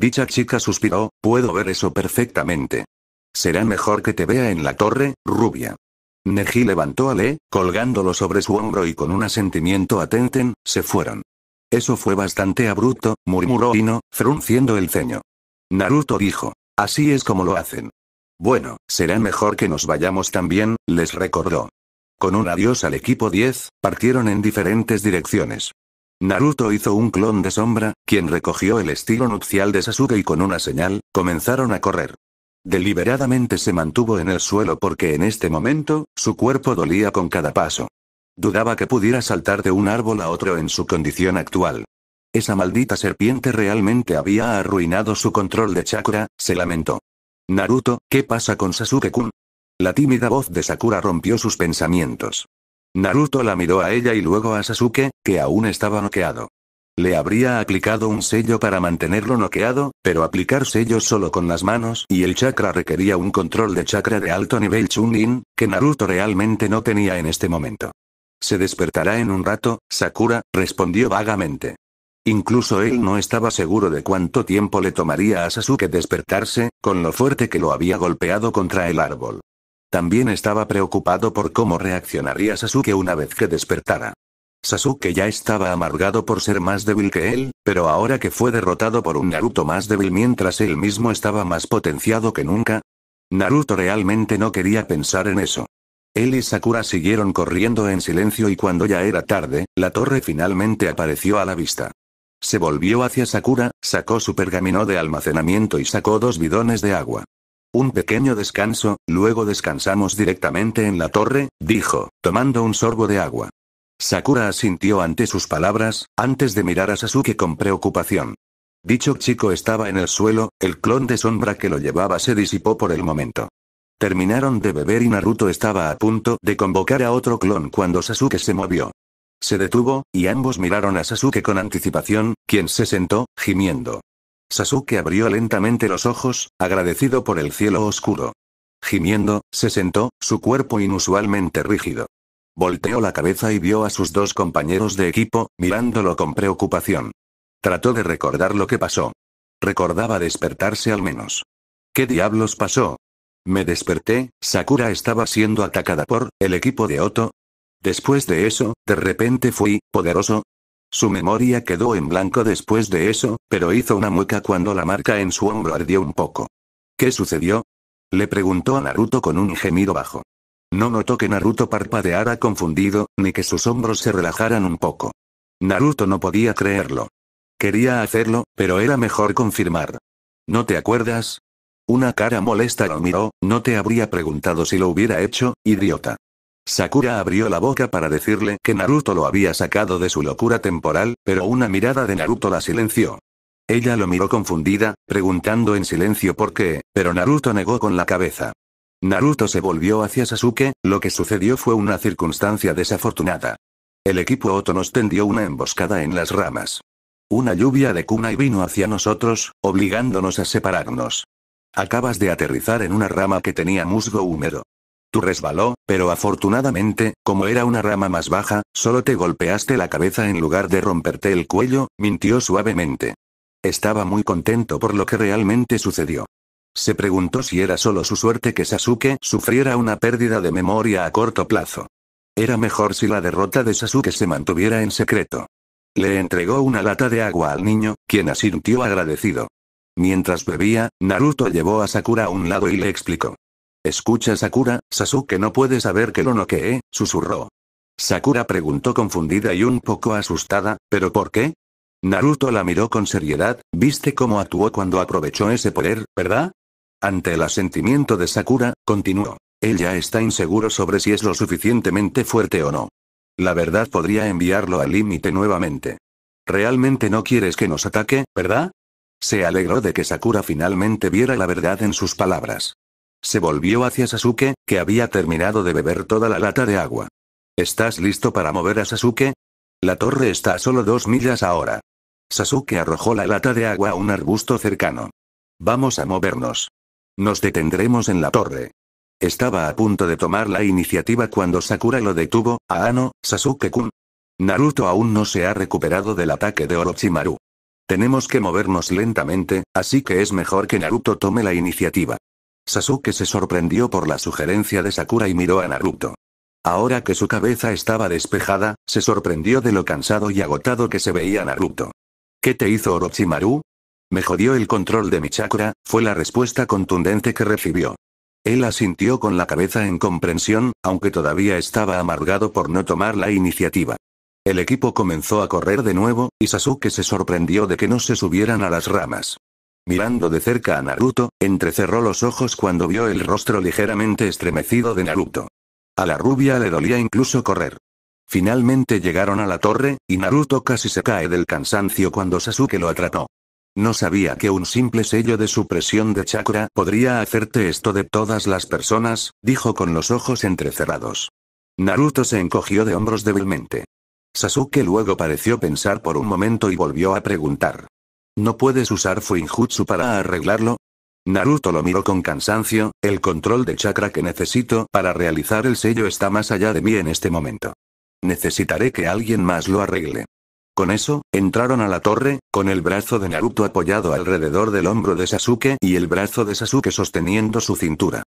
Dicha chica suspiró, puedo ver eso perfectamente. Será mejor que te vea en la torre, rubia. Neji levantó a Le, colgándolo sobre su hombro y con un asentimiento atenten, se fueron. Eso fue bastante abrupto, murmuró Ino, frunciendo el ceño. Naruto dijo. Así es como lo hacen. Bueno, será mejor que nos vayamos también, les recordó. Con un adiós al equipo 10, partieron en diferentes direcciones. Naruto hizo un clon de Sombra, quien recogió el estilo nupcial de Sasuke y con una señal, comenzaron a correr. Deliberadamente se mantuvo en el suelo porque en este momento, su cuerpo dolía con cada paso. Dudaba que pudiera saltar de un árbol a otro en su condición actual. Esa maldita serpiente realmente había arruinado su control de chakra, se lamentó. Naruto, ¿qué pasa con Sasuke-kun? La tímida voz de Sakura rompió sus pensamientos. Naruto la miró a ella y luego a Sasuke, que aún estaba noqueado. Le habría aplicado un sello para mantenerlo noqueado, pero aplicar sellos solo con las manos y el chakra requería un control de chakra de alto nivel Chunin, que Naruto realmente no tenía en este momento. Se despertará en un rato, Sakura, respondió vagamente. Incluso él no estaba seguro de cuánto tiempo le tomaría a Sasuke despertarse, con lo fuerte que lo había golpeado contra el árbol. También estaba preocupado por cómo reaccionaría Sasuke una vez que despertara. Sasuke ya estaba amargado por ser más débil que él, pero ahora que fue derrotado por un Naruto más débil mientras él mismo estaba más potenciado que nunca, Naruto realmente no quería pensar en eso. Él y Sakura siguieron corriendo en silencio y cuando ya era tarde, la torre finalmente apareció a la vista. Se volvió hacia Sakura, sacó su pergamino de almacenamiento y sacó dos bidones de agua. Un pequeño descanso, luego descansamos directamente en la torre, dijo, tomando un sorbo de agua. Sakura asintió ante sus palabras, antes de mirar a Sasuke con preocupación. Dicho chico estaba en el suelo, el clon de sombra que lo llevaba se disipó por el momento. Terminaron de beber y Naruto estaba a punto de convocar a otro clon cuando Sasuke se movió. Se detuvo, y ambos miraron a Sasuke con anticipación, quien se sentó, gimiendo. Sasuke abrió lentamente los ojos, agradecido por el cielo oscuro. Gimiendo, se sentó, su cuerpo inusualmente rígido. Volteó la cabeza y vio a sus dos compañeros de equipo, mirándolo con preocupación. Trató de recordar lo que pasó. Recordaba despertarse al menos. ¿Qué diablos pasó? Me desperté, Sakura estaba siendo atacada por el equipo de Oto. Después de eso, de repente fui poderoso, su memoria quedó en blanco después de eso, pero hizo una mueca cuando la marca en su hombro ardió un poco. ¿Qué sucedió? Le preguntó a Naruto con un gemido bajo. No notó que Naruto parpadeara confundido, ni que sus hombros se relajaran un poco. Naruto no podía creerlo. Quería hacerlo, pero era mejor confirmar. ¿No te acuerdas? Una cara molesta lo miró, no te habría preguntado si lo hubiera hecho, idiota. Sakura abrió la boca para decirle que Naruto lo había sacado de su locura temporal, pero una mirada de Naruto la silenció. Ella lo miró confundida, preguntando en silencio por qué, pero Naruto negó con la cabeza. Naruto se volvió hacia Sasuke, lo que sucedió fue una circunstancia desafortunada. El equipo Oto nos tendió una emboscada en las ramas. Una lluvia de y vino hacia nosotros, obligándonos a separarnos. Acabas de aterrizar en una rama que tenía musgo húmedo. Tu resbaló, pero afortunadamente, como era una rama más baja, solo te golpeaste la cabeza en lugar de romperte el cuello, mintió suavemente. Estaba muy contento por lo que realmente sucedió. Se preguntó si era solo su suerte que Sasuke sufriera una pérdida de memoria a corto plazo. Era mejor si la derrota de Sasuke se mantuviera en secreto. Le entregó una lata de agua al niño, quien asintió agradecido. Mientras bebía, Naruto llevó a Sakura a un lado y le explicó. Escucha Sakura, Sasuke no puede saber que lo noqueé, susurró. Sakura preguntó confundida y un poco asustada, ¿pero por qué? Naruto la miró con seriedad, viste cómo actuó cuando aprovechó ese poder, ¿verdad? Ante el asentimiento de Sakura, continuó. Él ya está inseguro sobre si es lo suficientemente fuerte o no. La verdad podría enviarlo al límite nuevamente. Realmente no quieres que nos ataque, ¿verdad? Se alegró de que Sakura finalmente viera la verdad en sus palabras. Se volvió hacia Sasuke, que había terminado de beber toda la lata de agua. ¿Estás listo para mover a Sasuke? La torre está a solo dos millas ahora. Sasuke arrojó la lata de agua a un arbusto cercano. Vamos a movernos. Nos detendremos en la torre. Estaba a punto de tomar la iniciativa cuando Sakura lo detuvo, Aano, Sasuke-kun. Naruto aún no se ha recuperado del ataque de Orochimaru. Tenemos que movernos lentamente, así que es mejor que Naruto tome la iniciativa. Sasuke se sorprendió por la sugerencia de Sakura y miró a Naruto. Ahora que su cabeza estaba despejada, se sorprendió de lo cansado y agotado que se veía Naruto. ¿Qué te hizo Orochimaru? Me jodió el control de mi chakra, fue la respuesta contundente que recibió. Él asintió con la cabeza en comprensión, aunque todavía estaba amargado por no tomar la iniciativa. El equipo comenzó a correr de nuevo, y Sasuke se sorprendió de que no se subieran a las ramas. Mirando de cerca a Naruto, entrecerró los ojos cuando vio el rostro ligeramente estremecido de Naruto. A la rubia le dolía incluso correr. Finalmente llegaron a la torre, y Naruto casi se cae del cansancio cuando Sasuke lo atrapó. No sabía que un simple sello de supresión de chakra podría hacerte esto de todas las personas, dijo con los ojos entrecerrados. Naruto se encogió de hombros débilmente. Sasuke luego pareció pensar por un momento y volvió a preguntar. ¿No puedes usar Fuinjutsu para arreglarlo? Naruto lo miró con cansancio, el control de chakra que necesito para realizar el sello está más allá de mí en este momento. Necesitaré que alguien más lo arregle. Con eso, entraron a la torre, con el brazo de Naruto apoyado alrededor del hombro de Sasuke y el brazo de Sasuke sosteniendo su cintura.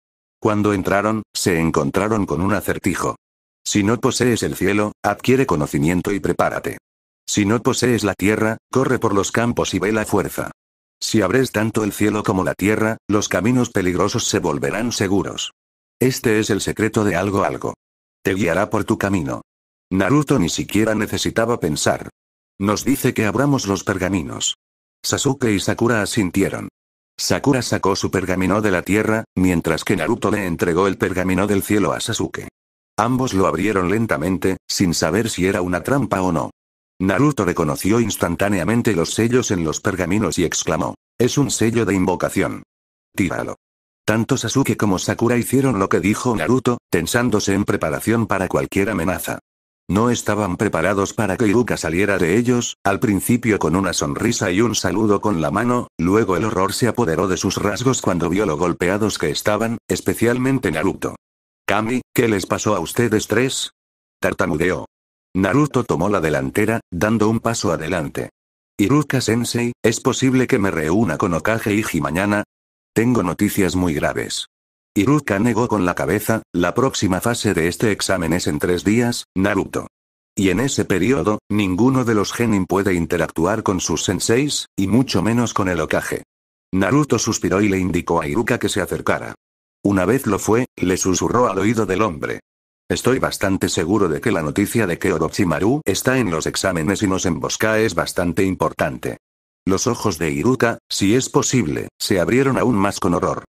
Cuando entraron, se encontraron con un acertijo. Si no posees el cielo, adquiere conocimiento y prepárate. Si no posees la tierra, corre por los campos y ve la fuerza. Si abres tanto el cielo como la tierra, los caminos peligrosos se volverán seguros. Este es el secreto de algo algo. Te guiará por tu camino. Naruto ni siquiera necesitaba pensar. Nos dice que abramos los pergaminos. Sasuke y Sakura asintieron. Sakura sacó su pergamino de la tierra, mientras que Naruto le entregó el pergamino del cielo a Sasuke. Ambos lo abrieron lentamente, sin saber si era una trampa o no. Naruto reconoció instantáneamente los sellos en los pergaminos y exclamó. Es un sello de invocación. Tíralo. Tanto Sasuke como Sakura hicieron lo que dijo Naruto, tensándose en preparación para cualquier amenaza. No estaban preparados para que Iruka saliera de ellos, al principio con una sonrisa y un saludo con la mano, luego el horror se apoderó de sus rasgos cuando vio lo golpeados que estaban, especialmente Naruto. Kami, ¿qué les pasó a ustedes tres? Tartamudeó. Naruto tomó la delantera, dando un paso adelante. Iruka-sensei, ¿es posible que me reúna con Okage Iji mañana? Tengo noticias muy graves. Iruka negó con la cabeza, la próxima fase de este examen es en tres días, Naruto. Y en ese periodo, ninguno de los genin puede interactuar con sus senseis, y mucho menos con el Okage. Naruto suspiró y le indicó a Iruka que se acercara. Una vez lo fue, le susurró al oído del hombre. Estoy bastante seguro de que la noticia de que Orochimaru está en los exámenes y nos embosca es bastante importante. Los ojos de Iruka, si es posible, se abrieron aún más con horror.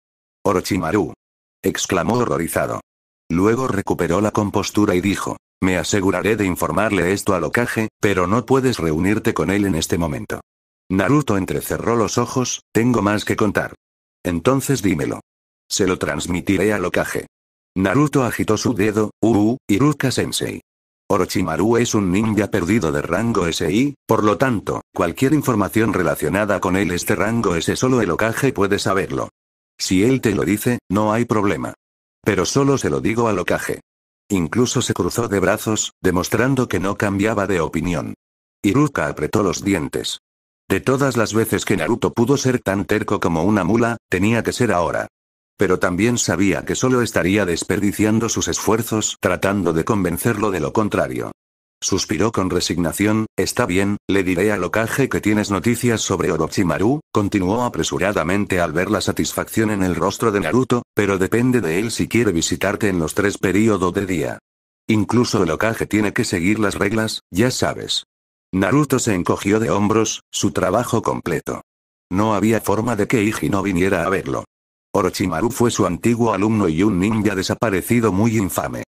Orochimaru. exclamó horrorizado. Luego recuperó la compostura y dijo, me aseguraré de informarle esto a locaje pero no puedes reunirte con él en este momento. Naruto entrecerró los ojos, tengo más que contar. Entonces dímelo. Se lo transmitiré a locaje Naruto agitó su dedo, Uru, Iruka-sensei. Orochimaru es un ninja perdido de rango SI, por lo tanto, cualquier información relacionada con él este rango S solo el Okage puede saberlo. Si él te lo dice, no hay problema. Pero solo se lo digo al Okage. Incluso se cruzó de brazos, demostrando que no cambiaba de opinión. Iruka apretó los dientes. De todas las veces que Naruto pudo ser tan terco como una mula, tenía que ser ahora. Pero también sabía que solo estaría desperdiciando sus esfuerzos tratando de convencerlo de lo contrario. Suspiró con resignación, está bien, le diré a Lokage que tienes noticias sobre Orochimaru, continuó apresuradamente al ver la satisfacción en el rostro de Naruto, pero depende de él si quiere visitarte en los tres periodos de día. Incluso Lokage tiene que seguir las reglas, ya sabes. Naruto se encogió de hombros, su trabajo completo. No había forma de que Iji no viniera a verlo. Orochimaru fue su antiguo alumno y un ninja desaparecido muy infame.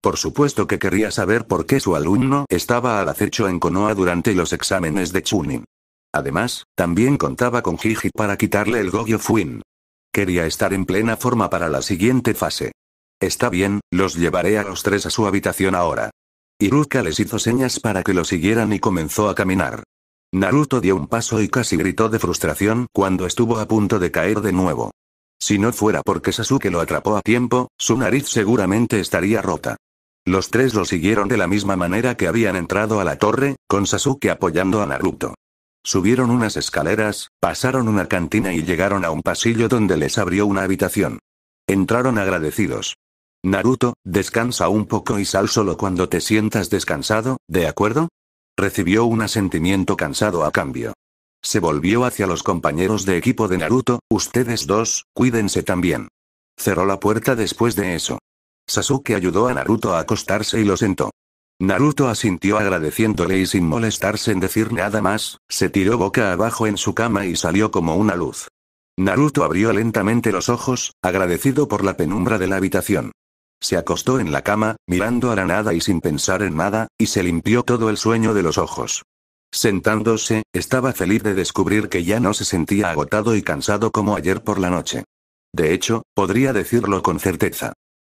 Por supuesto que quería saber por qué su alumno estaba al acecho en Konoha durante los exámenes de Chunin. Además, también contaba con Jiji para quitarle el Gogyo Fuin. Quería estar en plena forma para la siguiente fase. Está bien, los llevaré a los tres a su habitación ahora. Iruka les hizo señas para que lo siguieran y comenzó a caminar. Naruto dio un paso y casi gritó de frustración cuando estuvo a punto de caer de nuevo. Si no fuera porque Sasuke lo atrapó a tiempo, su nariz seguramente estaría rota. Los tres lo siguieron de la misma manera que habían entrado a la torre, con Sasuke apoyando a Naruto. Subieron unas escaleras, pasaron una cantina y llegaron a un pasillo donde les abrió una habitación. Entraron agradecidos. Naruto, descansa un poco y sal solo cuando te sientas descansado, ¿de acuerdo? Recibió un asentimiento cansado a cambio. Se volvió hacia los compañeros de equipo de Naruto, ustedes dos, cuídense también. Cerró la puerta después de eso. Sasuke ayudó a Naruto a acostarse y lo sentó. Naruto asintió agradeciéndole y sin molestarse en decir nada más, se tiró boca abajo en su cama y salió como una luz. Naruto abrió lentamente los ojos, agradecido por la penumbra de la habitación. Se acostó en la cama, mirando a la nada y sin pensar en nada, y se limpió todo el sueño de los ojos. Sentándose, estaba feliz de descubrir que ya no se sentía agotado y cansado como ayer por la noche. De hecho, podría decirlo con certeza.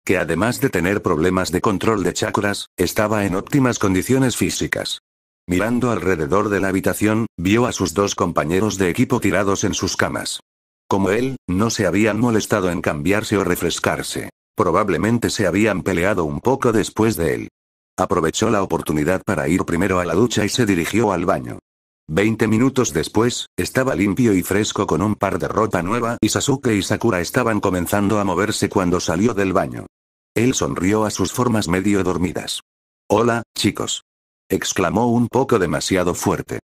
Que además de tener problemas de control de chakras, estaba en óptimas condiciones físicas. Mirando alrededor de la habitación, vio a sus dos compañeros de equipo tirados en sus camas. Como él, no se habían molestado en cambiarse o refrescarse. Probablemente se habían peleado un poco después de él. Aprovechó la oportunidad para ir primero a la ducha y se dirigió al baño. Veinte minutos después, estaba limpio y fresco con un par de ropa nueva y Sasuke y Sakura estaban comenzando a moverse cuando salió del baño. Él sonrió a sus formas medio dormidas. Hola, chicos. exclamó un poco demasiado fuerte.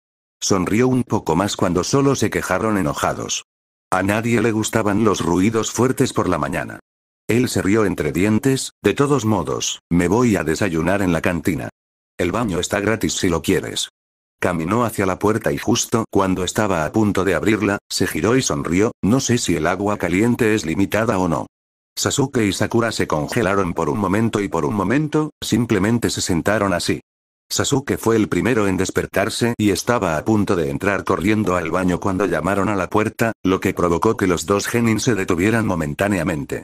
Sonrió un poco más cuando solo se quejaron enojados. A nadie le gustaban los ruidos fuertes por la mañana. Él se rió entre dientes, de todos modos, me voy a desayunar en la cantina. El baño está gratis si lo quieres. Caminó hacia la puerta y justo cuando estaba a punto de abrirla, se giró y sonrió, no sé si el agua caliente es limitada o no. Sasuke y Sakura se congelaron por un momento y por un momento, simplemente se sentaron así. Sasuke fue el primero en despertarse y estaba a punto de entrar corriendo al baño cuando llamaron a la puerta, lo que provocó que los dos genin se detuvieran momentáneamente.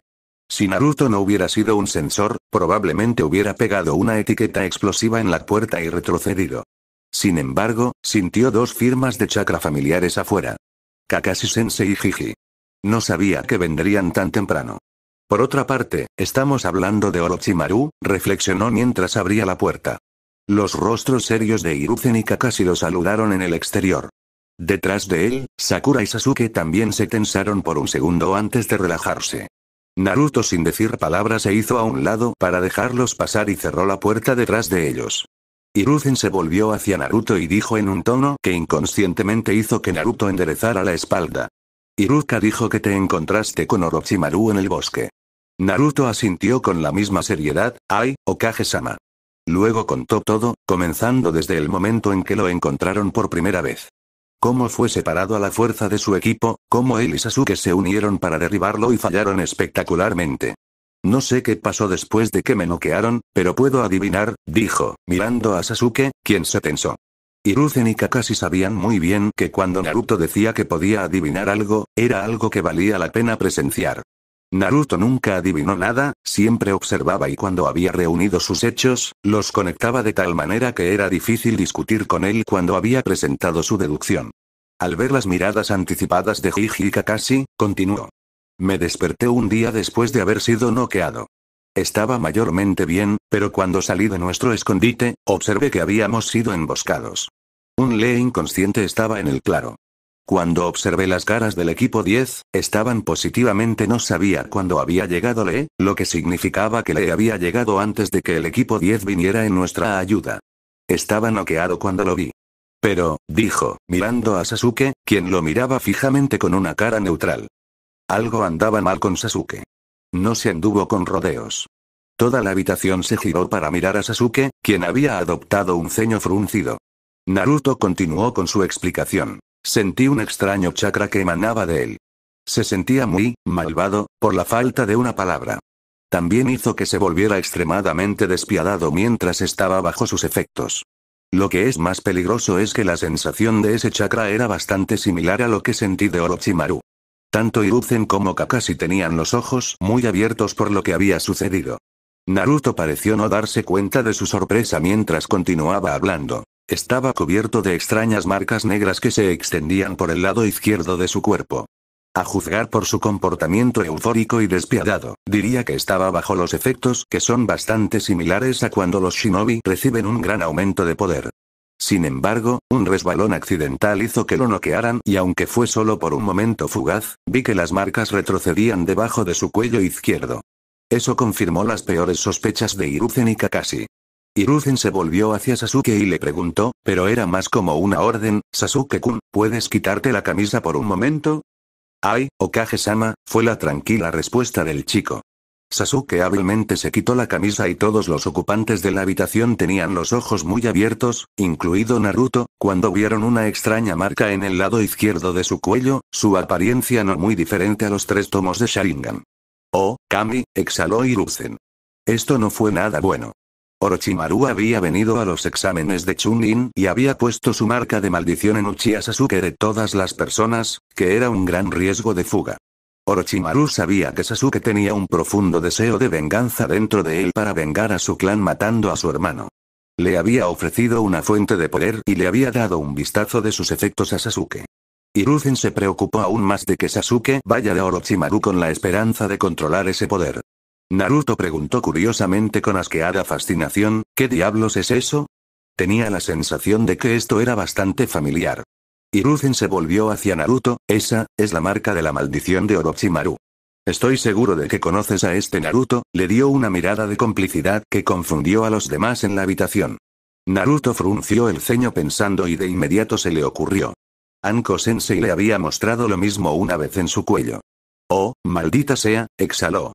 Si Naruto no hubiera sido un sensor, probablemente hubiera pegado una etiqueta explosiva en la puerta y retrocedido. Sin embargo, sintió dos firmas de chakra familiares afuera. Kakashi-sensei y Jiji. No sabía que vendrían tan temprano. Por otra parte, estamos hablando de Orochimaru, reflexionó mientras abría la puerta. Los rostros serios de Hiruzen y Kakashi lo saludaron en el exterior. Detrás de él, Sakura y Sasuke también se tensaron por un segundo antes de relajarse. Naruto sin decir palabra se hizo a un lado para dejarlos pasar y cerró la puerta detrás de ellos. Hiruzen se volvió hacia Naruto y dijo en un tono que inconscientemente hizo que Naruto enderezara la espalda. Iruka dijo que te encontraste con Orochimaru en el bosque. Naruto asintió con la misma seriedad, ay, Okage-sama. Luego contó todo, comenzando desde el momento en que lo encontraron por primera vez cómo fue separado a la fuerza de su equipo, cómo él y Sasuke se unieron para derribarlo y fallaron espectacularmente. No sé qué pasó después de que me noquearon, pero puedo adivinar, dijo, mirando a Sasuke, quien se tensó. Hiruzen y Kakashi sabían muy bien que cuando Naruto decía que podía adivinar algo, era algo que valía la pena presenciar. Naruto nunca adivinó nada, siempre observaba y cuando había reunido sus hechos, los conectaba de tal manera que era difícil discutir con él cuando había presentado su deducción. Al ver las miradas anticipadas de Gigi continuó. Me desperté un día después de haber sido noqueado. Estaba mayormente bien, pero cuando salí de nuestro escondite, observé que habíamos sido emboscados. Un Lee inconsciente estaba en el claro. Cuando observé las caras del equipo 10, estaban positivamente no sabía cuándo había llegado Lee, lo que significaba que le había llegado antes de que el equipo 10 viniera en nuestra ayuda. Estaba noqueado cuando lo vi. Pero, dijo, mirando a Sasuke, quien lo miraba fijamente con una cara neutral. Algo andaba mal con Sasuke. No se anduvo con rodeos. Toda la habitación se giró para mirar a Sasuke, quien había adoptado un ceño fruncido. Naruto continuó con su explicación. Sentí un extraño chakra que emanaba de él. Se sentía muy, malvado, por la falta de una palabra. También hizo que se volviera extremadamente despiadado mientras estaba bajo sus efectos. Lo que es más peligroso es que la sensación de ese chakra era bastante similar a lo que sentí de Orochimaru. Tanto Iruzen como Kakashi tenían los ojos muy abiertos por lo que había sucedido. Naruto pareció no darse cuenta de su sorpresa mientras continuaba hablando. Estaba cubierto de extrañas marcas negras que se extendían por el lado izquierdo de su cuerpo. A juzgar por su comportamiento eufórico y despiadado, diría que estaba bajo los efectos que son bastante similares a cuando los shinobi reciben un gran aumento de poder. Sin embargo, un resbalón accidental hizo que lo noquearan y aunque fue solo por un momento fugaz, vi que las marcas retrocedían debajo de su cuello izquierdo. Eso confirmó las peores sospechas de Hiruzen y Kakashi. Hiruzen se volvió hacia Sasuke y le preguntó, pero era más como una orden, Sasuke-kun, ¿puedes quitarte la camisa por un momento? Ay, Okage-sama, fue la tranquila respuesta del chico. Sasuke hábilmente se quitó la camisa y todos los ocupantes de la habitación tenían los ojos muy abiertos, incluido Naruto, cuando vieron una extraña marca en el lado izquierdo de su cuello, su apariencia no muy diferente a los tres tomos de Sharingan. Oh, Kami, exhaló Hiruzen. Esto no fue nada bueno. Orochimaru había venido a los exámenes de Chunin y había puesto su marca de maldición en Uchiha Sasuke de todas las personas, que era un gran riesgo de fuga. Orochimaru sabía que Sasuke tenía un profundo deseo de venganza dentro de él para vengar a su clan matando a su hermano. Le había ofrecido una fuente de poder y le había dado un vistazo de sus efectos a Sasuke. Hiruzen se preocupó aún más de que Sasuke vaya de Orochimaru con la esperanza de controlar ese poder. Naruto preguntó curiosamente con asqueada fascinación, ¿qué diablos es eso? Tenía la sensación de que esto era bastante familiar. Hiruzen se volvió hacia Naruto, esa, es la marca de la maldición de Orochimaru. Estoy seguro de que conoces a este Naruto, le dio una mirada de complicidad que confundió a los demás en la habitación. Naruto frunció el ceño pensando y de inmediato se le ocurrió. Anko Sensei le había mostrado lo mismo una vez en su cuello. Oh, maldita sea, exhaló.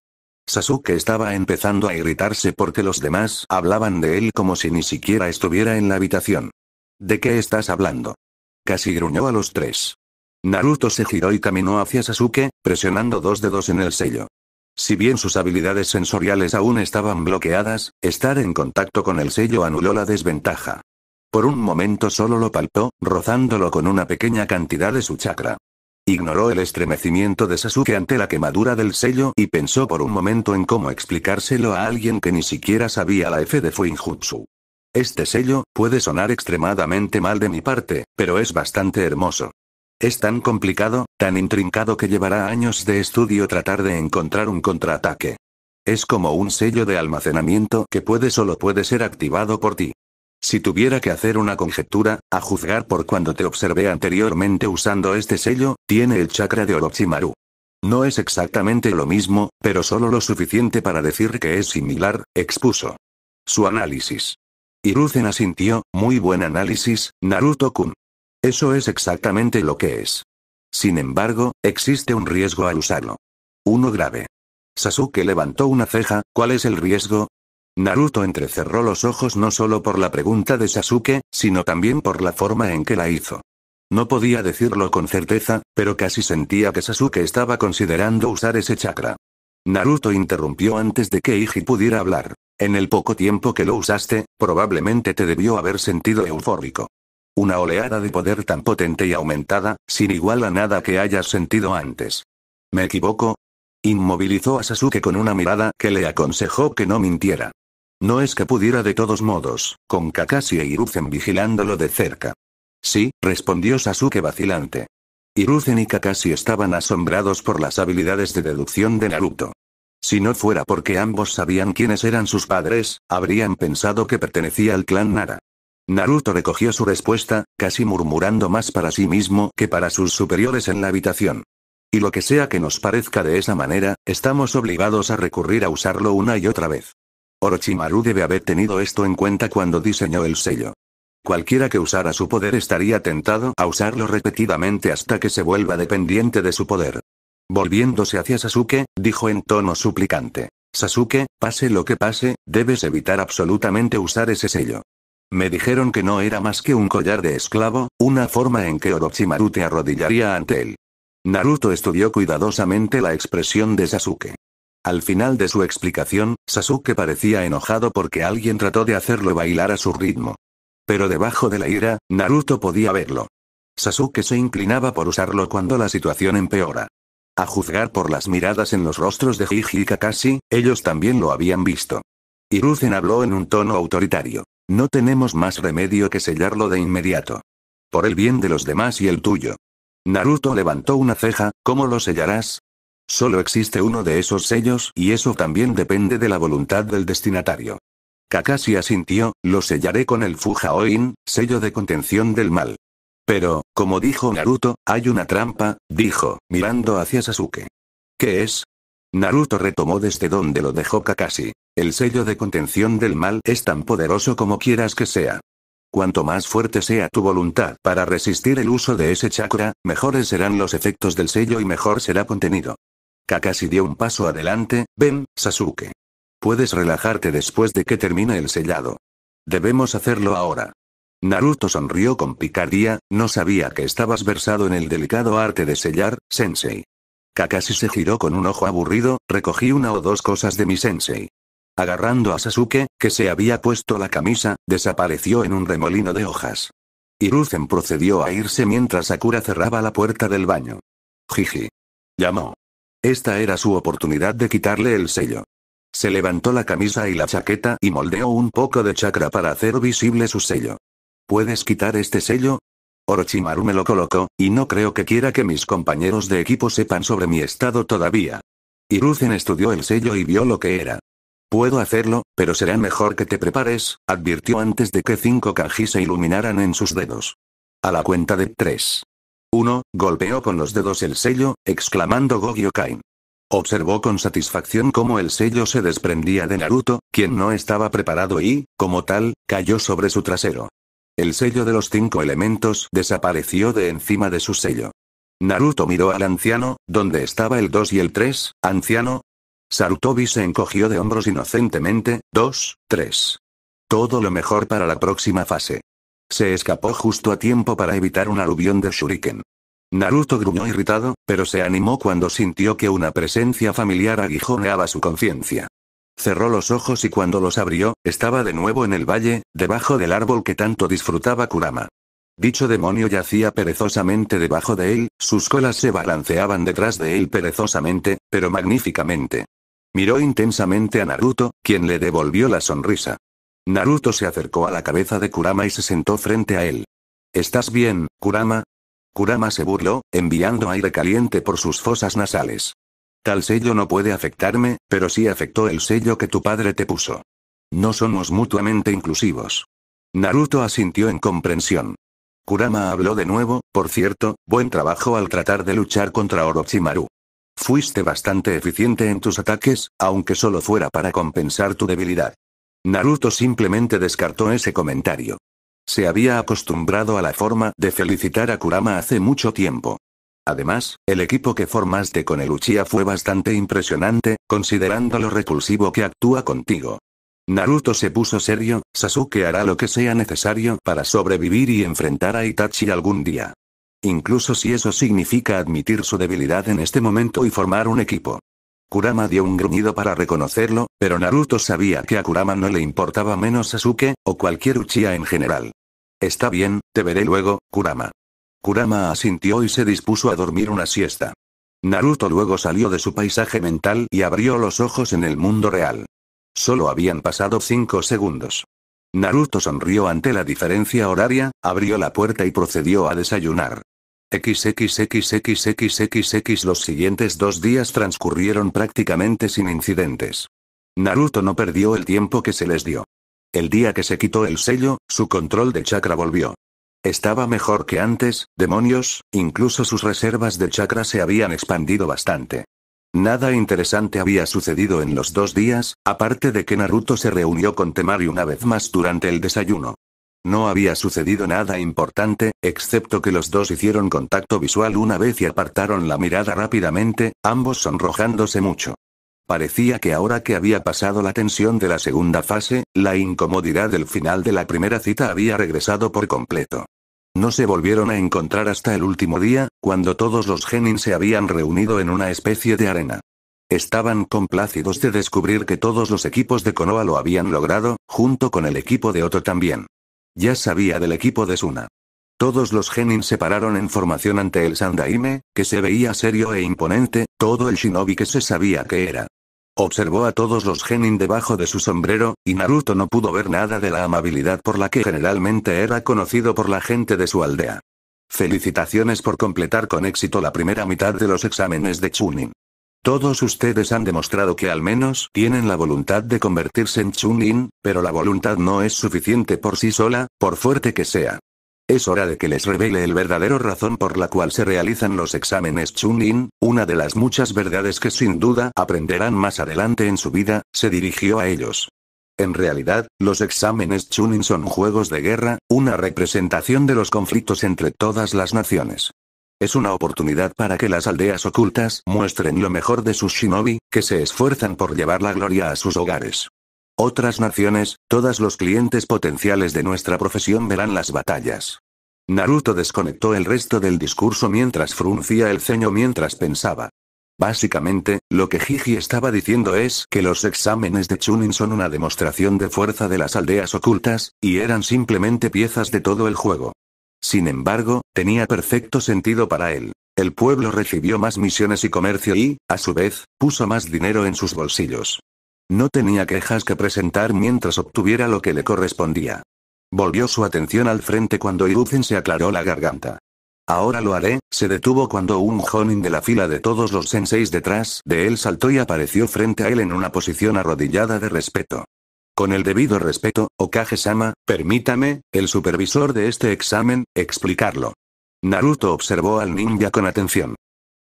Sasuke estaba empezando a irritarse porque los demás hablaban de él como si ni siquiera estuviera en la habitación. ¿De qué estás hablando? Casi gruñó a los tres. Naruto se giró y caminó hacia Sasuke, presionando dos dedos en el sello. Si bien sus habilidades sensoriales aún estaban bloqueadas, estar en contacto con el sello anuló la desventaja. Por un momento solo lo palpó, rozándolo con una pequeña cantidad de su chakra. Ignoró el estremecimiento de Sasuke ante la quemadura del sello y pensó por un momento en cómo explicárselo a alguien que ni siquiera sabía la F de Fuinjutsu. Este sello, puede sonar extremadamente mal de mi parte, pero es bastante hermoso. Es tan complicado, tan intrincado que llevará años de estudio tratar de encontrar un contraataque. Es como un sello de almacenamiento que puede solo puede ser activado por ti. Si tuviera que hacer una conjetura, a juzgar por cuando te observé anteriormente usando este sello, tiene el chakra de Orochimaru. No es exactamente lo mismo, pero solo lo suficiente para decir que es similar, expuso. Su análisis. Hiruzen asintió, muy buen análisis, Naruto-kun. Eso es exactamente lo que es. Sin embargo, existe un riesgo al usarlo. Uno grave. Sasuke levantó una ceja, ¿cuál es el riesgo? Naruto entrecerró los ojos no solo por la pregunta de Sasuke, sino también por la forma en que la hizo. No podía decirlo con certeza, pero casi sentía que Sasuke estaba considerando usar ese chakra. Naruto interrumpió antes de que Iji pudiera hablar. En el poco tiempo que lo usaste, probablemente te debió haber sentido eufórico. Una oleada de poder tan potente y aumentada, sin igual a nada que hayas sentido antes. ¿Me equivoco? Inmovilizó a Sasuke con una mirada que le aconsejó que no mintiera. No es que pudiera de todos modos, con Kakashi e Hiruzen vigilándolo de cerca. Sí, respondió Sasuke vacilante. Hiruzen y Kakashi estaban asombrados por las habilidades de deducción de Naruto. Si no fuera porque ambos sabían quiénes eran sus padres, habrían pensado que pertenecía al clan Nara. Naruto recogió su respuesta, casi murmurando más para sí mismo que para sus superiores en la habitación. Y lo que sea que nos parezca de esa manera, estamos obligados a recurrir a usarlo una y otra vez. Orochimaru debe haber tenido esto en cuenta cuando diseñó el sello. Cualquiera que usara su poder estaría tentado a usarlo repetidamente hasta que se vuelva dependiente de su poder. Volviéndose hacia Sasuke, dijo en tono suplicante. Sasuke, pase lo que pase, debes evitar absolutamente usar ese sello. Me dijeron que no era más que un collar de esclavo, una forma en que Orochimaru te arrodillaría ante él. Naruto estudió cuidadosamente la expresión de Sasuke. Al final de su explicación, Sasuke parecía enojado porque alguien trató de hacerlo bailar a su ritmo. Pero debajo de la ira, Naruto podía verlo. Sasuke se inclinaba por usarlo cuando la situación empeora. A juzgar por las miradas en los rostros de Hiji y Kakashi, ellos también lo habían visto. Hiruzen habló en un tono autoritario. No tenemos más remedio que sellarlo de inmediato. Por el bien de los demás y el tuyo. Naruto levantó una ceja, ¿cómo lo sellarás? Solo existe uno de esos sellos, y eso también depende de la voluntad del destinatario. Kakashi asintió, lo sellaré con el Fujaoin, sello de contención del mal. Pero, como dijo Naruto, hay una trampa, dijo, mirando hacia Sasuke. ¿Qué es? Naruto retomó desde donde lo dejó Kakashi. El sello de contención del mal es tan poderoso como quieras que sea. Cuanto más fuerte sea tu voluntad para resistir el uso de ese chakra, mejores serán los efectos del sello y mejor será contenido. Kakashi dio un paso adelante, ven, Sasuke. Puedes relajarte después de que termine el sellado. Debemos hacerlo ahora. Naruto sonrió con picardía, no sabía que estabas versado en el delicado arte de sellar, sensei. Kakashi se giró con un ojo aburrido, recogí una o dos cosas de mi sensei. Agarrando a Sasuke, que se había puesto la camisa, desapareció en un remolino de hojas. Hiruzen procedió a irse mientras Sakura cerraba la puerta del baño. Jiji. Llamó. Esta era su oportunidad de quitarle el sello. Se levantó la camisa y la chaqueta y moldeó un poco de chakra para hacer visible su sello. ¿Puedes quitar este sello? Orochimaru me lo colocó, y no creo que quiera que mis compañeros de equipo sepan sobre mi estado todavía. Hiruzen estudió el sello y vio lo que era. Puedo hacerlo, pero será mejor que te prepares, advirtió antes de que cinco kanji se iluminaran en sus dedos. A la cuenta de tres. 1, golpeó con los dedos el sello, exclamando Kain". Observó con satisfacción cómo el sello se desprendía de Naruto, quien no estaba preparado y, como tal, cayó sobre su trasero. El sello de los cinco elementos desapareció de encima de su sello. Naruto miró al anciano, donde estaba el 2 y el 3, anciano. Sarutobi se encogió de hombros inocentemente, 2, 3. Todo lo mejor para la próxima fase. Se escapó justo a tiempo para evitar un aluvión de shuriken. Naruto gruñó irritado, pero se animó cuando sintió que una presencia familiar aguijoneaba su conciencia. Cerró los ojos y cuando los abrió, estaba de nuevo en el valle, debajo del árbol que tanto disfrutaba Kurama. Dicho demonio yacía perezosamente debajo de él, sus colas se balanceaban detrás de él perezosamente, pero magníficamente. Miró intensamente a Naruto, quien le devolvió la sonrisa. Naruto se acercó a la cabeza de Kurama y se sentó frente a él. ¿Estás bien, Kurama? Kurama se burló, enviando aire caliente por sus fosas nasales. Tal sello no puede afectarme, pero sí afectó el sello que tu padre te puso. No somos mutuamente inclusivos. Naruto asintió en comprensión. Kurama habló de nuevo, por cierto, buen trabajo al tratar de luchar contra Orochimaru. Fuiste bastante eficiente en tus ataques, aunque solo fuera para compensar tu debilidad. Naruto simplemente descartó ese comentario. Se había acostumbrado a la forma de felicitar a Kurama hace mucho tiempo. Además, el equipo que formaste con el Uchiha fue bastante impresionante, considerando lo repulsivo que actúa contigo. Naruto se puso serio, Sasuke hará lo que sea necesario para sobrevivir y enfrentar a Itachi algún día. Incluso si eso significa admitir su debilidad en este momento y formar un equipo. Kurama dio un gruñido para reconocerlo, pero Naruto sabía que a Kurama no le importaba menos Sasuke, o cualquier Uchiha en general. Está bien, te veré luego, Kurama. Kurama asintió y se dispuso a dormir una siesta. Naruto luego salió de su paisaje mental y abrió los ojos en el mundo real. Solo habían pasado cinco segundos. Naruto sonrió ante la diferencia horaria, abrió la puerta y procedió a desayunar xxxxxx Los siguientes dos días transcurrieron prácticamente sin incidentes. Naruto no perdió el tiempo que se les dio. El día que se quitó el sello, su control de chakra volvió. Estaba mejor que antes, demonios, incluso sus reservas de chakra se habían expandido bastante. Nada interesante había sucedido en los dos días, aparte de que Naruto se reunió con Temari una vez más durante el desayuno. No había sucedido nada importante, excepto que los dos hicieron contacto visual una vez y apartaron la mirada rápidamente, ambos sonrojándose mucho. Parecía que ahora que había pasado la tensión de la segunda fase, la incomodidad del final de la primera cita había regresado por completo. No se volvieron a encontrar hasta el último día, cuando todos los Genin se habían reunido en una especie de arena. Estaban complácidos de descubrir que todos los equipos de Konoha lo habían logrado, junto con el equipo de Otto también. Ya sabía del equipo de Suna. Todos los genin se pararon en formación ante el Sandaime, que se veía serio e imponente, todo el shinobi que se sabía que era. Observó a todos los genin debajo de su sombrero, y Naruto no pudo ver nada de la amabilidad por la que generalmente era conocido por la gente de su aldea. Felicitaciones por completar con éxito la primera mitad de los exámenes de Chunin. Todos ustedes han demostrado que al menos tienen la voluntad de convertirse en Chunin, pero la voluntad no es suficiente por sí sola, por fuerte que sea. Es hora de que les revele el verdadero razón por la cual se realizan los exámenes Chunin. una de las muchas verdades que sin duda aprenderán más adelante en su vida, se dirigió a ellos. En realidad, los exámenes Chunin son juegos de guerra, una representación de los conflictos entre todas las naciones. Es una oportunidad para que las aldeas ocultas muestren lo mejor de sus shinobi, que se esfuerzan por llevar la gloria a sus hogares. Otras naciones, todos los clientes potenciales de nuestra profesión verán las batallas. Naruto desconectó el resto del discurso mientras fruncía el ceño mientras pensaba. Básicamente, lo que Gigi estaba diciendo es que los exámenes de Chunin son una demostración de fuerza de las aldeas ocultas, y eran simplemente piezas de todo el juego. Sin embargo, tenía perfecto sentido para él. El pueblo recibió más misiones y comercio y, a su vez, puso más dinero en sus bolsillos. No tenía quejas que presentar mientras obtuviera lo que le correspondía. Volvió su atención al frente cuando Irucen se aclaró la garganta. Ahora lo haré, se detuvo cuando un jonin de la fila de todos los senseis detrás de él saltó y apareció frente a él en una posición arrodillada de respeto. Con el debido respeto, Okage-sama, permítame, el supervisor de este examen, explicarlo. Naruto observó al ninja con atención.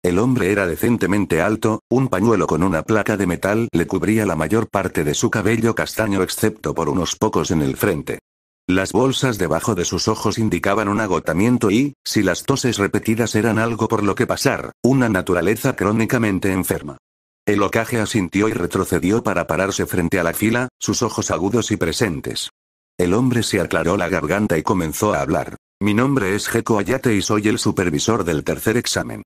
El hombre era decentemente alto, un pañuelo con una placa de metal le cubría la mayor parte de su cabello castaño excepto por unos pocos en el frente. Las bolsas debajo de sus ojos indicaban un agotamiento y, si las toses repetidas eran algo por lo que pasar, una naturaleza crónicamente enferma. El ocaje asintió y retrocedió para pararse frente a la fila, sus ojos agudos y presentes. El hombre se aclaró la garganta y comenzó a hablar. Mi nombre es Heko Ayate y soy el supervisor del tercer examen.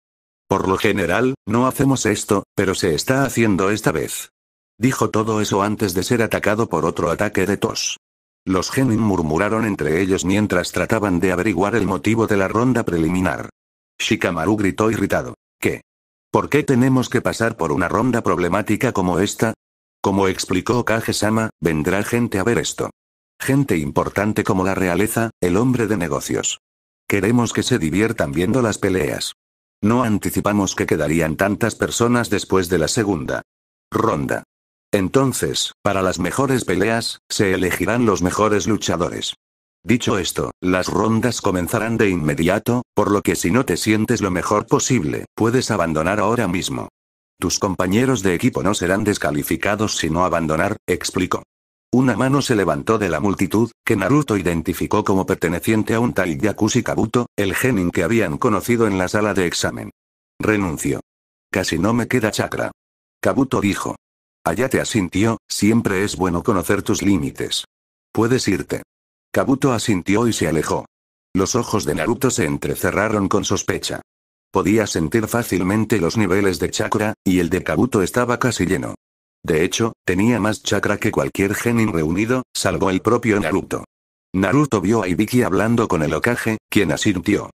Por lo general, no hacemos esto, pero se está haciendo esta vez. Dijo todo eso antes de ser atacado por otro ataque de tos. Los genin murmuraron entre ellos mientras trataban de averiguar el motivo de la ronda preliminar. Shikamaru gritó irritado. ¿Por qué tenemos que pasar por una ronda problemática como esta? Como explicó kage vendrá gente a ver esto. Gente importante como la realeza, el hombre de negocios. Queremos que se diviertan viendo las peleas. No anticipamos que quedarían tantas personas después de la segunda ronda. Entonces, para las mejores peleas, se elegirán los mejores luchadores. Dicho esto, las rondas comenzarán de inmediato, por lo que si no te sientes lo mejor posible, puedes abandonar ahora mismo. Tus compañeros de equipo no serán descalificados si no abandonar, explicó. Una mano se levantó de la multitud, que Naruto identificó como perteneciente a un tal Yakushi Kabuto, el genin que habían conocido en la sala de examen. Renuncio. Casi no me queda chakra. Kabuto dijo. Allá te asintió, siempre es bueno conocer tus límites. Puedes irte. Kabuto asintió y se alejó. Los ojos de Naruto se entrecerraron con sospecha. Podía sentir fácilmente los niveles de chakra, y el de Kabuto estaba casi lleno. De hecho, tenía más chakra que cualquier genin reunido, salvo el propio Naruto. Naruto vio a Ibiki hablando con el Okage, quien asintió.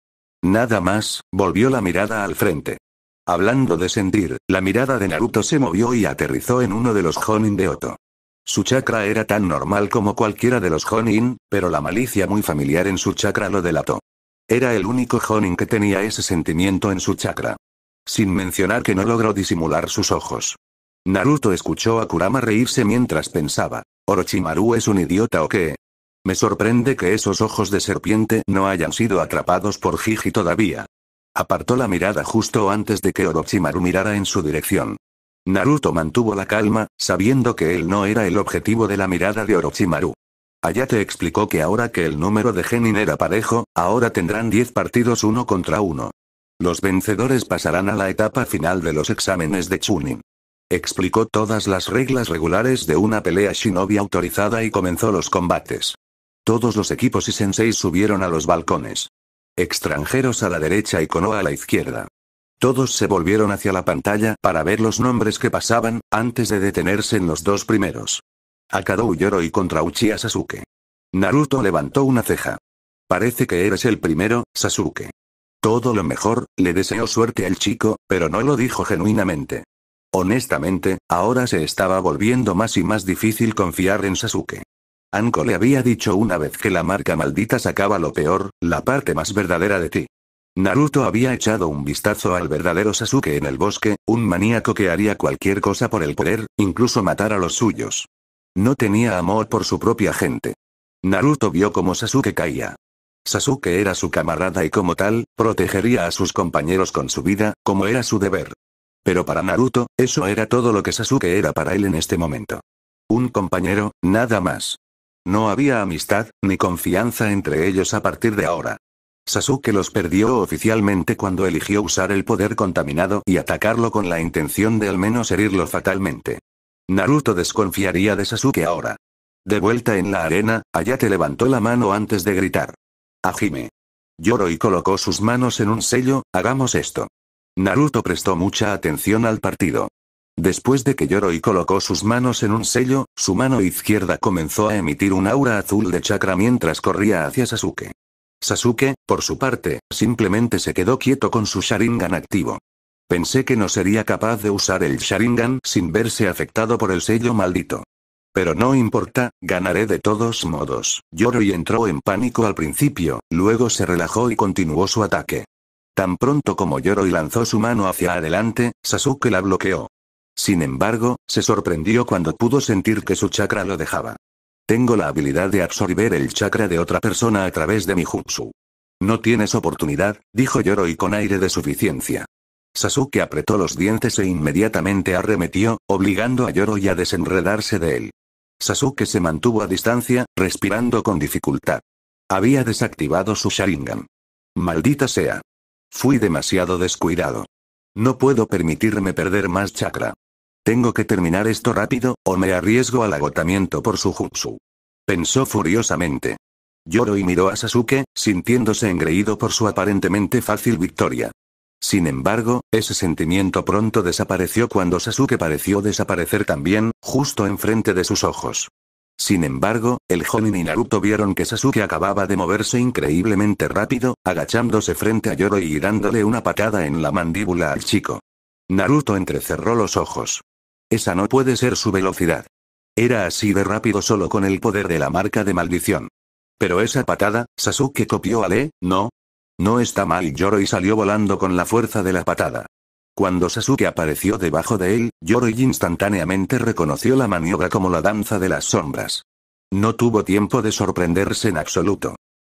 Nada más, volvió la mirada al frente. Hablando de sentir, la mirada de Naruto se movió y aterrizó en uno de los Honin de Oto. Su chakra era tan normal como cualquiera de los Jonin, pero la malicia muy familiar en su chakra lo delató. Era el único Jonin que tenía ese sentimiento en su chakra. Sin mencionar que no logró disimular sus ojos. Naruto escuchó a Kurama reírse mientras pensaba, ¿Orochimaru es un idiota o qué? Me sorprende que esos ojos de serpiente no hayan sido atrapados por Jiji todavía. Apartó la mirada justo antes de que Orochimaru mirara en su dirección. Naruto mantuvo la calma, sabiendo que él no era el objetivo de la mirada de Orochimaru. Ayate explicó que ahora que el número de Genin era parejo, ahora tendrán 10 partidos uno contra uno. Los vencedores pasarán a la etapa final de los exámenes de Chunin. Explicó todas las reglas regulares de una pelea shinobi autorizada y comenzó los combates. Todos los equipos y senseis subieron a los balcones. Extranjeros a la derecha y Konoha a la izquierda. Todos se volvieron hacia la pantalla para ver los nombres que pasaban, antes de detenerse en los dos primeros. Akado Uyoro y contra Uchiha Sasuke. Naruto levantó una ceja. Parece que eres el primero, Sasuke. Todo lo mejor, le deseó suerte al chico, pero no lo dijo genuinamente. Honestamente, ahora se estaba volviendo más y más difícil confiar en Sasuke. Anko le había dicho una vez que la marca maldita sacaba lo peor, la parte más verdadera de ti. Naruto había echado un vistazo al verdadero Sasuke en el bosque, un maníaco que haría cualquier cosa por el poder, incluso matar a los suyos. No tenía amor por su propia gente. Naruto vio cómo Sasuke caía. Sasuke era su camarada y como tal, protegería a sus compañeros con su vida, como era su deber. Pero para Naruto, eso era todo lo que Sasuke era para él en este momento. Un compañero, nada más. No había amistad, ni confianza entre ellos a partir de ahora. Sasuke los perdió oficialmente cuando eligió usar el poder contaminado y atacarlo con la intención de al menos herirlo fatalmente. Naruto desconfiaría de Sasuke ahora. De vuelta en la arena, Ayate levantó la mano antes de gritar. Ajime. Yoroi y colocó sus manos en un sello, hagamos esto. Naruto prestó mucha atención al partido. Después de que Yoroi colocó sus manos en un sello, su mano izquierda comenzó a emitir un aura azul de chakra mientras corría hacia Sasuke. Sasuke, por su parte, simplemente se quedó quieto con su Sharingan activo. Pensé que no sería capaz de usar el Sharingan sin verse afectado por el sello maldito. Pero no importa, ganaré de todos modos. Yoroi entró en pánico al principio, luego se relajó y continuó su ataque. Tan pronto como Yoroi lanzó su mano hacia adelante, Sasuke la bloqueó. Sin embargo, se sorprendió cuando pudo sentir que su chakra lo dejaba. Tengo la habilidad de absorber el chakra de otra persona a través de mi jutsu. No tienes oportunidad, dijo Yoroi con aire de suficiencia. Sasuke apretó los dientes e inmediatamente arremetió, obligando a Yoroi a desenredarse de él. Sasuke se mantuvo a distancia, respirando con dificultad. Había desactivado su Sharingan. Maldita sea. Fui demasiado descuidado. No puedo permitirme perder más chakra. Tengo que terminar esto rápido, o me arriesgo al agotamiento por su jutsu. Pensó furiosamente. y miró a Sasuke, sintiéndose engreído por su aparentemente fácil victoria. Sin embargo, ese sentimiento pronto desapareció cuando Sasuke pareció desaparecer también, justo enfrente de sus ojos. Sin embargo, el joven y Naruto vieron que Sasuke acababa de moverse increíblemente rápido, agachándose frente a Yoro y dándole una patada en la mandíbula al chico. Naruto entrecerró los ojos. Esa no puede ser su velocidad. Era así de rápido solo con el poder de la marca de maldición. Pero esa patada, Sasuke copió a Lee, ¿no? No está mal y salió volando con la fuerza de la patada. Cuando Sasuke apareció debajo de él, Yoroi instantáneamente reconoció la maniobra como la danza de las sombras. No tuvo tiempo de sorprenderse en absoluto.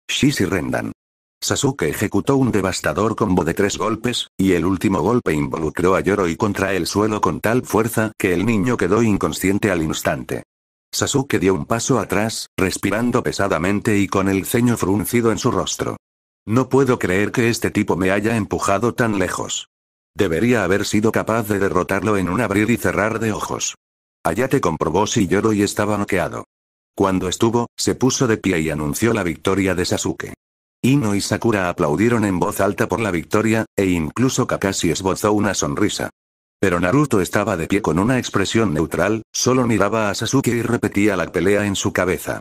Shishi Rendan. Sasuke ejecutó un devastador combo de tres golpes, y el último golpe involucró a Yoroi contra el suelo con tal fuerza que el niño quedó inconsciente al instante. Sasuke dio un paso atrás, respirando pesadamente y con el ceño fruncido en su rostro. No puedo creer que este tipo me haya empujado tan lejos. Debería haber sido capaz de derrotarlo en un abrir y cerrar de ojos. Allá te comprobó si Yoroi estaba noqueado. Cuando estuvo, se puso de pie y anunció la victoria de Sasuke. Ino y Sakura aplaudieron en voz alta por la victoria, e incluso Kakashi esbozó una sonrisa. Pero Naruto estaba de pie con una expresión neutral, solo miraba a Sasuke y repetía la pelea en su cabeza.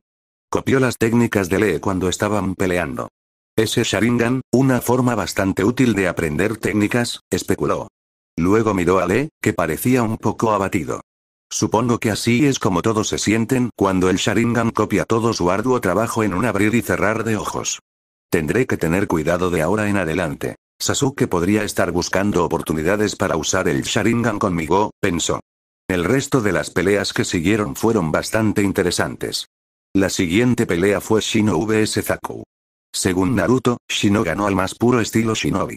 Copió las técnicas de Lee cuando estaban peleando. Ese Sharingan, una forma bastante útil de aprender técnicas, especuló. Luego miró a Lee, que parecía un poco abatido. Supongo que así es como todos se sienten cuando el Sharingan copia todo su arduo trabajo en un abrir y cerrar de ojos. Tendré que tener cuidado de ahora en adelante. Sasuke podría estar buscando oportunidades para usar el Sharingan conmigo, pensó. El resto de las peleas que siguieron fueron bastante interesantes. La siguiente pelea fue Shino vs Zaku. Según Naruto, Shino ganó al más puro estilo Shinobi.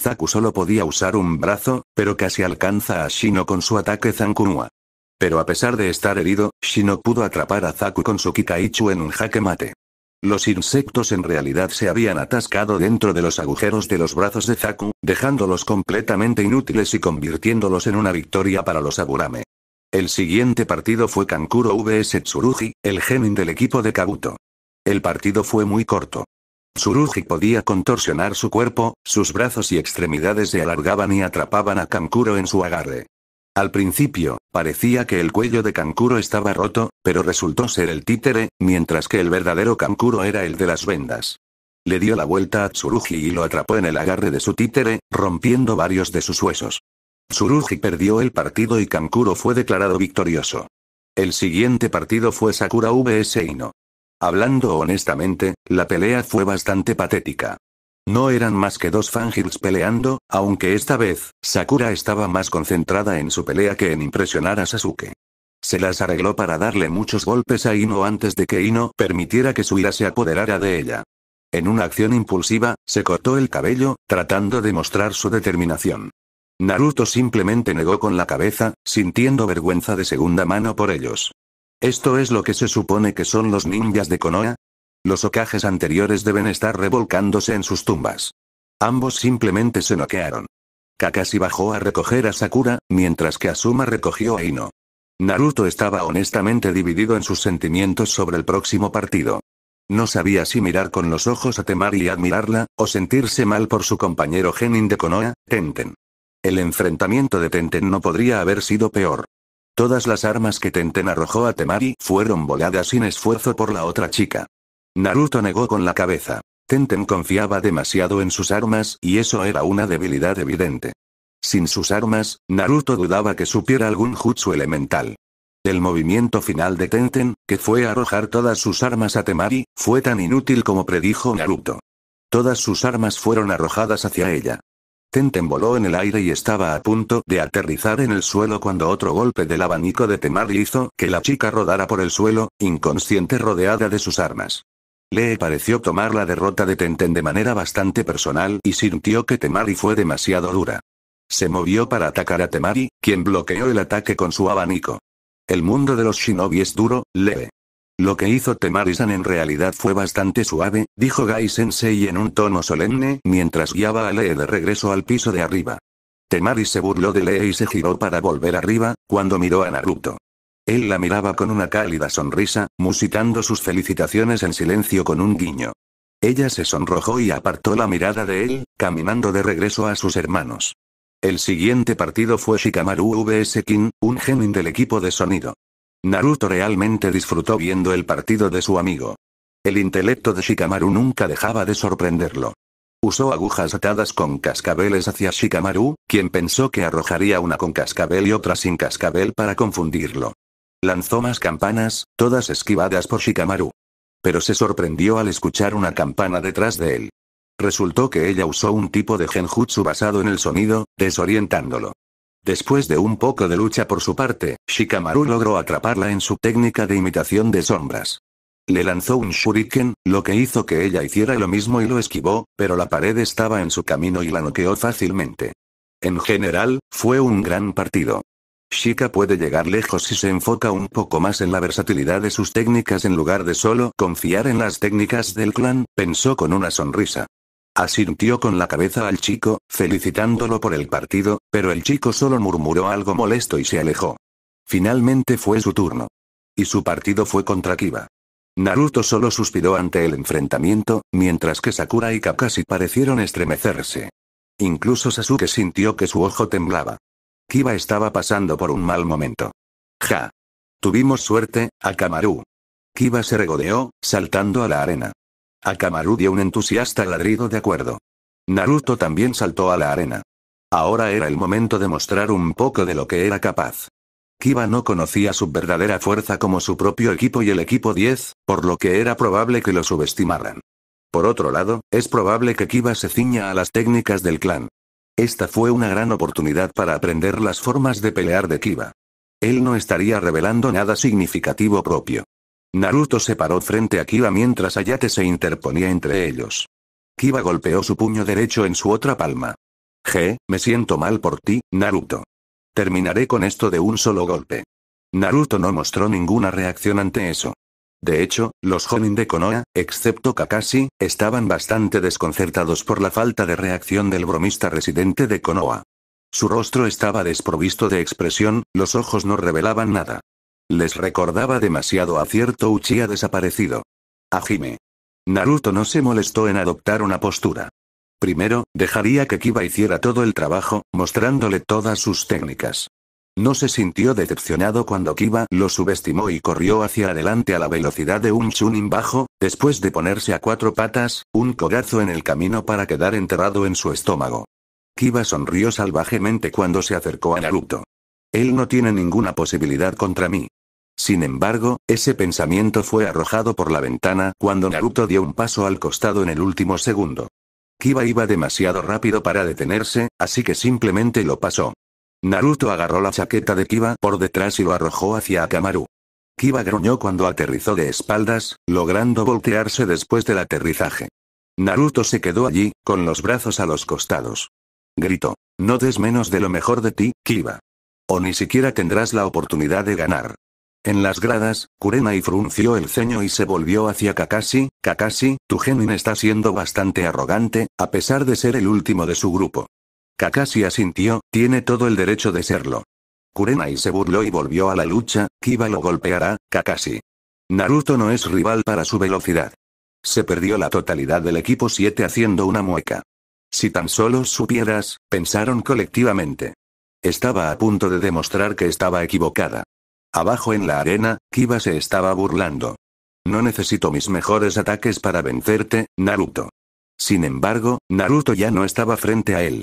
Zaku solo podía usar un brazo, pero casi alcanza a Shino con su ataque Zankunua. Pero a pesar de estar herido, Shino pudo atrapar a Zaku con su Kikaichu en un jaque mate. Los insectos en realidad se habían atascado dentro de los agujeros de los brazos de Zaku, dejándolos completamente inútiles y convirtiéndolos en una victoria para los Aburame. El siguiente partido fue Kankuro vs Tsurugi, el genin del equipo de Kabuto. El partido fue muy corto. Tsurugi podía contorsionar su cuerpo, sus brazos y extremidades se alargaban y atrapaban a Kankuro en su agarre. Al principio, parecía que el cuello de Kankuro estaba roto, pero resultó ser el títere, mientras que el verdadero Kankuro era el de las vendas. Le dio la vuelta a Tsurugi y lo atrapó en el agarre de su títere, rompiendo varios de sus huesos. Tsurugi perdió el partido y Kankuro fue declarado victorioso. El siguiente partido fue Sakura vs Ino. Hablando honestamente, la pelea fue bastante patética. No eran más que dos fangirls peleando, aunque esta vez, Sakura estaba más concentrada en su pelea que en impresionar a Sasuke. Se las arregló para darle muchos golpes a Ino antes de que Ino permitiera que su ira se apoderara de ella. En una acción impulsiva, se cortó el cabello, tratando de mostrar su determinación. Naruto simplemente negó con la cabeza, sintiendo vergüenza de segunda mano por ellos. ¿Esto es lo que se supone que son los ninjas de Konoha? Los ocajes anteriores deben estar revolcándose en sus tumbas. Ambos simplemente se noquearon. Kakashi bajó a recoger a Sakura, mientras que Asuma recogió a Ino. Naruto estaba honestamente dividido en sus sentimientos sobre el próximo partido. No sabía si mirar con los ojos a Temari y admirarla, o sentirse mal por su compañero Genin de Konoha, Tenten. El enfrentamiento de Tenten no podría haber sido peor. Todas las armas que Tenten arrojó a Temari fueron voladas sin esfuerzo por la otra chica. Naruto negó con la cabeza. Tenten confiaba demasiado en sus armas y eso era una debilidad evidente. Sin sus armas, Naruto dudaba que supiera algún jutsu elemental. El movimiento final de Tenten, que fue arrojar todas sus armas a Temari, fue tan inútil como predijo Naruto. Todas sus armas fueron arrojadas hacia ella. Tenten voló en el aire y estaba a punto de aterrizar en el suelo cuando otro golpe del abanico de Temari hizo que la chica rodara por el suelo, inconsciente rodeada de sus armas. Lee pareció tomar la derrota de Tenten de manera bastante personal y sintió que Temari fue demasiado dura. Se movió para atacar a Temari, quien bloqueó el ataque con su abanico. El mundo de los shinobi es duro, Lee. Lo que hizo Temari-san en realidad fue bastante suave, dijo Gai-sensei en un tono solemne mientras guiaba a Lee de regreso al piso de arriba. Temari se burló de Lee y se giró para volver arriba, cuando miró a Naruto. Él la miraba con una cálida sonrisa, musitando sus felicitaciones en silencio con un guiño. Ella se sonrojó y apartó la mirada de él, caminando de regreso a sus hermanos. El siguiente partido fue Shikamaru vs King, un genin del equipo de sonido. Naruto realmente disfrutó viendo el partido de su amigo. El intelecto de Shikamaru nunca dejaba de sorprenderlo. Usó agujas atadas con cascabeles hacia Shikamaru, quien pensó que arrojaría una con cascabel y otra sin cascabel para confundirlo. Lanzó más campanas, todas esquivadas por Shikamaru. Pero se sorprendió al escuchar una campana detrás de él. Resultó que ella usó un tipo de genjutsu basado en el sonido, desorientándolo. Después de un poco de lucha por su parte, Shikamaru logró atraparla en su técnica de imitación de sombras. Le lanzó un shuriken, lo que hizo que ella hiciera lo mismo y lo esquivó, pero la pared estaba en su camino y la noqueó fácilmente. En general, fue un gran partido. Shika puede llegar lejos si se enfoca un poco más en la versatilidad de sus técnicas en lugar de solo confiar en las técnicas del clan, pensó con una sonrisa. Asintió con la cabeza al chico, felicitándolo por el partido, pero el chico solo murmuró algo molesto y se alejó. Finalmente fue su turno. Y su partido fue contra Kiba. Naruto solo suspiró ante el enfrentamiento, mientras que Sakura y Kakashi parecieron estremecerse. Incluso Sasuke sintió que su ojo temblaba. Kiba estaba pasando por un mal momento. Ja. Tuvimos suerte, Akamaru. Kiba se regodeó, saltando a la arena. Akamaru dio un entusiasta ladrido de acuerdo. Naruto también saltó a la arena. Ahora era el momento de mostrar un poco de lo que era capaz. Kiba no conocía su verdadera fuerza como su propio equipo y el equipo 10, por lo que era probable que lo subestimaran. Por otro lado, es probable que Kiba se ciña a las técnicas del clan. Esta fue una gran oportunidad para aprender las formas de pelear de Kiba. Él no estaría revelando nada significativo propio. Naruto se paró frente a Kiba mientras Ayate se interponía entre ellos. Kiba golpeó su puño derecho en su otra palma. Je, me siento mal por ti, Naruto. Terminaré con esto de un solo golpe. Naruto no mostró ninguna reacción ante eso. De hecho, los Honin de Konoha, excepto Kakashi, estaban bastante desconcertados por la falta de reacción del bromista residente de Konoha. Su rostro estaba desprovisto de expresión, los ojos no revelaban nada. Les recordaba demasiado a cierto Uchiha desaparecido. Ajime. Naruto no se molestó en adoptar una postura. Primero, dejaría que Kiba hiciera todo el trabajo, mostrándole todas sus técnicas. No se sintió decepcionado cuando Kiba lo subestimó y corrió hacia adelante a la velocidad de un chunin bajo, después de ponerse a cuatro patas, un cogazo en el camino para quedar enterrado en su estómago. Kiba sonrió salvajemente cuando se acercó a Naruto. Él no tiene ninguna posibilidad contra mí. Sin embargo, ese pensamiento fue arrojado por la ventana cuando Naruto dio un paso al costado en el último segundo. Kiba iba demasiado rápido para detenerse, así que simplemente lo pasó. Naruto agarró la chaqueta de Kiba por detrás y lo arrojó hacia Akamaru. Kiba gruñó cuando aterrizó de espaldas, logrando voltearse después del aterrizaje. Naruto se quedó allí, con los brazos a los costados. Gritó. No des menos de lo mejor de ti, Kiba. O ni siquiera tendrás la oportunidad de ganar. En las gradas, Kurenai frunció el ceño y se volvió hacia Kakashi. Kakashi, tu genin está siendo bastante arrogante, a pesar de ser el último de su grupo. Kakashi asintió, tiene todo el derecho de serlo. Kurenai se burló y volvió a la lucha, Kiba lo golpeará, Kakashi. Naruto no es rival para su velocidad. Se perdió la totalidad del equipo 7 haciendo una mueca. Si tan solo supieras, pensaron colectivamente. Estaba a punto de demostrar que estaba equivocada. Abajo en la arena, Kiba se estaba burlando. No necesito mis mejores ataques para vencerte, Naruto. Sin embargo, Naruto ya no estaba frente a él.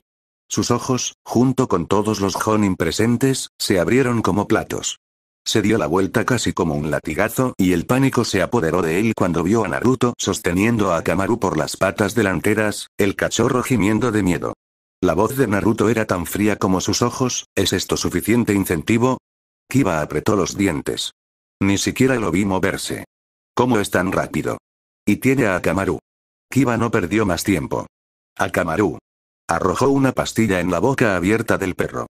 Sus ojos, junto con todos los Jonin presentes, se abrieron como platos. Se dio la vuelta casi como un latigazo y el pánico se apoderó de él cuando vio a Naruto sosteniendo a Kamaru por las patas delanteras, el cachorro gimiendo de miedo. La voz de Naruto era tan fría como sus ojos, ¿es esto suficiente incentivo? Kiba apretó los dientes. Ni siquiera lo vi moverse. ¿Cómo es tan rápido? Y tiene a Kamaru. Kiba no perdió más tiempo. A Kamaru. Arrojó una pastilla en la boca abierta del perro.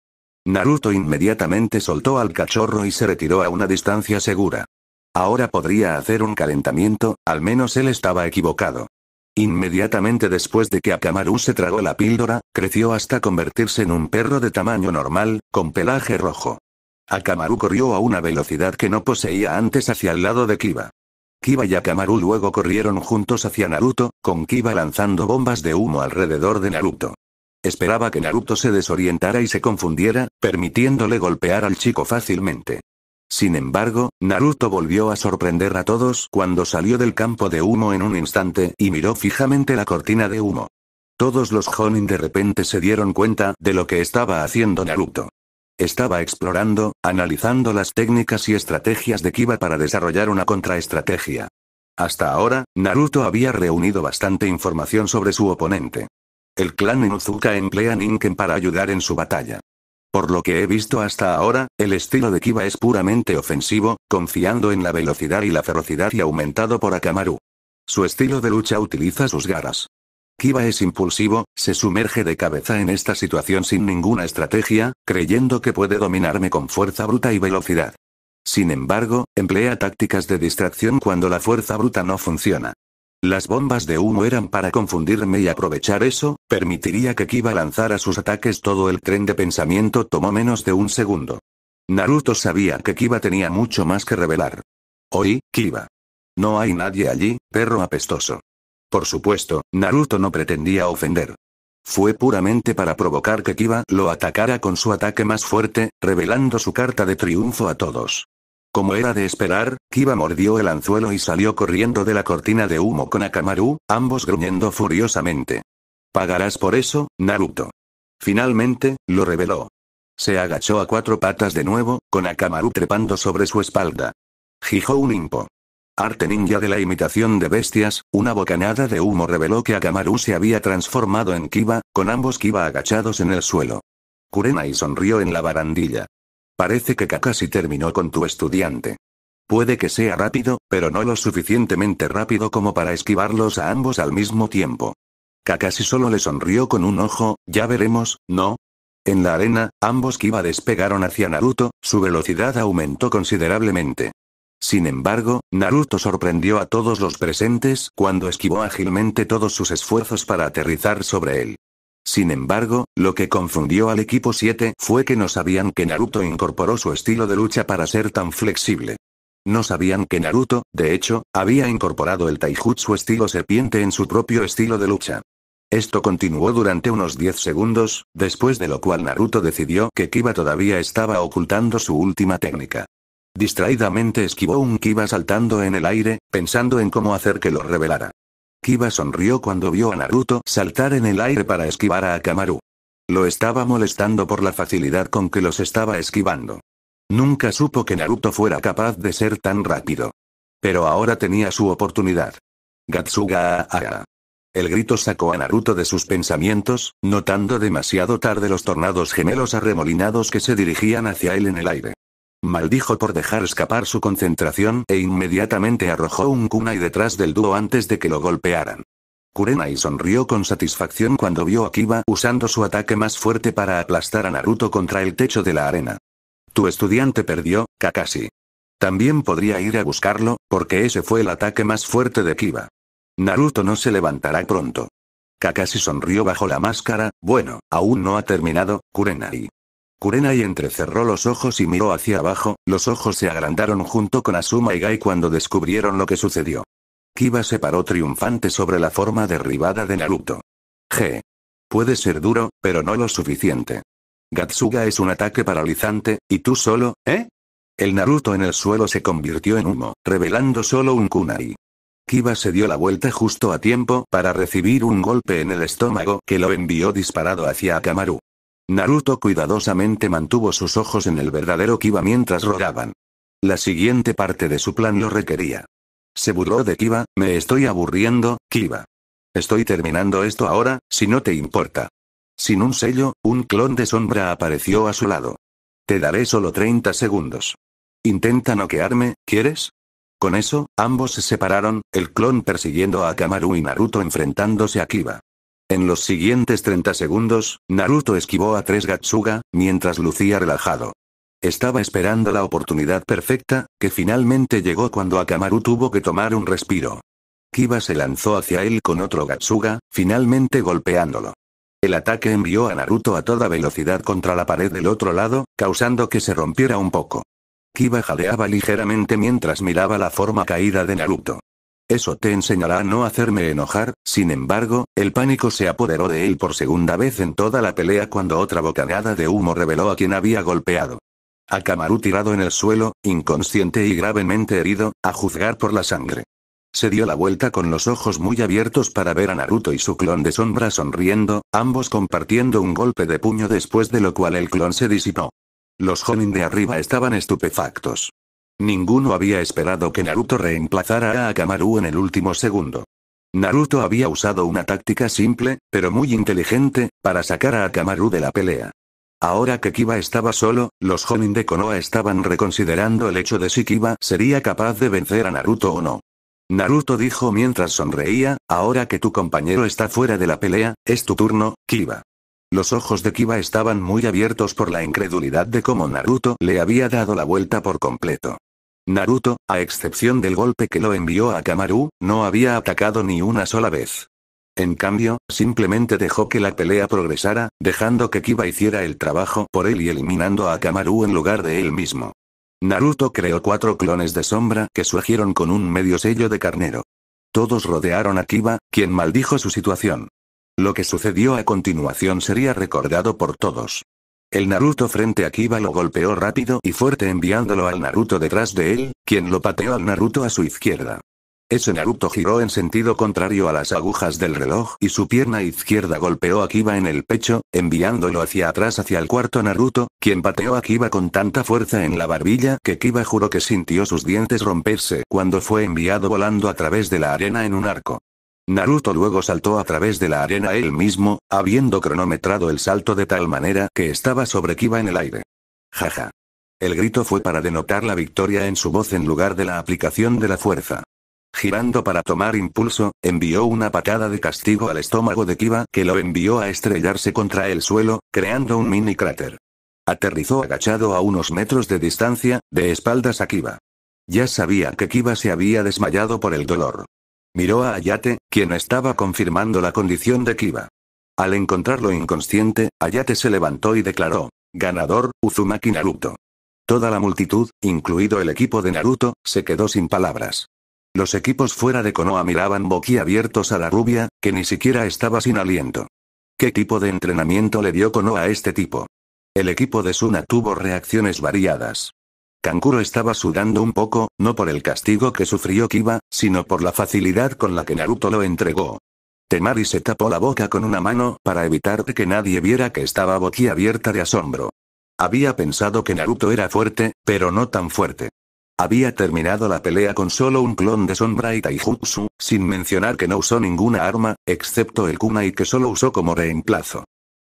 Naruto inmediatamente soltó al cachorro y se retiró a una distancia segura. Ahora podría hacer un calentamiento, al menos él estaba equivocado. Inmediatamente después de que Akamaru se tragó la píldora, creció hasta convertirse en un perro de tamaño normal, con pelaje rojo. Akamaru corrió a una velocidad que no poseía antes hacia el lado de Kiba. Kiba y Akamaru luego corrieron juntos hacia Naruto, con Kiba lanzando bombas de humo alrededor de Naruto. Esperaba que Naruto se desorientara y se confundiera, permitiéndole golpear al chico fácilmente. Sin embargo, Naruto volvió a sorprender a todos cuando salió del campo de humo en un instante y miró fijamente la cortina de humo. Todos los Jonin de repente se dieron cuenta de lo que estaba haciendo Naruto. Estaba explorando, analizando las técnicas y estrategias de Kiba para desarrollar una contraestrategia. Hasta ahora, Naruto había reunido bastante información sobre su oponente. El clan Inuzuka emplea Ninken para ayudar en su batalla. Por lo que he visto hasta ahora, el estilo de Kiba es puramente ofensivo, confiando en la velocidad y la ferocidad y aumentado por Akamaru. Su estilo de lucha utiliza sus garras. Kiba es impulsivo, se sumerge de cabeza en esta situación sin ninguna estrategia, creyendo que puede dominarme con fuerza bruta y velocidad. Sin embargo, emplea tácticas de distracción cuando la fuerza bruta no funciona. Las bombas de humo eran para confundirme y aprovechar eso, permitiría que Kiba lanzara sus ataques. Todo el tren de pensamiento tomó menos de un segundo. Naruto sabía que Kiba tenía mucho más que revelar. Oí, Kiba. No hay nadie allí, perro apestoso. Por supuesto, Naruto no pretendía ofender. Fue puramente para provocar que Kiba lo atacara con su ataque más fuerte, revelando su carta de triunfo a todos. Como era de esperar, Kiba mordió el anzuelo y salió corriendo de la cortina de humo con Akamaru, ambos gruñendo furiosamente. Pagarás por eso, Naruto. Finalmente, lo reveló. Se agachó a cuatro patas de nuevo, con Akamaru trepando sobre su espalda. un Impo. Arte ninja de la imitación de bestias, una bocanada de humo reveló que Akamaru se había transformado en Kiba, con ambos Kiba agachados en el suelo. Kurenai sonrió en la barandilla. Parece que Kakashi terminó con tu estudiante. Puede que sea rápido, pero no lo suficientemente rápido como para esquivarlos a ambos al mismo tiempo. Kakashi solo le sonrió con un ojo, ya veremos, ¿no? En la arena, ambos Kiba despegaron hacia Naruto, su velocidad aumentó considerablemente. Sin embargo, Naruto sorprendió a todos los presentes cuando esquivó ágilmente todos sus esfuerzos para aterrizar sobre él. Sin embargo, lo que confundió al equipo 7 fue que no sabían que Naruto incorporó su estilo de lucha para ser tan flexible. No sabían que Naruto, de hecho, había incorporado el taijutsu estilo serpiente en su propio estilo de lucha. Esto continuó durante unos 10 segundos, después de lo cual Naruto decidió que Kiba todavía estaba ocultando su última técnica. Distraídamente esquivó un Kiba saltando en el aire, pensando en cómo hacer que lo revelara. Kiba sonrió cuando vio a Naruto saltar en el aire para esquivar a Akamaru. Lo estaba molestando por la facilidad con que los estaba esquivando. Nunca supo que Naruto fuera capaz de ser tan rápido. Pero ahora tenía su oportunidad. Gatsuga a El grito sacó a Naruto de sus pensamientos, notando demasiado tarde los tornados gemelos arremolinados que se dirigían hacia él en el aire maldijo por dejar escapar su concentración e inmediatamente arrojó un kunai detrás del dúo antes de que lo golpearan. Kurenai sonrió con satisfacción cuando vio a Kiba usando su ataque más fuerte para aplastar a Naruto contra el techo de la arena. Tu estudiante perdió, Kakashi. También podría ir a buscarlo, porque ese fue el ataque más fuerte de Kiba. Naruto no se levantará pronto. Kakashi sonrió bajo la máscara, bueno, aún no ha terminado, Kurenai. Kurenai entrecerró los ojos y miró hacia abajo, los ojos se agrandaron junto con Asuma y Gai cuando descubrieron lo que sucedió. Kiba se paró triunfante sobre la forma derribada de Naruto. G. Puede ser duro, pero no lo suficiente. Gatsuga es un ataque paralizante, y tú solo, ¿eh? El Naruto en el suelo se convirtió en humo, revelando solo un kunai. Kiba se dio la vuelta justo a tiempo para recibir un golpe en el estómago que lo envió disparado hacia Akamaru. Naruto cuidadosamente mantuvo sus ojos en el verdadero Kiba mientras rodaban. La siguiente parte de su plan lo requería. Se burló de Kiba, me estoy aburriendo, Kiba. Estoy terminando esto ahora, si no te importa. Sin un sello, un clon de sombra apareció a su lado. Te daré solo 30 segundos. Intenta noquearme, ¿quieres? Con eso, ambos se separaron, el clon persiguiendo a Kamaru y Naruto enfrentándose a Kiba. En los siguientes 30 segundos, Naruto esquivó a tres Gatsuga, mientras lucía relajado. Estaba esperando la oportunidad perfecta, que finalmente llegó cuando Akamaru tuvo que tomar un respiro. Kiba se lanzó hacia él con otro Gatsuga, finalmente golpeándolo. El ataque envió a Naruto a toda velocidad contra la pared del otro lado, causando que se rompiera un poco. Kiba jadeaba ligeramente mientras miraba la forma caída de Naruto. Eso te enseñará a no hacerme enojar, sin embargo, el pánico se apoderó de él por segunda vez en toda la pelea cuando otra bocanada de humo reveló a quien había golpeado. A Kamaru tirado en el suelo, inconsciente y gravemente herido, a juzgar por la sangre. Se dio la vuelta con los ojos muy abiertos para ver a Naruto y su clon de sombra sonriendo, ambos compartiendo un golpe de puño después de lo cual el clon se disipó. Los Jonin de arriba estaban estupefactos. Ninguno había esperado que Naruto reemplazara a Akamaru en el último segundo. Naruto había usado una táctica simple, pero muy inteligente, para sacar a Akamaru de la pelea. Ahora que Kiba estaba solo, los Jōnin de Konoha estaban reconsiderando el hecho de si Kiba sería capaz de vencer a Naruto o no. Naruto dijo mientras sonreía, ahora que tu compañero está fuera de la pelea, es tu turno, Kiba. Los ojos de Kiba estaban muy abiertos por la incredulidad de cómo Naruto le había dado la vuelta por completo. Naruto, a excepción del golpe que lo envió a Kamaru, no había atacado ni una sola vez. En cambio, simplemente dejó que la pelea progresara, dejando que Kiba hiciera el trabajo por él y eliminando a Kamaru en lugar de él mismo. Naruto creó cuatro clones de sombra que surgieron con un medio sello de carnero. Todos rodearon a Kiba, quien maldijo su situación. Lo que sucedió a continuación sería recordado por todos. El Naruto frente a Kiba lo golpeó rápido y fuerte enviándolo al Naruto detrás de él, quien lo pateó al Naruto a su izquierda. Ese Naruto giró en sentido contrario a las agujas del reloj y su pierna izquierda golpeó a Kiba en el pecho, enviándolo hacia atrás hacia el cuarto Naruto, quien pateó a Kiba con tanta fuerza en la barbilla que Kiba juró que sintió sus dientes romperse cuando fue enviado volando a través de la arena en un arco. Naruto luego saltó a través de la arena él mismo, habiendo cronometrado el salto de tal manera que estaba sobre Kiba en el aire. Jaja. El grito fue para denotar la victoria en su voz en lugar de la aplicación de la fuerza. Girando para tomar impulso, envió una patada de castigo al estómago de Kiba que lo envió a estrellarse contra el suelo, creando un mini cráter. Aterrizó agachado a unos metros de distancia, de espaldas a Kiba. Ya sabía que Kiba se había desmayado por el dolor. Miró a Ayate, quien estaba confirmando la condición de Kiba. Al encontrarlo inconsciente, Ayate se levantó y declaró, ganador, Uzumaki Naruto. Toda la multitud, incluido el equipo de Naruto, se quedó sin palabras. Los equipos fuera de Konoha miraban boquiabiertos a la rubia, que ni siquiera estaba sin aliento. ¿Qué tipo de entrenamiento le dio Konoha a este tipo? El equipo de Suna tuvo reacciones variadas. Kankuro estaba sudando un poco, no por el castigo que sufrió Kiba, sino por la facilidad con la que Naruto lo entregó. Temari se tapó la boca con una mano para evitar que nadie viera que estaba boquiabierta de asombro. Había pensado que Naruto era fuerte, pero no tan fuerte. Había terminado la pelea con solo un clon de sombra y taijutsu, sin mencionar que no usó ninguna arma, excepto el kunai que solo usó como reemplazo.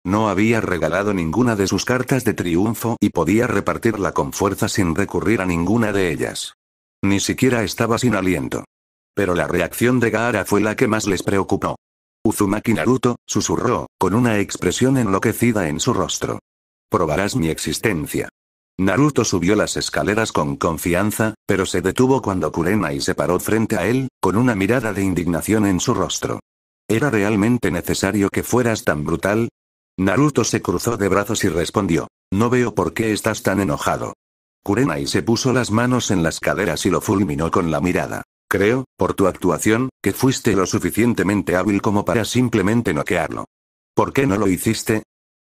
No había regalado ninguna de sus cartas de triunfo y podía repartirla con fuerza sin recurrir a ninguna de ellas. Ni siquiera estaba sin aliento. Pero la reacción de Gaara fue la que más les preocupó. Uzumaki Naruto, susurró, con una expresión enloquecida en su rostro. Probarás mi existencia. Naruto subió las escaleras con confianza, pero se detuvo cuando Kurenai se paró frente a él, con una mirada de indignación en su rostro. ¿Era realmente necesario que fueras tan brutal? Naruto se cruzó de brazos y respondió. No veo por qué estás tan enojado. Kurenai se puso las manos en las caderas y lo fulminó con la mirada. Creo, por tu actuación, que fuiste lo suficientemente hábil como para simplemente noquearlo. ¿Por qué no lo hiciste?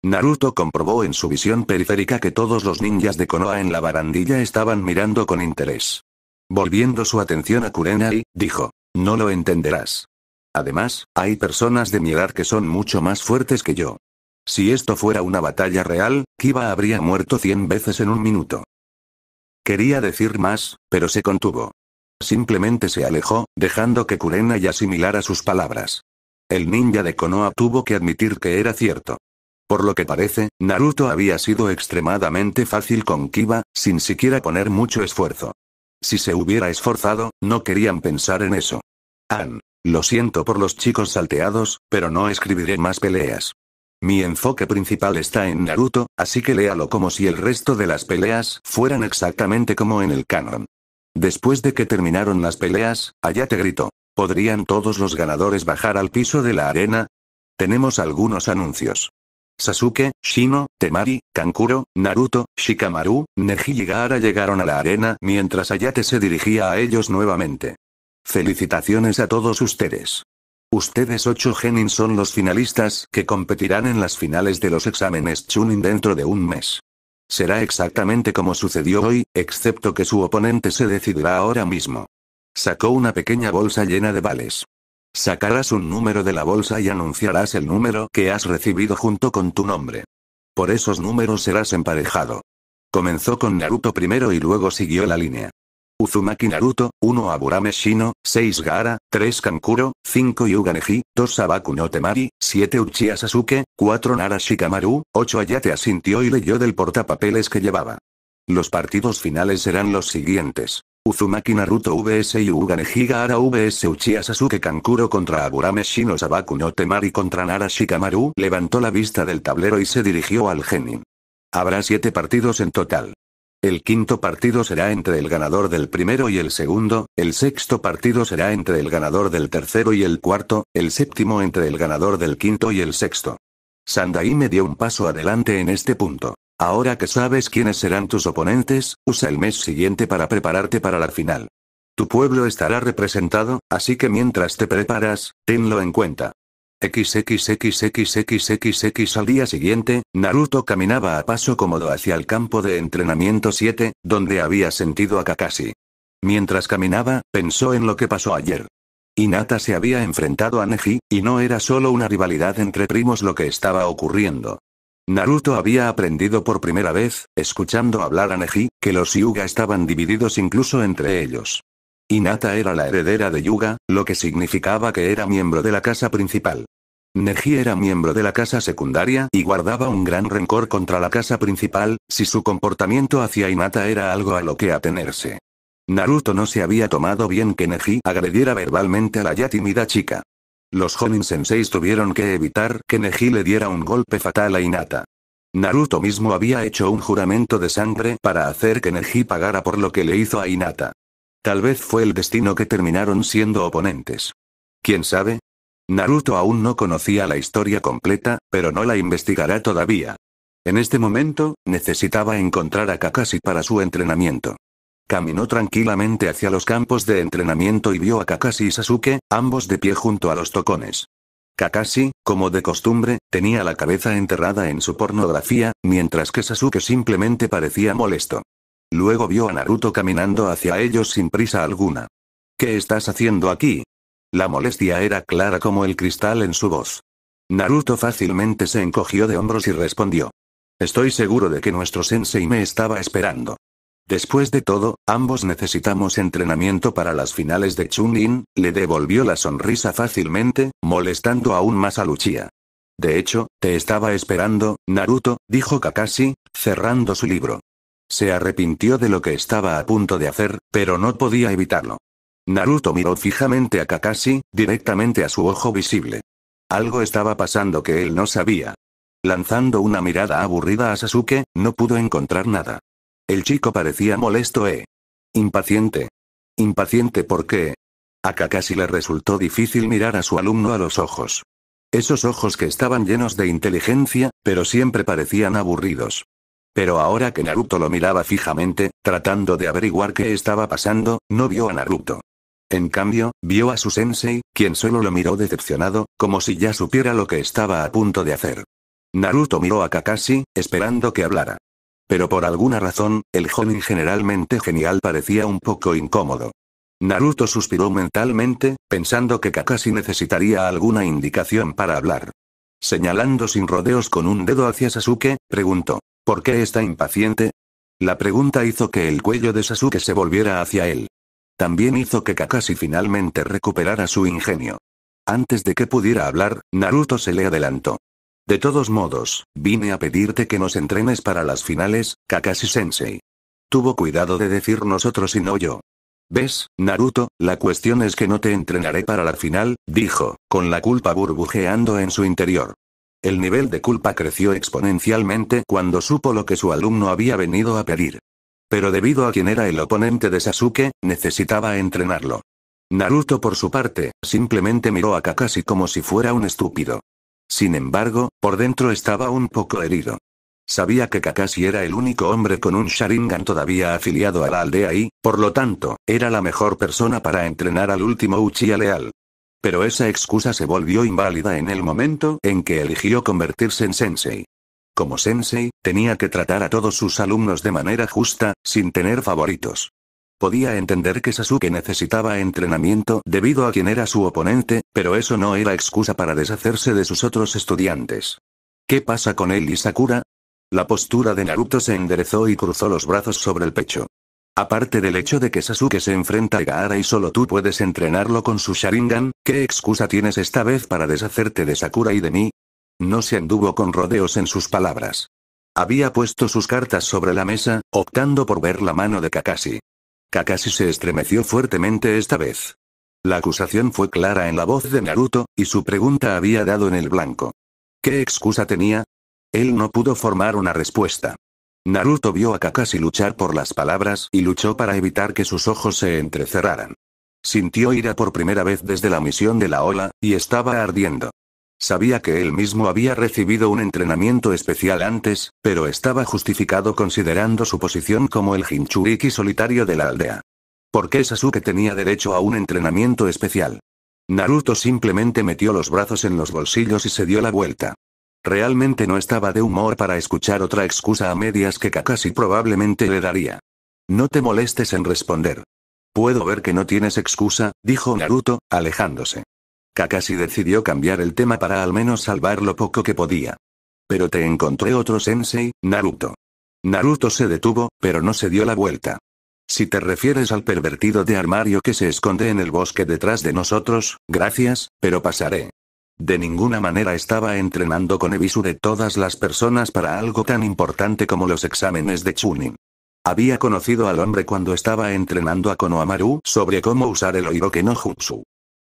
Naruto comprobó en su visión periférica que todos los ninjas de Konoha en la barandilla estaban mirando con interés. Volviendo su atención a Kurenai, dijo, no lo entenderás. Además, hay personas de mi edad que son mucho más fuertes que yo. Si esto fuera una batalla real, Kiba habría muerto cien veces en un minuto. Quería decir más, pero se contuvo. Simplemente se alejó, dejando que Kurenai asimilara sus palabras. El ninja de Konoha tuvo que admitir que era cierto. Por lo que parece, Naruto había sido extremadamente fácil con Kiba, sin siquiera poner mucho esfuerzo. Si se hubiera esforzado, no querían pensar en eso. An. Lo siento por los chicos salteados, pero no escribiré más peleas. Mi enfoque principal está en Naruto, así que léalo como si el resto de las peleas fueran exactamente como en el canon. Después de que terminaron las peleas, Ayate gritó. ¿Podrían todos los ganadores bajar al piso de la arena? Tenemos algunos anuncios. Sasuke, Shino, Temari, Kankuro, Naruto, Shikamaru, Neji y Gaara llegaron a la arena mientras Ayate se dirigía a ellos nuevamente. Felicitaciones a todos ustedes. Ustedes ocho genin son los finalistas que competirán en las finales de los exámenes Chunin dentro de un mes. Será exactamente como sucedió hoy, excepto que su oponente se decidirá ahora mismo. Sacó una pequeña bolsa llena de vales. Sacarás un número de la bolsa y anunciarás el número que has recibido junto con tu nombre. Por esos números serás emparejado. Comenzó con Naruto primero y luego siguió la línea. Uzumaki Naruto, 1 Aburame Shino, 6 Gara, 3 Kankuro, 5 Yuganeji, 2 Sabaku no Temari, 7 Uchiha Sasuke, 4 Nara Shikamaru, 8 Ayate asintió y leyó del portapapeles que llevaba. Los partidos finales serán los siguientes. Uzumaki Naruto vs Yuganeji Gaara vs Uchiha Sasuke Kankuro contra Aburame Shino Sabaku no Temari contra Nara Shikamaru levantó la vista del tablero y se dirigió al genin. Habrá 7 partidos en total. El quinto partido será entre el ganador del primero y el segundo, el sexto partido será entre el ganador del tercero y el cuarto, el séptimo entre el ganador del quinto y el sexto. Sandai me dio un paso adelante en este punto. Ahora que sabes quiénes serán tus oponentes, usa el mes siguiente para prepararte para la final. Tu pueblo estará representado, así que mientras te preparas, tenlo en cuenta. XXXXXX al día siguiente, Naruto caminaba a paso cómodo hacia el campo de entrenamiento 7, donde había sentido a Kakashi. Mientras caminaba, pensó en lo que pasó ayer. Inata se había enfrentado a Neji, y no era solo una rivalidad entre primos lo que estaba ocurriendo. Naruto había aprendido por primera vez, escuchando hablar a Neji, que los Yuga estaban divididos incluso entre ellos. Inata era la heredera de Yuga, lo que significaba que era miembro de la casa principal. Neji era miembro de la casa secundaria y guardaba un gran rencor contra la casa principal, si su comportamiento hacia Hinata era algo a lo que atenerse. Naruto no se había tomado bien que Neji agrediera verbalmente a la ya tímida chica. Los Honin Senseis tuvieron que evitar que Neji le diera un golpe fatal a Hinata. Naruto mismo había hecho un juramento de sangre para hacer que Neji pagara por lo que le hizo a Hinata. Tal vez fue el destino que terminaron siendo oponentes. ¿Quién sabe? Naruto aún no conocía la historia completa, pero no la investigará todavía. En este momento, necesitaba encontrar a Kakashi para su entrenamiento. Caminó tranquilamente hacia los campos de entrenamiento y vio a Kakashi y Sasuke, ambos de pie junto a los tocones. Kakashi, como de costumbre, tenía la cabeza enterrada en su pornografía, mientras que Sasuke simplemente parecía molesto. Luego vio a Naruto caminando hacia ellos sin prisa alguna. ¿Qué estás haciendo aquí? La molestia era clara como el cristal en su voz. Naruto fácilmente se encogió de hombros y respondió. Estoy seguro de que nuestro sensei me estaba esperando. Después de todo, ambos necesitamos entrenamiento para las finales de Chunin, le devolvió la sonrisa fácilmente, molestando aún más a Luchia. De hecho, te estaba esperando, Naruto, dijo Kakashi, cerrando su libro. Se arrepintió de lo que estaba a punto de hacer, pero no podía evitarlo. Naruto miró fijamente a Kakashi, directamente a su ojo visible. Algo estaba pasando que él no sabía. Lanzando una mirada aburrida a Sasuke, no pudo encontrar nada. El chico parecía molesto e impaciente. Impaciente porque a Kakashi le resultó difícil mirar a su alumno a los ojos. Esos ojos que estaban llenos de inteligencia, pero siempre parecían aburridos. Pero ahora que Naruto lo miraba fijamente, tratando de averiguar qué estaba pasando, no vio a Naruto. En cambio, vio a su sensei, quien solo lo miró decepcionado, como si ya supiera lo que estaba a punto de hacer. Naruto miró a Kakashi, esperando que hablara. Pero por alguna razón, el joven generalmente genial parecía un poco incómodo. Naruto suspiró mentalmente, pensando que Kakashi necesitaría alguna indicación para hablar. Señalando sin rodeos con un dedo hacia Sasuke, preguntó, ¿por qué está impaciente? La pregunta hizo que el cuello de Sasuke se volviera hacia él. También hizo que Kakashi finalmente recuperara su ingenio. Antes de que pudiera hablar, Naruto se le adelantó. De todos modos, vine a pedirte que nos entrenes para las finales, Kakashi-sensei. Tuvo cuidado de decir nosotros y no yo. ¿Ves, Naruto? La cuestión es que no te entrenaré para la final, dijo, con la culpa burbujeando en su interior. El nivel de culpa creció exponencialmente cuando supo lo que su alumno había venido a pedir. Pero debido a quien era el oponente de Sasuke, necesitaba entrenarlo. Naruto por su parte, simplemente miró a Kakashi como si fuera un estúpido. Sin embargo, por dentro estaba un poco herido. Sabía que Kakashi era el único hombre con un Sharingan todavía afiliado a la aldea y, por lo tanto, era la mejor persona para entrenar al último Uchiha leal. Pero esa excusa se volvió inválida en el momento en que eligió convertirse en sensei. Como sensei, tenía que tratar a todos sus alumnos de manera justa, sin tener favoritos. Podía entender que Sasuke necesitaba entrenamiento debido a quien era su oponente, pero eso no era excusa para deshacerse de sus otros estudiantes. ¿Qué pasa con él y Sakura? La postura de Naruto se enderezó y cruzó los brazos sobre el pecho. Aparte del hecho de que Sasuke se enfrenta a Gaara y solo tú puedes entrenarlo con su Sharingan, ¿qué excusa tienes esta vez para deshacerte de Sakura y de mí? No se anduvo con rodeos en sus palabras. Había puesto sus cartas sobre la mesa, optando por ver la mano de Kakashi. Kakashi se estremeció fuertemente esta vez. La acusación fue clara en la voz de Naruto, y su pregunta había dado en el blanco. ¿Qué excusa tenía? Él no pudo formar una respuesta. Naruto vio a Kakashi luchar por las palabras y luchó para evitar que sus ojos se entrecerraran. Sintió ira por primera vez desde la misión de la ola, y estaba ardiendo. Sabía que él mismo había recibido un entrenamiento especial antes, pero estaba justificado considerando su posición como el Jinchuriki solitario de la aldea. ¿Por qué Sasuke tenía derecho a un entrenamiento especial? Naruto simplemente metió los brazos en los bolsillos y se dio la vuelta. Realmente no estaba de humor para escuchar otra excusa a medias que Kakashi probablemente le daría. No te molestes en responder. Puedo ver que no tienes excusa, dijo Naruto, alejándose. Kakashi decidió cambiar el tema para al menos salvar lo poco que podía. Pero te encontré otro sensei, Naruto. Naruto se detuvo, pero no se dio la vuelta. Si te refieres al pervertido de armario que se esconde en el bosque detrás de nosotros, gracias, pero pasaré. De ninguna manera estaba entrenando con Ebisu de todas las personas para algo tan importante como los exámenes de Chunin. Había conocido al hombre cuando estaba entrenando a Konohamaru sobre cómo usar el Oiroke no Jutsu.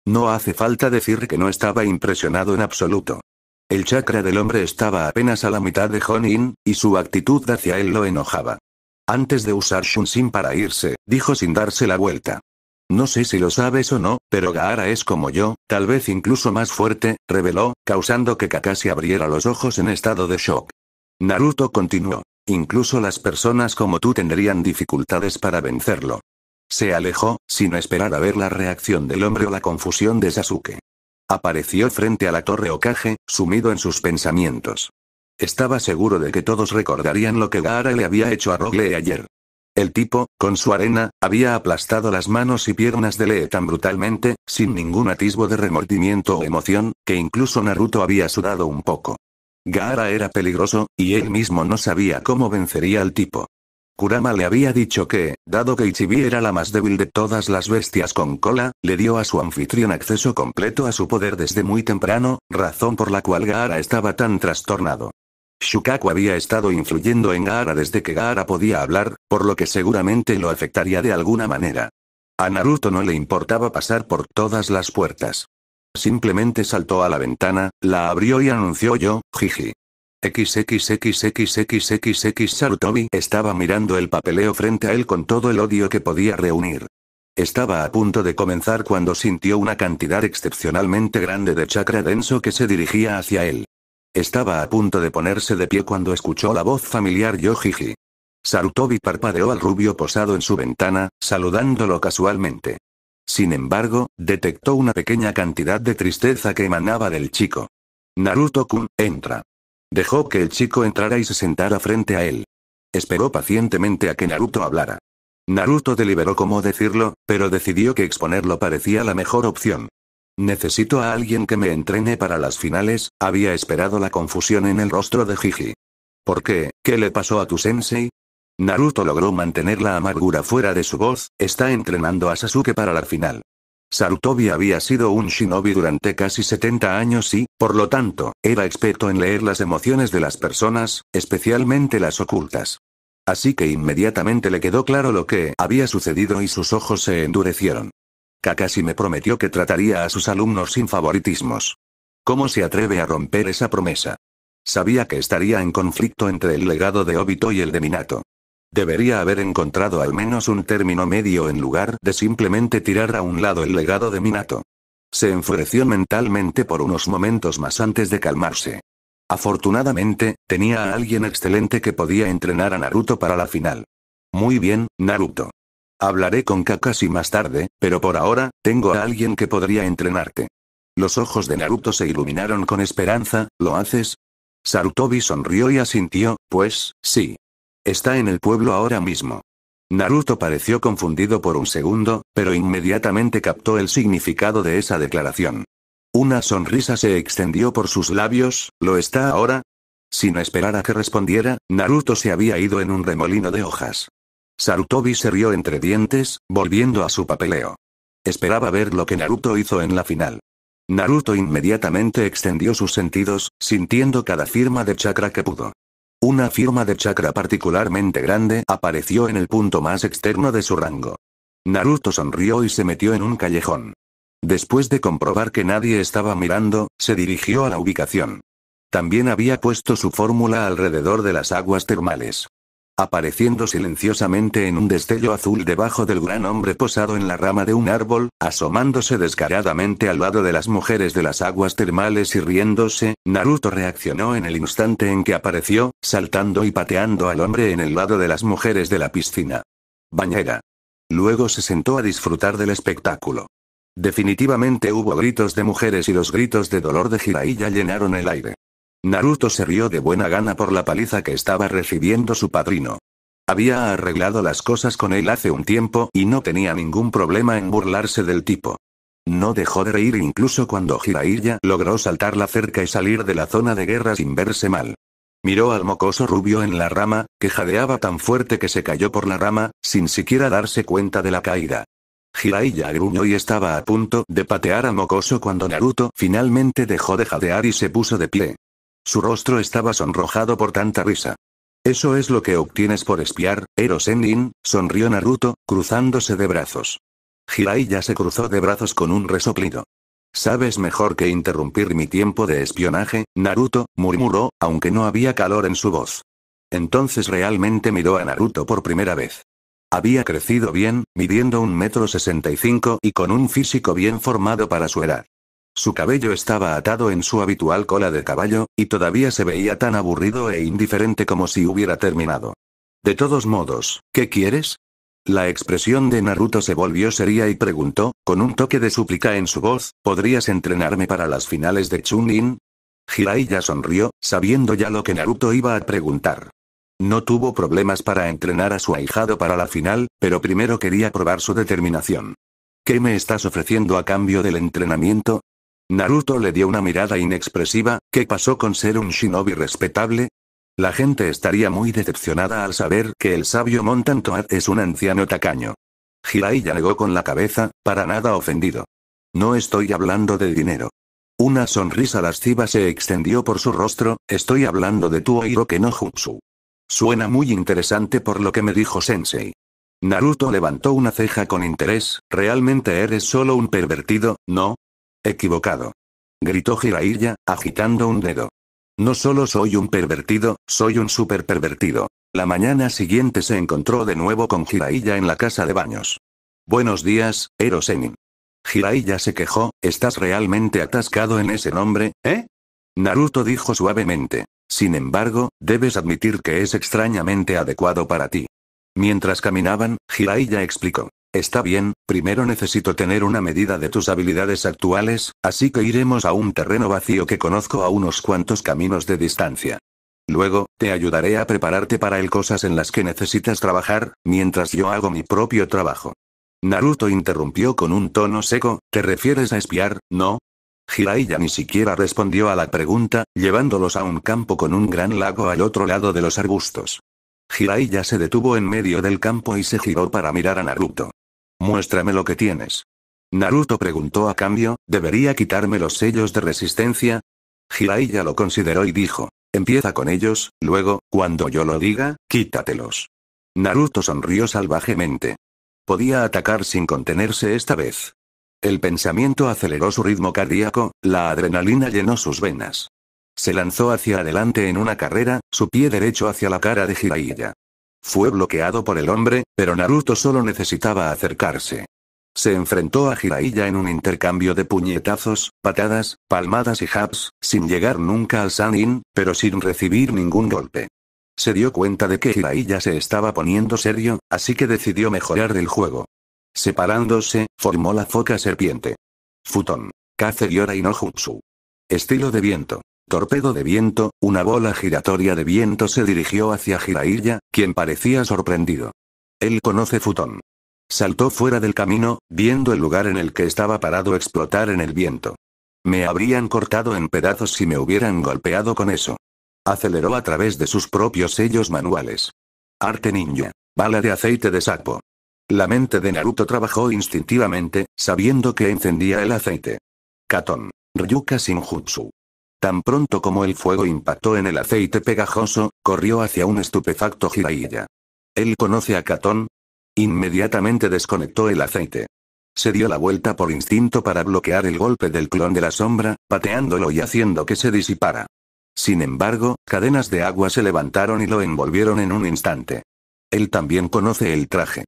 No hace falta decir que no estaba impresionado en absoluto. El chakra del hombre estaba apenas a la mitad de Honin, y su actitud hacia él lo enojaba. Antes de usar Shun-sin para irse, dijo sin darse la vuelta. No sé si lo sabes o no, pero Gaara es como yo, tal vez incluso más fuerte, reveló, causando que Kakashi abriera los ojos en estado de shock. Naruto continuó. Incluso las personas como tú tendrían dificultades para vencerlo. Se alejó, sin esperar a ver la reacción del hombre o la confusión de Sasuke. Apareció frente a la torre Okage, sumido en sus pensamientos. Estaba seguro de que todos recordarían lo que Gaara le había hecho a Rogle ayer. El tipo, con su arena, había aplastado las manos y piernas de Lee tan brutalmente, sin ningún atisbo de remordimiento o emoción, que incluso Naruto había sudado un poco. Gaara era peligroso, y él mismo no sabía cómo vencería al tipo. Kurama le había dicho que, dado que Ichibi era la más débil de todas las bestias con cola, le dio a su anfitrión acceso completo a su poder desde muy temprano, razón por la cual Gaara estaba tan trastornado. Shukaku había estado influyendo en Gaara desde que Gaara podía hablar, por lo que seguramente lo afectaría de alguna manera. A Naruto no le importaba pasar por todas las puertas. Simplemente saltó a la ventana, la abrió y anunció yo, Jiji. XXXXXX Sarutobi estaba mirando el papeleo frente a él con todo el odio que podía reunir. Estaba a punto de comenzar cuando sintió una cantidad excepcionalmente grande de chakra denso que se dirigía hacia él. Estaba a punto de ponerse de pie cuando escuchó la voz familiar Yojiji. Sarutobi parpadeó al rubio posado en su ventana, saludándolo casualmente. Sin embargo, detectó una pequeña cantidad de tristeza que emanaba del chico. Naruto-kun, entra. Dejó que el chico entrara y se sentara frente a él. Esperó pacientemente a que Naruto hablara. Naruto deliberó cómo decirlo, pero decidió que exponerlo parecía la mejor opción. Necesito a alguien que me entrene para las finales, había esperado la confusión en el rostro de Jiji. ¿Por qué? ¿Qué le pasó a tu sensei? Naruto logró mantener la amargura fuera de su voz, está entrenando a Sasuke para la final. Sarutobi había sido un shinobi durante casi 70 años y, por lo tanto, era experto en leer las emociones de las personas, especialmente las ocultas. Así que inmediatamente le quedó claro lo que había sucedido y sus ojos se endurecieron. Kakashi me prometió que trataría a sus alumnos sin favoritismos. ¿Cómo se atreve a romper esa promesa? Sabía que estaría en conflicto entre el legado de Obito y el de Minato. Debería haber encontrado al menos un término medio en lugar de simplemente tirar a un lado el legado de Minato. Se enfureció mentalmente por unos momentos más antes de calmarse. Afortunadamente, tenía a alguien excelente que podía entrenar a Naruto para la final. Muy bien, Naruto. Hablaré con Kakashi más tarde, pero por ahora, tengo a alguien que podría entrenarte. Los ojos de Naruto se iluminaron con esperanza, ¿lo haces? Sarutobi sonrió y asintió, pues, sí. Está en el pueblo ahora mismo. Naruto pareció confundido por un segundo, pero inmediatamente captó el significado de esa declaración. Una sonrisa se extendió por sus labios, ¿lo está ahora? Sin esperar a que respondiera, Naruto se había ido en un remolino de hojas. Sarutobi se rió entre dientes, volviendo a su papeleo. Esperaba ver lo que Naruto hizo en la final. Naruto inmediatamente extendió sus sentidos, sintiendo cada firma de chakra que pudo. Una firma de chakra particularmente grande apareció en el punto más externo de su rango. Naruto sonrió y se metió en un callejón. Después de comprobar que nadie estaba mirando, se dirigió a la ubicación. También había puesto su fórmula alrededor de las aguas termales apareciendo silenciosamente en un destello azul debajo del gran hombre posado en la rama de un árbol, asomándose descaradamente al lado de las mujeres de las aguas termales y riéndose, Naruto reaccionó en el instante en que apareció, saltando y pateando al hombre en el lado de las mujeres de la piscina. Bañera. Luego se sentó a disfrutar del espectáculo. Definitivamente hubo gritos de mujeres y los gritos de dolor de Jiraiya llenaron el aire. Naruto se rió de buena gana por la paliza que estaba recibiendo su padrino. Había arreglado las cosas con él hace un tiempo y no tenía ningún problema en burlarse del tipo. No dejó de reír incluso cuando Jiraiya logró saltar la cerca y salir de la zona de guerra sin verse mal. Miró al mocoso rubio en la rama, que jadeaba tan fuerte que se cayó por la rama, sin siquiera darse cuenta de la caída. Jiraiya gruñó y estaba a punto de patear a mocoso cuando Naruto finalmente dejó de jadear y se puso de pie. Su rostro estaba sonrojado por tanta risa. Eso es lo que obtienes por espiar, Eros Endin, sonrió Naruto, cruzándose de brazos. Hirai ya se cruzó de brazos con un resoplido. Sabes mejor que interrumpir mi tiempo de espionaje, Naruto, murmuró, aunque no había calor en su voz. Entonces realmente miró a Naruto por primera vez. Había crecido bien, midiendo un metro sesenta y con un físico bien formado para su edad. Su cabello estaba atado en su habitual cola de caballo, y todavía se veía tan aburrido e indiferente como si hubiera terminado. De todos modos, ¿qué quieres? La expresión de Naruto se volvió seria y preguntó, con un toque de súplica en su voz, ¿podrías entrenarme para las finales de Chunin? Hirai sonrió, sabiendo ya lo que Naruto iba a preguntar. No tuvo problemas para entrenar a su ahijado para la final, pero primero quería probar su determinación. ¿Qué me estás ofreciendo a cambio del entrenamiento? Naruto le dio una mirada inexpresiva, ¿qué pasó con ser un shinobi respetable? La gente estaría muy decepcionada al saber que el sabio Montan Toad es un anciano tacaño. Hirai negó con la cabeza, para nada ofendido. No estoy hablando de dinero. Una sonrisa lasciva se extendió por su rostro, estoy hablando de tu Oiro que no Jutsu. Suena muy interesante por lo que me dijo Sensei. Naruto levantó una ceja con interés, realmente eres solo un pervertido, ¿no? Equivocado. Gritó Jiraiya, agitando un dedo. No solo soy un pervertido, soy un super pervertido. La mañana siguiente se encontró de nuevo con Jiraiya en la casa de baños. Buenos días, Erosenin. Jiraiya se quejó, estás realmente atascado en ese nombre, ¿eh? Naruto dijo suavemente. Sin embargo, debes admitir que es extrañamente adecuado para ti. Mientras caminaban, Jiraiya explicó. Está bien, primero necesito tener una medida de tus habilidades actuales, así que iremos a un terreno vacío que conozco a unos cuantos caminos de distancia. Luego, te ayudaré a prepararte para el cosas en las que necesitas trabajar, mientras yo hago mi propio trabajo. Naruto interrumpió con un tono seco, ¿te refieres a espiar, no? Jiraiya ni siquiera respondió a la pregunta, llevándolos a un campo con un gran lago al otro lado de los arbustos. Jiraiya se detuvo en medio del campo y se giró para mirar a Naruto. Muéstrame lo que tienes. Naruto preguntó a cambio, ¿debería quitarme los sellos de resistencia? Jiraiya lo consideró y dijo, empieza con ellos, luego, cuando yo lo diga, quítatelos. Naruto sonrió salvajemente. Podía atacar sin contenerse esta vez. El pensamiento aceleró su ritmo cardíaco, la adrenalina llenó sus venas. Se lanzó hacia adelante en una carrera, su pie derecho hacia la cara de Jiraiya. Fue bloqueado por el hombre, pero Naruto solo necesitaba acercarse. Se enfrentó a Jiraiya en un intercambio de puñetazos, patadas, palmadas y jabs, sin llegar nunca al Sanin, pero sin recibir ningún golpe. Se dio cuenta de que Jiraiya se estaba poniendo serio, así que decidió mejorar el juego. Separándose, formó la foca serpiente. Futon. Kaze Yora y no Jutsu. Estilo de viento. Torpedo de viento, una bola giratoria de viento se dirigió hacia Jiraiya, quien parecía sorprendido. Él conoce Futón. Saltó fuera del camino, viendo el lugar en el que estaba parado explotar en el viento. Me habrían cortado en pedazos si me hubieran golpeado con eso. Aceleró a través de sus propios sellos manuales. Arte ninja. Bala de aceite de sapo. La mente de Naruto trabajó instintivamente, sabiendo que encendía el aceite. Katón. Ryuka Shinjutsu. Tan pronto como el fuego impactó en el aceite pegajoso, corrió hacia un estupefacto Jiraiya. Él conoce a Catón. Inmediatamente desconectó el aceite. Se dio la vuelta por instinto para bloquear el golpe del clon de la sombra, pateándolo y haciendo que se disipara. Sin embargo, cadenas de agua se levantaron y lo envolvieron en un instante. Él también conoce el traje.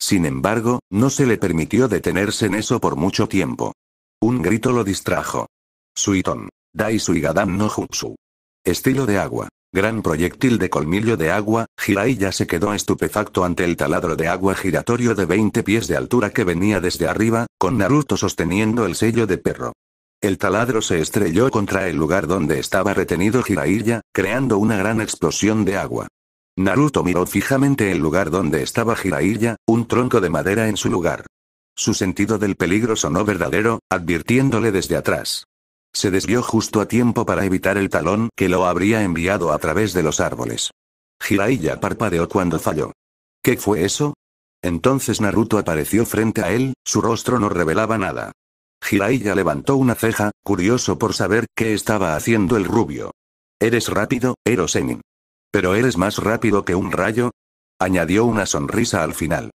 Sin embargo, no se le permitió detenerse en eso por mucho tiempo. Un grito lo distrajo. Suitón. Dai Suigadam no Jutsu. Estilo de agua. Gran proyectil de colmillo de agua, Jiraiya se quedó estupefacto ante el taladro de agua giratorio de 20 pies de altura que venía desde arriba, con Naruto sosteniendo el sello de perro. El taladro se estrelló contra el lugar donde estaba retenido Jiraiya, creando una gran explosión de agua. Naruto miró fijamente el lugar donde estaba Jiraiya, un tronco de madera en su lugar. Su sentido del peligro sonó verdadero, advirtiéndole desde atrás. Se desvió justo a tiempo para evitar el talón que lo habría enviado a través de los árboles. Jiraiya parpadeó cuando falló. ¿Qué fue eso? Entonces Naruto apareció frente a él, su rostro no revelaba nada. Jiraiya levantó una ceja, curioso por saber qué estaba haciendo el rubio. Eres rápido, Erosenin. Pero eres más rápido que un rayo. Añadió una sonrisa al final.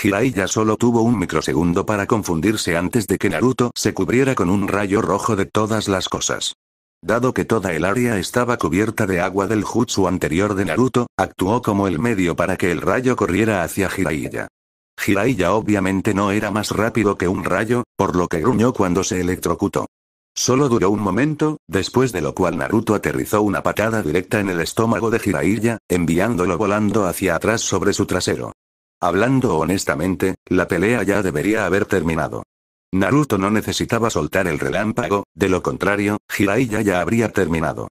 Hiraiya solo tuvo un microsegundo para confundirse antes de que Naruto se cubriera con un rayo rojo de todas las cosas. Dado que toda el área estaba cubierta de agua del jutsu anterior de Naruto, actuó como el medio para que el rayo corriera hacia Hiraiya. Hiraiya obviamente no era más rápido que un rayo, por lo que gruñó cuando se electrocutó. Solo duró un momento, después de lo cual Naruto aterrizó una patada directa en el estómago de Hiraiya, enviándolo volando hacia atrás sobre su trasero. Hablando honestamente, la pelea ya debería haber terminado. Naruto no necesitaba soltar el relámpago, de lo contrario, Jiraiya ya habría terminado.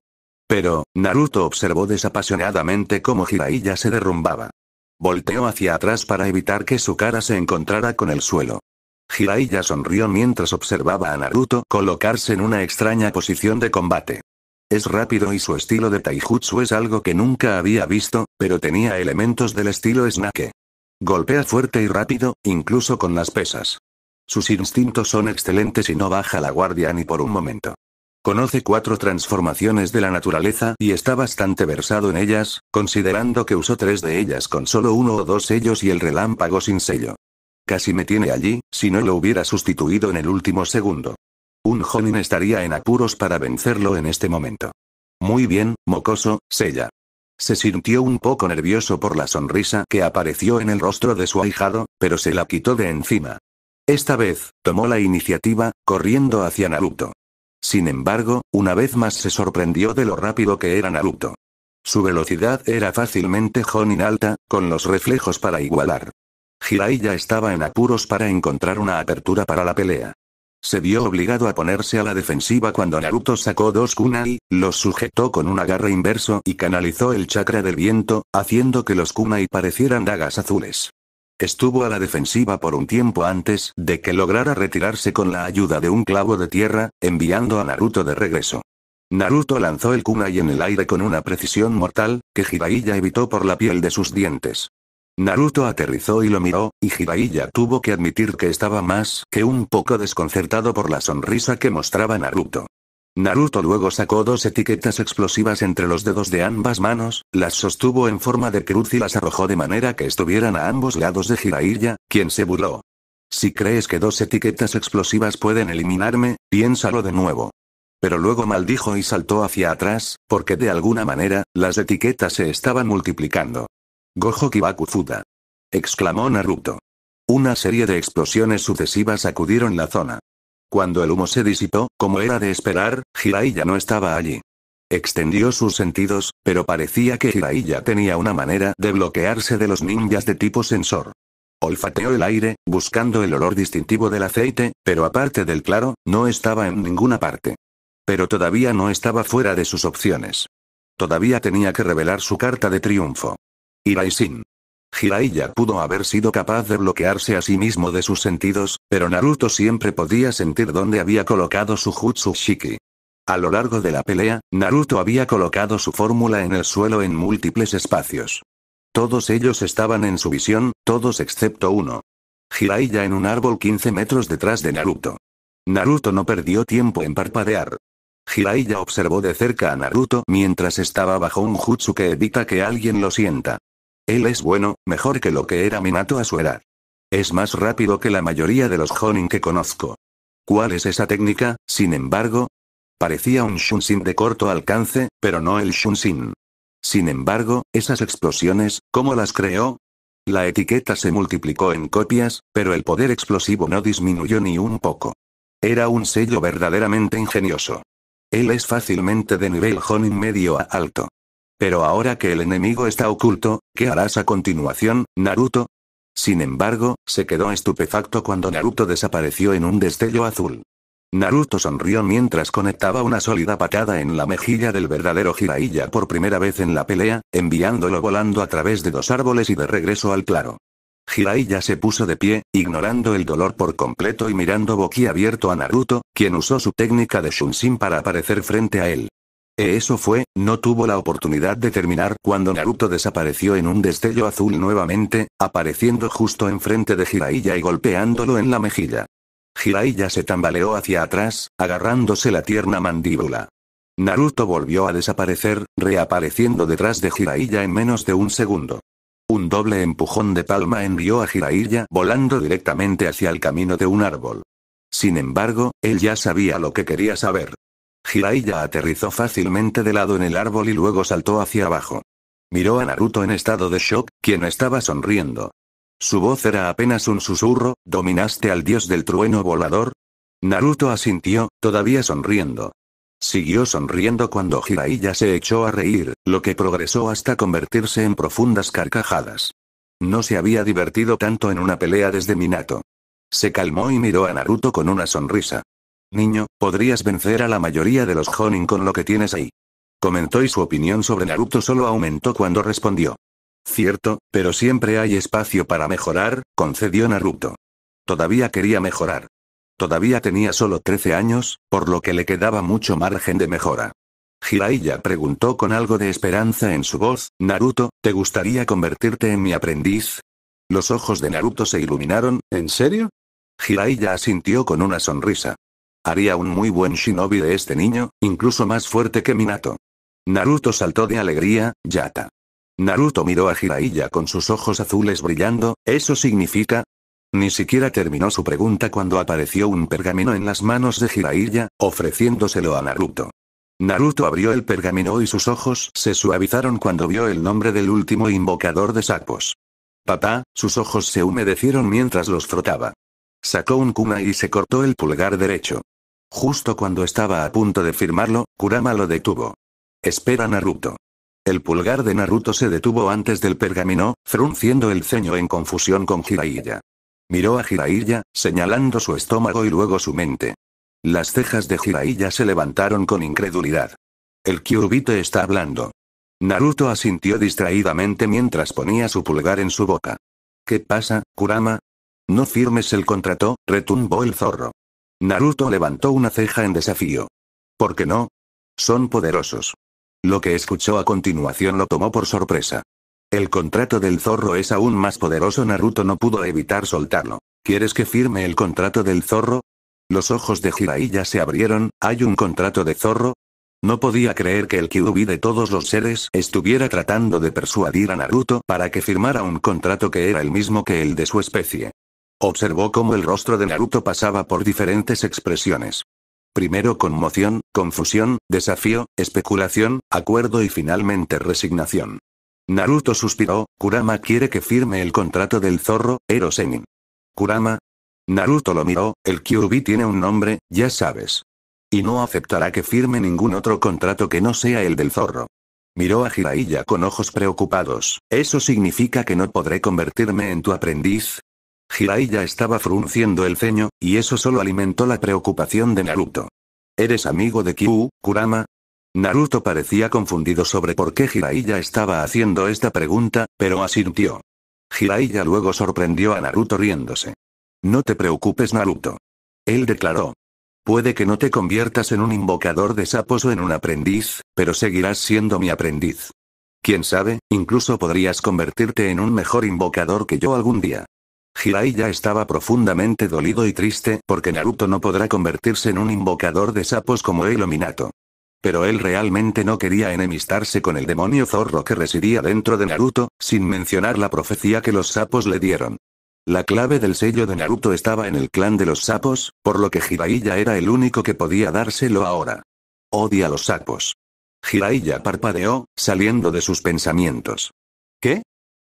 Pero, Naruto observó desapasionadamente cómo Jiraiya se derrumbaba. Volteó hacia atrás para evitar que su cara se encontrara con el suelo. Jiraiya sonrió mientras observaba a Naruto colocarse en una extraña posición de combate. Es rápido y su estilo de taijutsu es algo que nunca había visto, pero tenía elementos del estilo snake. Golpea fuerte y rápido, incluso con las pesas. Sus instintos son excelentes y no baja la guardia ni por un momento. Conoce cuatro transformaciones de la naturaleza y está bastante versado en ellas, considerando que usó tres de ellas con solo uno o dos sellos y el relámpago sin sello. Casi me tiene allí, si no lo hubiera sustituido en el último segundo. Un joven estaría en apuros para vencerlo en este momento. Muy bien, mocoso, sella. Se sintió un poco nervioso por la sonrisa que apareció en el rostro de su ahijado, pero se la quitó de encima. Esta vez, tomó la iniciativa, corriendo hacia Naruto. Sin embargo, una vez más se sorprendió de lo rápido que era Naruto. Su velocidad era fácilmente Jonin alta, con los reflejos para igualar. Hirai ya estaba en apuros para encontrar una apertura para la pelea. Se vio obligado a ponerse a la defensiva cuando Naruto sacó dos kunai, los sujetó con un agarre inverso y canalizó el chakra del viento, haciendo que los kunai parecieran dagas azules. Estuvo a la defensiva por un tiempo antes de que lograra retirarse con la ayuda de un clavo de tierra, enviando a Naruto de regreso. Naruto lanzó el kunai en el aire con una precisión mortal, que Jiraiya evitó por la piel de sus dientes. Naruto aterrizó y lo miró, y Jiraiya tuvo que admitir que estaba más que un poco desconcertado por la sonrisa que mostraba Naruto. Naruto luego sacó dos etiquetas explosivas entre los dedos de ambas manos, las sostuvo en forma de cruz y las arrojó de manera que estuvieran a ambos lados de Jiraiya, quien se burló. Si crees que dos etiquetas explosivas pueden eliminarme, piénsalo de nuevo. Pero luego maldijo y saltó hacia atrás, porque de alguna manera, las etiquetas se estaban multiplicando. Gojo Kibaku Exclamó Naruto. Una serie de explosiones sucesivas acudieron la zona. Cuando el humo se disipó, como era de esperar, Hirai ya no estaba allí. Extendió sus sentidos, pero parecía que Hirai ya tenía una manera de bloquearse de los ninjas de tipo sensor. Olfateó el aire, buscando el olor distintivo del aceite, pero aparte del claro, no estaba en ninguna parte. Pero todavía no estaba fuera de sus opciones. Todavía tenía que revelar su carta de triunfo. Iraisin. pudo haber sido capaz de bloquearse a sí mismo de sus sentidos, pero Naruto siempre podía sentir dónde había colocado su Jutsu Shiki. A lo largo de la pelea, Naruto había colocado su fórmula en el suelo en múltiples espacios. Todos ellos estaban en su visión, todos excepto uno. Hiraiya en un árbol 15 metros detrás de Naruto. Naruto no perdió tiempo en parpadear. Hiraiya observó de cerca a Naruto mientras estaba bajo un jutsu que evita que alguien lo sienta. Él es bueno, mejor que lo que era Minato a su edad. Es más rápido que la mayoría de los Jonin que conozco. ¿Cuál es esa técnica, sin embargo? Parecía un Shunshin de corto alcance, pero no el Shunshin. Sin embargo, esas explosiones, ¿cómo las creó? La etiqueta se multiplicó en copias, pero el poder explosivo no disminuyó ni un poco. Era un sello verdaderamente ingenioso. Él es fácilmente de nivel Jonin medio a alto. Pero ahora que el enemigo está oculto, ¿Qué harás a continuación, Naruto? Sin embargo, se quedó estupefacto cuando Naruto desapareció en un destello azul. Naruto sonrió mientras conectaba una sólida patada en la mejilla del verdadero Jiraiya por primera vez en la pelea, enviándolo volando a través de dos árboles y de regreso al claro. Jiraiya se puso de pie, ignorando el dolor por completo y mirando boquiabierto a Naruto, quien usó su técnica de Shunshin para aparecer frente a él. E eso fue, no tuvo la oportunidad de terminar cuando Naruto desapareció en un destello azul nuevamente, apareciendo justo enfrente de Jiraiya y golpeándolo en la mejilla. Jiraiya se tambaleó hacia atrás, agarrándose la tierna mandíbula. Naruto volvió a desaparecer, reapareciendo detrás de Jiraiya en menos de un segundo. Un doble empujón de palma envió a Jiraiya volando directamente hacia el camino de un árbol. Sin embargo, él ya sabía lo que quería saber. Hiraiya aterrizó fácilmente de lado en el árbol y luego saltó hacia abajo. Miró a Naruto en estado de shock, quien estaba sonriendo. Su voz era apenas un susurro, ¿dominaste al dios del trueno volador? Naruto asintió, todavía sonriendo. Siguió sonriendo cuando Hiraiya se echó a reír, lo que progresó hasta convertirse en profundas carcajadas. No se había divertido tanto en una pelea desde Minato. Se calmó y miró a Naruto con una sonrisa. Niño, podrías vencer a la mayoría de los Jonin con lo que tienes ahí. Comentó y su opinión sobre Naruto solo aumentó cuando respondió. Cierto, pero siempre hay espacio para mejorar, concedió Naruto. Todavía quería mejorar. Todavía tenía solo 13 años, por lo que le quedaba mucho margen de mejora. Jiraiya preguntó con algo de esperanza en su voz, Naruto, ¿te gustaría convertirte en mi aprendiz? Los ojos de Naruto se iluminaron, ¿en serio? Jiraiya asintió con una sonrisa. Haría un muy buen shinobi de este niño, incluso más fuerte que Minato. Naruto saltó de alegría, Yata. Naruto miró a Jiraiya con sus ojos azules brillando, ¿eso significa? Ni siquiera terminó su pregunta cuando apareció un pergamino en las manos de Jiraiya, ofreciéndoselo a Naruto. Naruto abrió el pergamino y sus ojos se suavizaron cuando vio el nombre del último invocador de sapos. Papá, sus ojos se humedecieron mientras los frotaba. Sacó un kuma y se cortó el pulgar derecho. Justo cuando estaba a punto de firmarlo, Kurama lo detuvo. Espera Naruto. El pulgar de Naruto se detuvo antes del pergamino, frunciendo el ceño en confusión con Jiraiya. Miró a Jiraiya, señalando su estómago y luego su mente. Las cejas de Jiraiya se levantaron con incredulidad. El Kyubito está hablando. Naruto asintió distraídamente mientras ponía su pulgar en su boca. ¿Qué pasa, Kurama? No firmes el contrato, retumbó el zorro. Naruto levantó una ceja en desafío. ¿Por qué no? Son poderosos. Lo que escuchó a continuación lo tomó por sorpresa. El contrato del zorro es aún más poderoso. Naruto no pudo evitar soltarlo. ¿Quieres que firme el contrato del zorro? Los ojos de Jiraiya se abrieron, ¿hay un contrato de zorro? No podía creer que el Kyuubi de todos los seres estuviera tratando de persuadir a Naruto para que firmara un contrato que era el mismo que el de su especie. Observó cómo el rostro de Naruto pasaba por diferentes expresiones. Primero conmoción, confusión, desafío, especulación, acuerdo y finalmente resignación. Naruto suspiró, Kurama quiere que firme el contrato del zorro, Erosenin. Kurama. Naruto lo miró, el Kyuubi tiene un nombre, ya sabes. Y no aceptará que firme ningún otro contrato que no sea el del zorro. Miró a Jiraiya con ojos preocupados, ¿eso significa que no podré convertirme en tu aprendiz? Jiraiya estaba frunciendo el ceño, y eso solo alimentó la preocupación de Naruto. ¿Eres amigo de Kyu, Kurama? Naruto parecía confundido sobre por qué Jiraiya estaba haciendo esta pregunta, pero asintió. Jiraiya luego sorprendió a Naruto riéndose. No te preocupes Naruto. Él declaró. Puede que no te conviertas en un invocador de sapos o en un aprendiz, pero seguirás siendo mi aprendiz. Quién sabe, incluso podrías convertirte en un mejor invocador que yo algún día. Jiraiya estaba profundamente dolido y triste porque Naruto no podrá convertirse en un invocador de sapos como el Minato. Pero él realmente no quería enemistarse con el demonio zorro que residía dentro de Naruto, sin mencionar la profecía que los sapos le dieron. La clave del sello de Naruto estaba en el clan de los sapos, por lo que Jiraiya era el único que podía dárselo ahora. Odia a los sapos. Jiraiya parpadeó, saliendo de sus pensamientos. ¿Qué?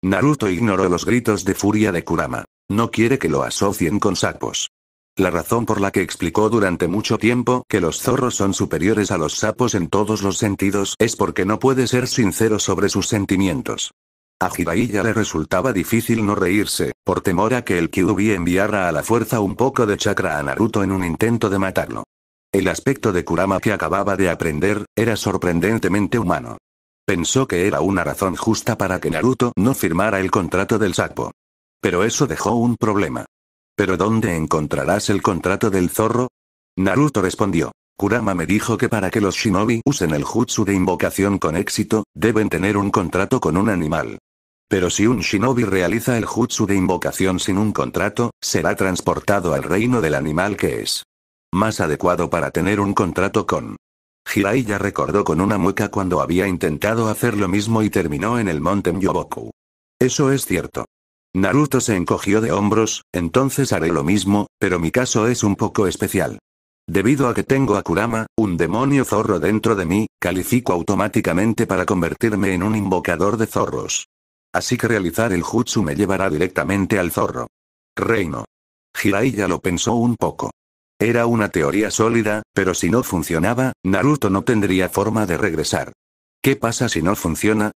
Naruto ignoró los gritos de furia de Kurama. No quiere que lo asocien con sapos. La razón por la que explicó durante mucho tiempo que los zorros son superiores a los sapos en todos los sentidos es porque no puede ser sincero sobre sus sentimientos. A Jiraiya le resultaba difícil no reírse, por temor a que el Kiubi enviara a la fuerza un poco de chakra a Naruto en un intento de matarlo. El aspecto de Kurama que acababa de aprender, era sorprendentemente humano. Pensó que era una razón justa para que Naruto no firmara el contrato del sapo. Pero eso dejó un problema. ¿Pero dónde encontrarás el contrato del zorro? Naruto respondió. Kurama me dijo que para que los shinobi usen el jutsu de invocación con éxito, deben tener un contrato con un animal. Pero si un shinobi realiza el jutsu de invocación sin un contrato, será transportado al reino del animal que es más adecuado para tener un contrato con. Hirai ya recordó con una mueca cuando había intentado hacer lo mismo y terminó en el monte Myoboku. Eso es cierto. Naruto se encogió de hombros, entonces haré lo mismo, pero mi caso es un poco especial. Debido a que tengo a Kurama, un demonio zorro dentro de mí, califico automáticamente para convertirme en un invocador de zorros. Así que realizar el jutsu me llevará directamente al zorro. Reino. ya lo pensó un poco. Era una teoría sólida, pero si no funcionaba, Naruto no tendría forma de regresar. ¿Qué pasa si no funciona?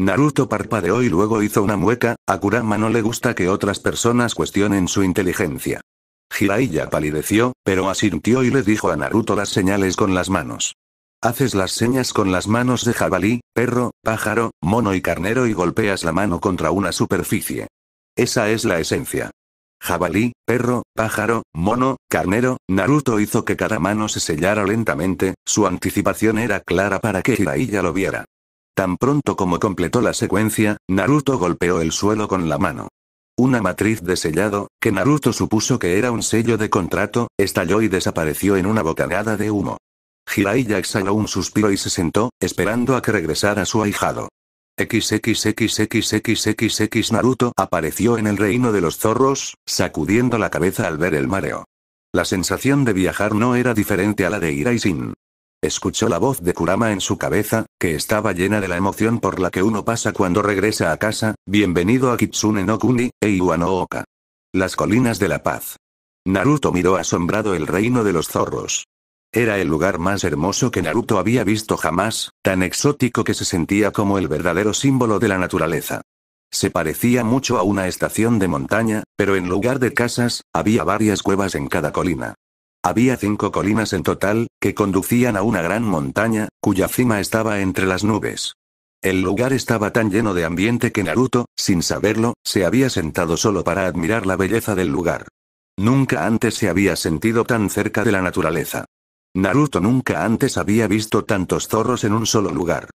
Naruto parpadeó y luego hizo una mueca, a Kurama no le gusta que otras personas cuestionen su inteligencia. Jiraiya palideció, pero asintió y le dijo a Naruto las señales con las manos. Haces las señas con las manos de jabalí, perro, pájaro, mono y carnero y golpeas la mano contra una superficie. Esa es la esencia. Jabalí, perro, pájaro, mono, carnero, Naruto hizo que cada mano se sellara lentamente, su anticipación era clara para que Jiraiya lo viera. Tan pronto como completó la secuencia, Naruto golpeó el suelo con la mano. Una matriz de sellado, que Naruto supuso que era un sello de contrato, estalló y desapareció en una bocanada de humo. ya exhaló un suspiro y se sentó, esperando a que regresara su ahijado. XXXXXXX Naruto apareció en el reino de los zorros, sacudiendo la cabeza al ver el mareo. La sensación de viajar no era diferente a la de Iraisin. Escuchó la voz de Kurama en su cabeza, que estaba llena de la emoción por la que uno pasa cuando regresa a casa, bienvenido a Kitsune no Kuni, e no Oka. Las colinas de la paz. Naruto miró asombrado el reino de los zorros. Era el lugar más hermoso que Naruto había visto jamás, tan exótico que se sentía como el verdadero símbolo de la naturaleza. Se parecía mucho a una estación de montaña, pero en lugar de casas, había varias cuevas en cada colina. Había cinco colinas en total, que conducían a una gran montaña, cuya cima estaba entre las nubes. El lugar estaba tan lleno de ambiente que Naruto, sin saberlo, se había sentado solo para admirar la belleza del lugar. Nunca antes se había sentido tan cerca de la naturaleza. Naruto nunca antes había visto tantos zorros en un solo lugar.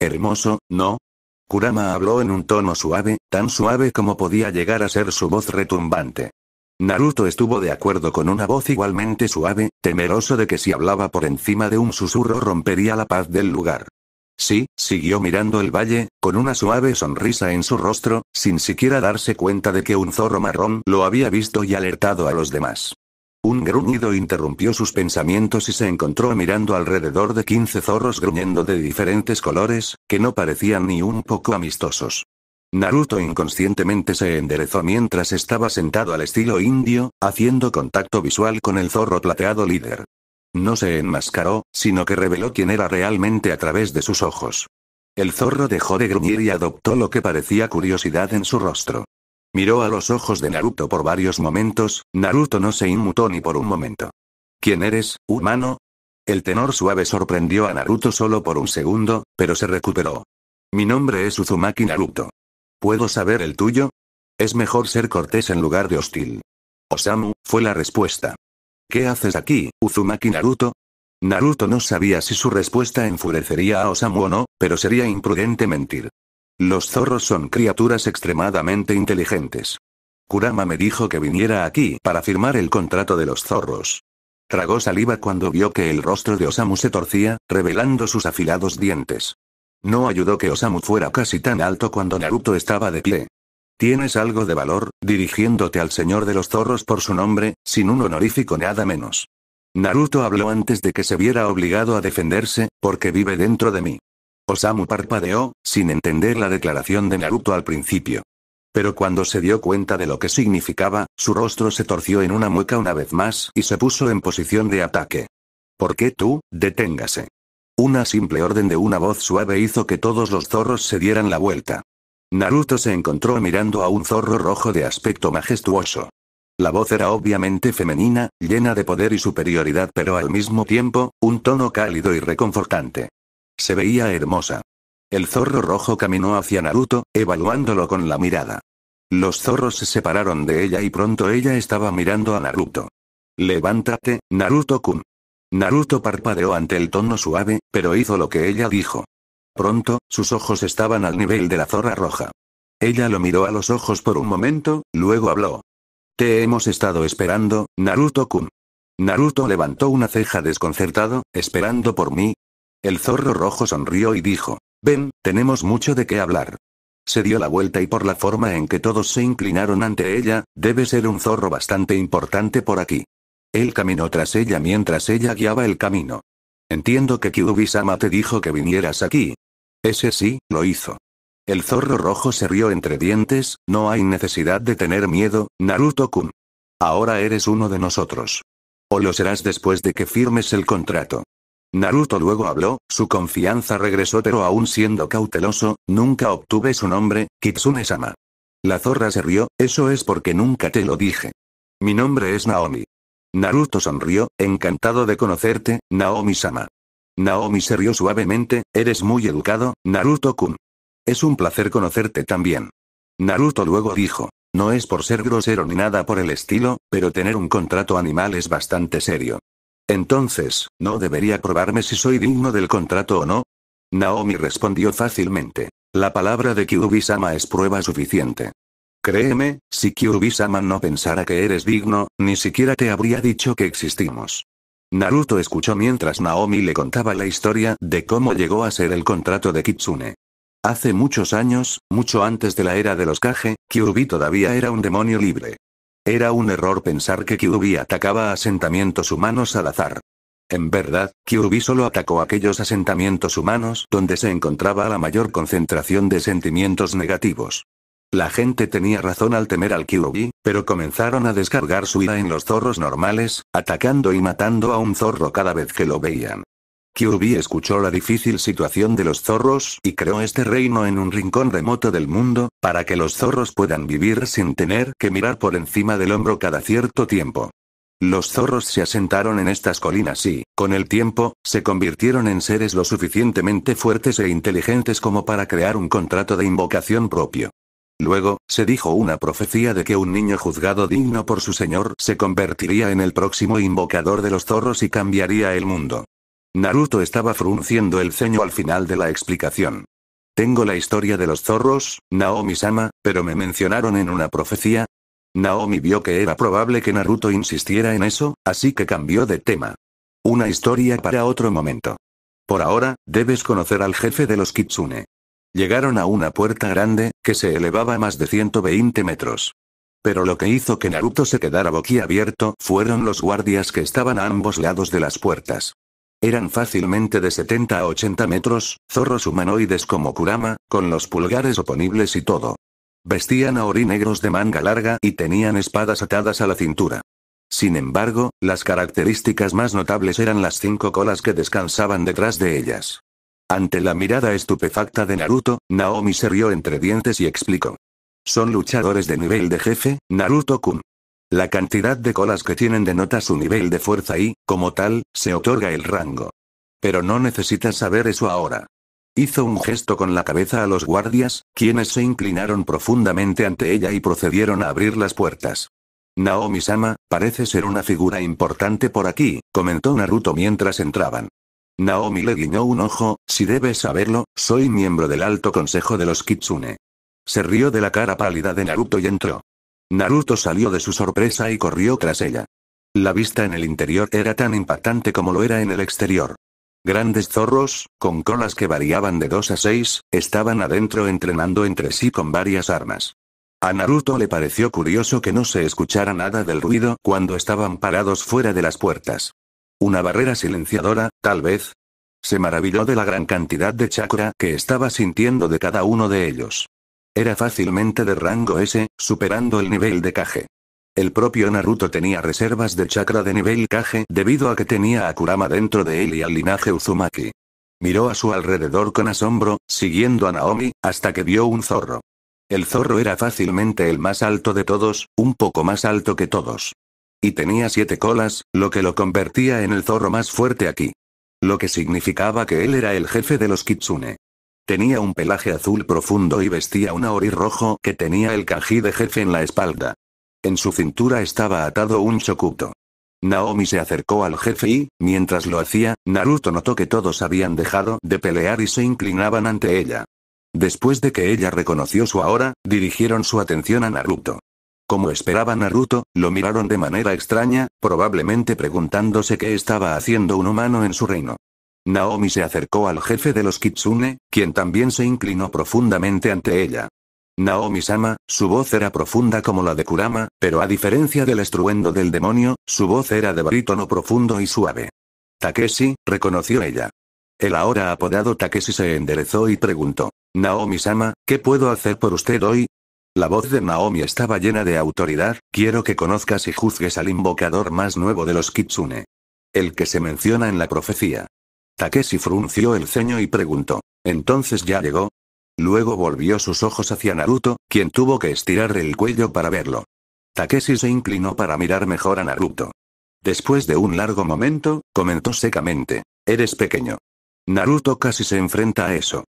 Hermoso, ¿no? Kurama habló en un tono suave, tan suave como podía llegar a ser su voz retumbante. Naruto estuvo de acuerdo con una voz igualmente suave, temeroso de que si hablaba por encima de un susurro rompería la paz del lugar. Sí, siguió mirando el valle, con una suave sonrisa en su rostro, sin siquiera darse cuenta de que un zorro marrón lo había visto y alertado a los demás. Un gruñido interrumpió sus pensamientos y se encontró mirando alrededor de 15 zorros gruñendo de diferentes colores, que no parecían ni un poco amistosos. Naruto inconscientemente se enderezó mientras estaba sentado al estilo indio, haciendo contacto visual con el zorro plateado líder. No se enmascaró, sino que reveló quién era realmente a través de sus ojos. El zorro dejó de gruñir y adoptó lo que parecía curiosidad en su rostro. Miró a los ojos de Naruto por varios momentos, Naruto no se inmutó ni por un momento. ¿Quién eres, humano? El tenor suave sorprendió a Naruto solo por un segundo, pero se recuperó. Mi nombre es Uzumaki Naruto. ¿Puedo saber el tuyo? Es mejor ser cortés en lugar de hostil. Osamu, fue la respuesta. ¿Qué haces aquí, Uzumaki Naruto? Naruto no sabía si su respuesta enfurecería a Osamu o no, pero sería imprudente mentir. Los zorros son criaturas extremadamente inteligentes. Kurama me dijo que viniera aquí para firmar el contrato de los zorros. Tragó saliva cuando vio que el rostro de Osamu se torcía, revelando sus afilados dientes. No ayudó que Osamu fuera casi tan alto cuando Naruto estaba de pie. Tienes algo de valor, dirigiéndote al Señor de los Zorros por su nombre, sin un honorífico nada menos. Naruto habló antes de que se viera obligado a defenderse, porque vive dentro de mí. Osamu parpadeó, sin entender la declaración de Naruto al principio. Pero cuando se dio cuenta de lo que significaba, su rostro se torció en una mueca una vez más y se puso en posición de ataque. ¿Por qué tú? Deténgase. Una simple orden de una voz suave hizo que todos los zorros se dieran la vuelta. Naruto se encontró mirando a un zorro rojo de aspecto majestuoso. La voz era obviamente femenina, llena de poder y superioridad pero al mismo tiempo, un tono cálido y reconfortante. Se veía hermosa. El zorro rojo caminó hacia Naruto, evaluándolo con la mirada. Los zorros se separaron de ella y pronto ella estaba mirando a Naruto. Levántate, Naruto-kun. Naruto parpadeó ante el tono suave, pero hizo lo que ella dijo. Pronto, sus ojos estaban al nivel de la zorra roja. Ella lo miró a los ojos por un momento, luego habló. Te hemos estado esperando, Naruto-kun. Naruto levantó una ceja desconcertado, esperando por mí. El zorro rojo sonrió y dijo, ven, tenemos mucho de qué hablar. Se dio la vuelta y por la forma en que todos se inclinaron ante ella, debe ser un zorro bastante importante por aquí. Él caminó tras ella mientras ella guiaba el camino. Entiendo que Kyubi-sama te dijo que vinieras aquí. Ese sí, lo hizo. El zorro rojo se rió entre dientes, no hay necesidad de tener miedo, Naruto-kun. Ahora eres uno de nosotros. O lo serás después de que firmes el contrato. Naruto luego habló, su confianza regresó pero aún siendo cauteloso, nunca obtuve su nombre, Kitsune-sama. La zorra se rió, eso es porque nunca te lo dije. Mi nombre es Naomi. Naruto sonrió, encantado de conocerte, Naomi-sama. Naomi se rió suavemente, eres muy educado, Naruto-kun. Es un placer conocerte también. Naruto luego dijo, no es por ser grosero ni nada por el estilo, pero tener un contrato animal es bastante serio. Entonces, ¿no debería probarme si soy digno del contrato o no? Naomi respondió fácilmente. La palabra de Kyubi-sama es prueba suficiente. Créeme, si Kyuubi-sama no pensara que eres digno, ni siquiera te habría dicho que existimos. Naruto escuchó mientras Naomi le contaba la historia de cómo llegó a ser el contrato de Kitsune. Hace muchos años, mucho antes de la era de los Kage, Kyuubi todavía era un demonio libre. Era un error pensar que Kyuubi atacaba asentamientos humanos al azar. En verdad, Kyuubi solo atacó aquellos asentamientos humanos donde se encontraba la mayor concentración de sentimientos negativos. La gente tenía razón al temer al Kyuubi, pero comenzaron a descargar su ira en los zorros normales, atacando y matando a un zorro cada vez que lo veían. Kyuubi escuchó la difícil situación de los zorros y creó este reino en un rincón remoto del mundo, para que los zorros puedan vivir sin tener que mirar por encima del hombro cada cierto tiempo. Los zorros se asentaron en estas colinas y, con el tiempo, se convirtieron en seres lo suficientemente fuertes e inteligentes como para crear un contrato de invocación propio. Luego, se dijo una profecía de que un niño juzgado digno por su señor se convertiría en el próximo invocador de los zorros y cambiaría el mundo. Naruto estaba frunciendo el ceño al final de la explicación. Tengo la historia de los zorros, Naomi-sama, pero me mencionaron en una profecía. Naomi vio que era probable que Naruto insistiera en eso, así que cambió de tema. Una historia para otro momento. Por ahora, debes conocer al jefe de los Kitsune. Llegaron a una puerta grande, que se elevaba más de 120 metros. Pero lo que hizo que Naruto se quedara boquiabierto fueron los guardias que estaban a ambos lados de las puertas. Eran fácilmente de 70 a 80 metros, zorros humanoides como Kurama, con los pulgares oponibles y todo. Vestían a negros de manga larga y tenían espadas atadas a la cintura. Sin embargo, las características más notables eran las cinco colas que descansaban detrás de ellas. Ante la mirada estupefacta de Naruto, Naomi se rió entre dientes y explicó. Son luchadores de nivel de jefe, Naruto-kun. La cantidad de colas que tienen denota su nivel de fuerza y, como tal, se otorga el rango. Pero no necesitas saber eso ahora. Hizo un gesto con la cabeza a los guardias, quienes se inclinaron profundamente ante ella y procedieron a abrir las puertas. Naomi-sama, parece ser una figura importante por aquí, comentó Naruto mientras entraban. Naomi le guiñó un ojo, si debes saberlo, soy miembro del alto consejo de los Kitsune. Se rió de la cara pálida de Naruto y entró. Naruto salió de su sorpresa y corrió tras ella. La vista en el interior era tan impactante como lo era en el exterior. Grandes zorros, con colas que variaban de 2 a 6, estaban adentro entrenando entre sí con varias armas. A Naruto le pareció curioso que no se escuchara nada del ruido cuando estaban parados fuera de las puertas. Una barrera silenciadora, tal vez. Se maravilló de la gran cantidad de chakra que estaba sintiendo de cada uno de ellos. Era fácilmente de rango S, superando el nivel de Kage. El propio Naruto tenía reservas de chakra de nivel Kage debido a que tenía a Kurama dentro de él y al linaje Uzumaki. Miró a su alrededor con asombro, siguiendo a Naomi, hasta que vio un zorro. El zorro era fácilmente el más alto de todos, un poco más alto que todos. Y tenía siete colas, lo que lo convertía en el zorro más fuerte aquí. Lo que significaba que él era el jefe de los kitsune. Tenía un pelaje azul profundo y vestía un ori rojo que tenía el kaji de jefe en la espalda. En su cintura estaba atado un chocuto. Naomi se acercó al jefe y, mientras lo hacía, Naruto notó que todos habían dejado de pelear y se inclinaban ante ella. Después de que ella reconoció su ahora, dirigieron su atención a Naruto. Como esperaba Naruto, lo miraron de manera extraña, probablemente preguntándose qué estaba haciendo un humano en su reino. Naomi se acercó al jefe de los Kitsune, quien también se inclinó profundamente ante ella. Naomi-sama, su voz era profunda como la de Kurama, pero a diferencia del estruendo del demonio, su voz era de barítono profundo y suave. Takeshi, reconoció ella. El ahora apodado Takeshi se enderezó y preguntó. Naomi-sama, ¿qué puedo hacer por usted hoy? La voz de Naomi estaba llena de autoridad, quiero que conozcas y juzgues al invocador más nuevo de los kitsune. El que se menciona en la profecía. Takeshi frunció el ceño y preguntó. ¿Entonces ya llegó? Luego volvió sus ojos hacia Naruto, quien tuvo que estirar el cuello para verlo. Takeshi se inclinó para mirar mejor a Naruto. Después de un largo momento, comentó secamente. Eres pequeño. Naruto casi se enfrenta a eso.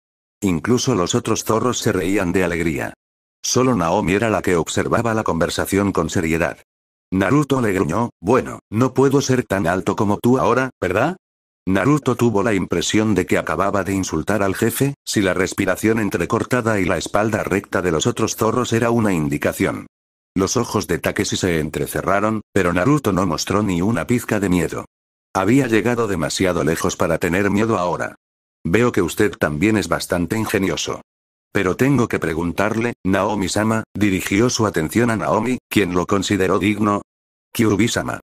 Incluso los otros zorros se reían de alegría. Solo Naomi era la que observaba la conversación con seriedad. Naruto le gruñó, bueno, no puedo ser tan alto como tú ahora, ¿verdad? Naruto tuvo la impresión de que acababa de insultar al jefe, si la respiración entrecortada y la espalda recta de los otros zorros era una indicación. Los ojos de Takeshi se entrecerraron, pero Naruto no mostró ni una pizca de miedo. Había llegado demasiado lejos para tener miedo ahora. Veo que usted también es bastante ingenioso. Pero tengo que preguntarle, Naomi-sama, dirigió su atención a Naomi, quien lo consideró digno. Kyuubi-sama.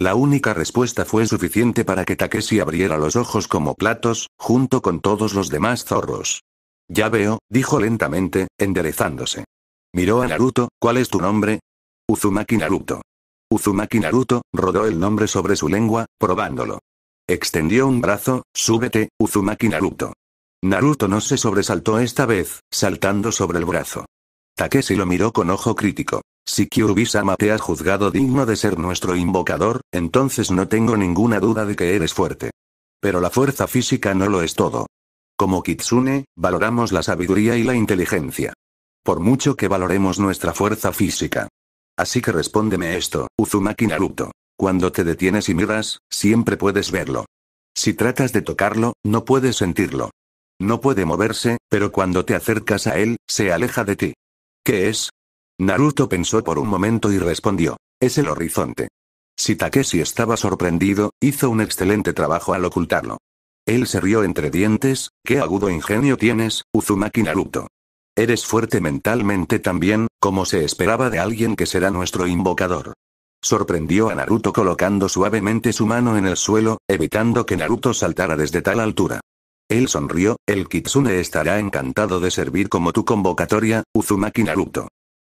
La única respuesta fue suficiente para que Takeshi abriera los ojos como platos, junto con todos los demás zorros. Ya veo, dijo lentamente, enderezándose. Miró a Naruto, ¿cuál es tu nombre? Uzumaki Naruto. Uzumaki Naruto, rodó el nombre sobre su lengua, probándolo. Extendió un brazo, súbete, Uzumaki Naruto. Naruto no se sobresaltó esta vez, saltando sobre el brazo. Takeshi lo miró con ojo crítico. Si Kyuubi-sama te ha juzgado digno de ser nuestro invocador, entonces no tengo ninguna duda de que eres fuerte. Pero la fuerza física no lo es todo. Como Kitsune, valoramos la sabiduría y la inteligencia. Por mucho que valoremos nuestra fuerza física. Así que respóndeme esto, Uzumaki Naruto. Cuando te detienes y miras, siempre puedes verlo. Si tratas de tocarlo, no puedes sentirlo. No puede moverse, pero cuando te acercas a él, se aleja de ti. ¿Qué es? Naruto pensó por un momento y respondió. Es el horizonte. Si estaba sorprendido, hizo un excelente trabajo al ocultarlo. Él se rió entre dientes, qué agudo ingenio tienes, Uzumaki Naruto. Eres fuerte mentalmente también, como se esperaba de alguien que será nuestro invocador. Sorprendió a Naruto colocando suavemente su mano en el suelo, evitando que Naruto saltara desde tal altura. Él sonrió, el kitsune estará encantado de servir como tu convocatoria, Uzumaki Naruto.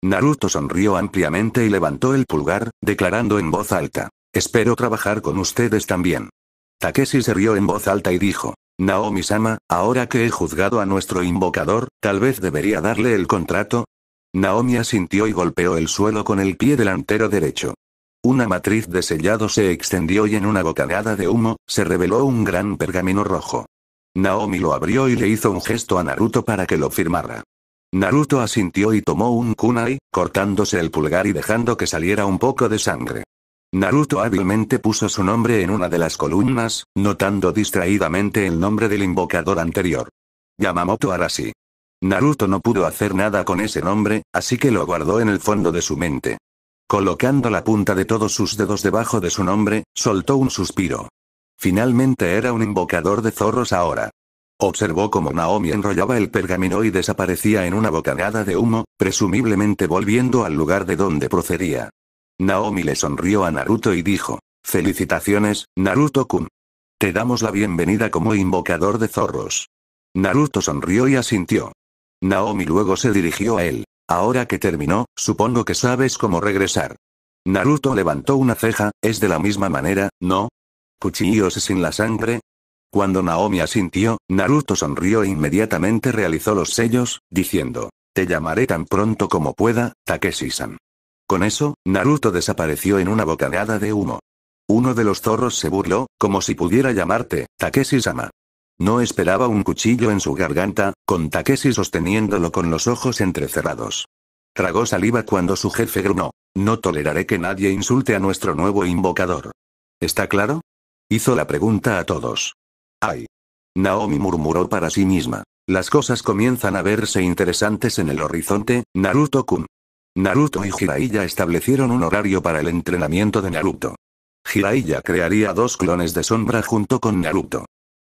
Naruto sonrió ampliamente y levantó el pulgar, declarando en voz alta. Espero trabajar con ustedes también. Takeshi se rió en voz alta y dijo. Naomi-sama, ahora que he juzgado a nuestro invocador, tal vez debería darle el contrato. Naomi asintió y golpeó el suelo con el pie delantero derecho. Una matriz de sellado se extendió y en una bocanada de humo, se reveló un gran pergamino rojo. Naomi lo abrió y le hizo un gesto a Naruto para que lo firmara. Naruto asintió y tomó un kunai, cortándose el pulgar y dejando que saliera un poco de sangre. Naruto hábilmente puso su nombre en una de las columnas, notando distraídamente el nombre del invocador anterior. Yamamoto Arashi. Naruto no pudo hacer nada con ese nombre, así que lo guardó en el fondo de su mente. Colocando la punta de todos sus dedos debajo de su nombre, soltó un suspiro. Finalmente era un invocador de zorros ahora. Observó cómo Naomi enrollaba el pergamino y desaparecía en una bocanada de humo, presumiblemente volviendo al lugar de donde procedía. Naomi le sonrió a Naruto y dijo, Felicitaciones, Naruto-kun. Te damos la bienvenida como invocador de zorros. Naruto sonrió y asintió. Naomi luego se dirigió a él. Ahora que terminó, supongo que sabes cómo regresar. Naruto levantó una ceja, es de la misma manera, ¿no? Cuchillos sin la sangre. Cuando Naomi asintió, Naruto sonrió e inmediatamente realizó los sellos, diciendo, Te llamaré tan pronto como pueda, Takeshi-san. Con eso, Naruto desapareció en una bocanada de humo. Uno de los zorros se burló, como si pudiera llamarte, Takeshi-sama. No esperaba un cuchillo en su garganta, con Takeshi sosteniéndolo con los ojos entrecerrados. Tragó saliva cuando su jefe grunó. No toleraré que nadie insulte a nuestro nuevo invocador. ¿Está claro? Hizo la pregunta a todos. ¡Ay! Naomi murmuró para sí misma. Las cosas comienzan a verse interesantes en el horizonte, Naruto-kun. Naruto y Jiraiya establecieron un horario para el entrenamiento de Naruto. Jiraiya crearía dos clones de sombra junto con Naruto.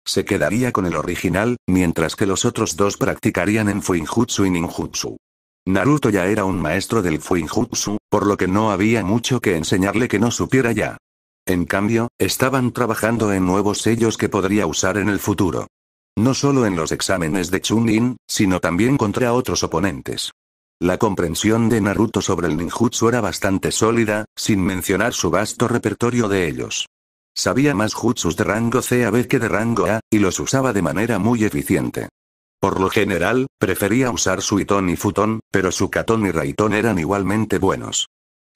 Se quedaría con el original, mientras que los otros dos practicarían en Fuinjutsu y Ninjutsu. Naruto ya era un maestro del Fuinjutsu, por lo que no había mucho que enseñarle que no supiera ya. En cambio, estaban trabajando en nuevos sellos que podría usar en el futuro. No solo en los exámenes de Chunin, sino también contra otros oponentes. La comprensión de Naruto sobre el ninjutsu era bastante sólida, sin mencionar su vasto repertorio de ellos. Sabía más jutsus de rango C a B que de rango A, y los usaba de manera muy eficiente. Por lo general, prefería usar suitón y Futón, pero su katón y Raitón eran igualmente buenos.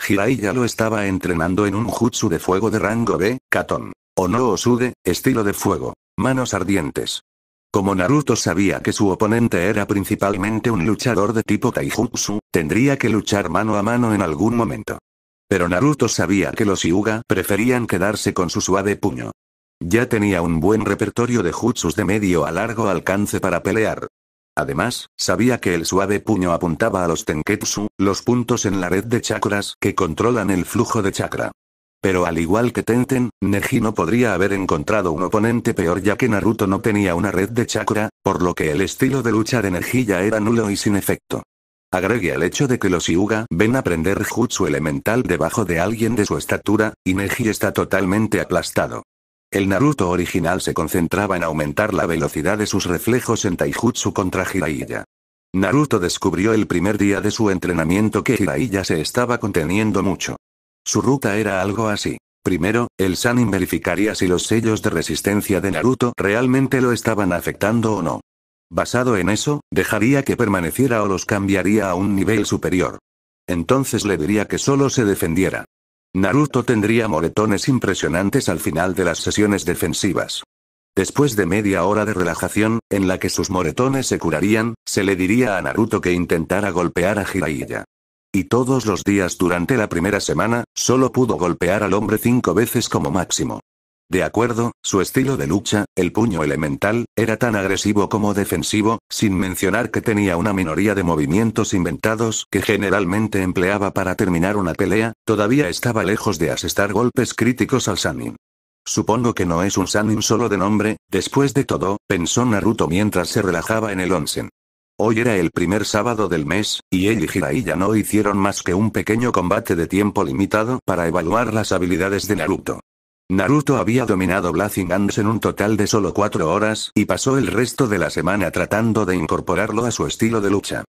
Hirai ya lo estaba entrenando en un jutsu de fuego de rango B, Katon. O no Osude, estilo de fuego. Manos ardientes. Como Naruto sabía que su oponente era principalmente un luchador de tipo taijutsu, tendría que luchar mano a mano en algún momento. Pero Naruto sabía que los yuga preferían quedarse con su suave puño. Ya tenía un buen repertorio de jutsus de medio a largo alcance para pelear. Además, sabía que el suave puño apuntaba a los tenketsu, los puntos en la red de chakras que controlan el flujo de chakra. Pero al igual que Tenten, Neji no podría haber encontrado un oponente peor ya que Naruto no tenía una red de chakra, por lo que el estilo de lucha de Neji ya era nulo y sin efecto. Agregue el hecho de que los Yuga ven aprender jutsu elemental debajo de alguien de su estatura, y Neji está totalmente aplastado. El Naruto original se concentraba en aumentar la velocidad de sus reflejos en Taijutsu contra Jiraiya. Naruto descubrió el primer día de su entrenamiento que Jiraiya se estaba conteniendo mucho. Su ruta era algo así. Primero, el Sanin verificaría si los sellos de resistencia de Naruto realmente lo estaban afectando o no. Basado en eso, dejaría que permaneciera o los cambiaría a un nivel superior. Entonces le diría que solo se defendiera. Naruto tendría moretones impresionantes al final de las sesiones defensivas. Después de media hora de relajación, en la que sus moretones se curarían, se le diría a Naruto que intentara golpear a Jiraiya. Y todos los días durante la primera semana, solo pudo golpear al hombre cinco veces como máximo. De acuerdo, su estilo de lucha, el puño elemental, era tan agresivo como defensivo, sin mencionar que tenía una minoría de movimientos inventados que generalmente empleaba para terminar una pelea, todavía estaba lejos de asestar golpes críticos al Sanin. Supongo que no es un Sanin solo de nombre, después de todo, pensó Naruto mientras se relajaba en el onsen. Hoy era el primer sábado del mes, y él y Hiraiya no hicieron más que un pequeño combate de tiempo limitado para evaluar las habilidades de Naruto. Naruto había dominado Blazing Hands en un total de solo cuatro horas, y pasó el resto de la semana tratando de incorporarlo a su estilo de lucha.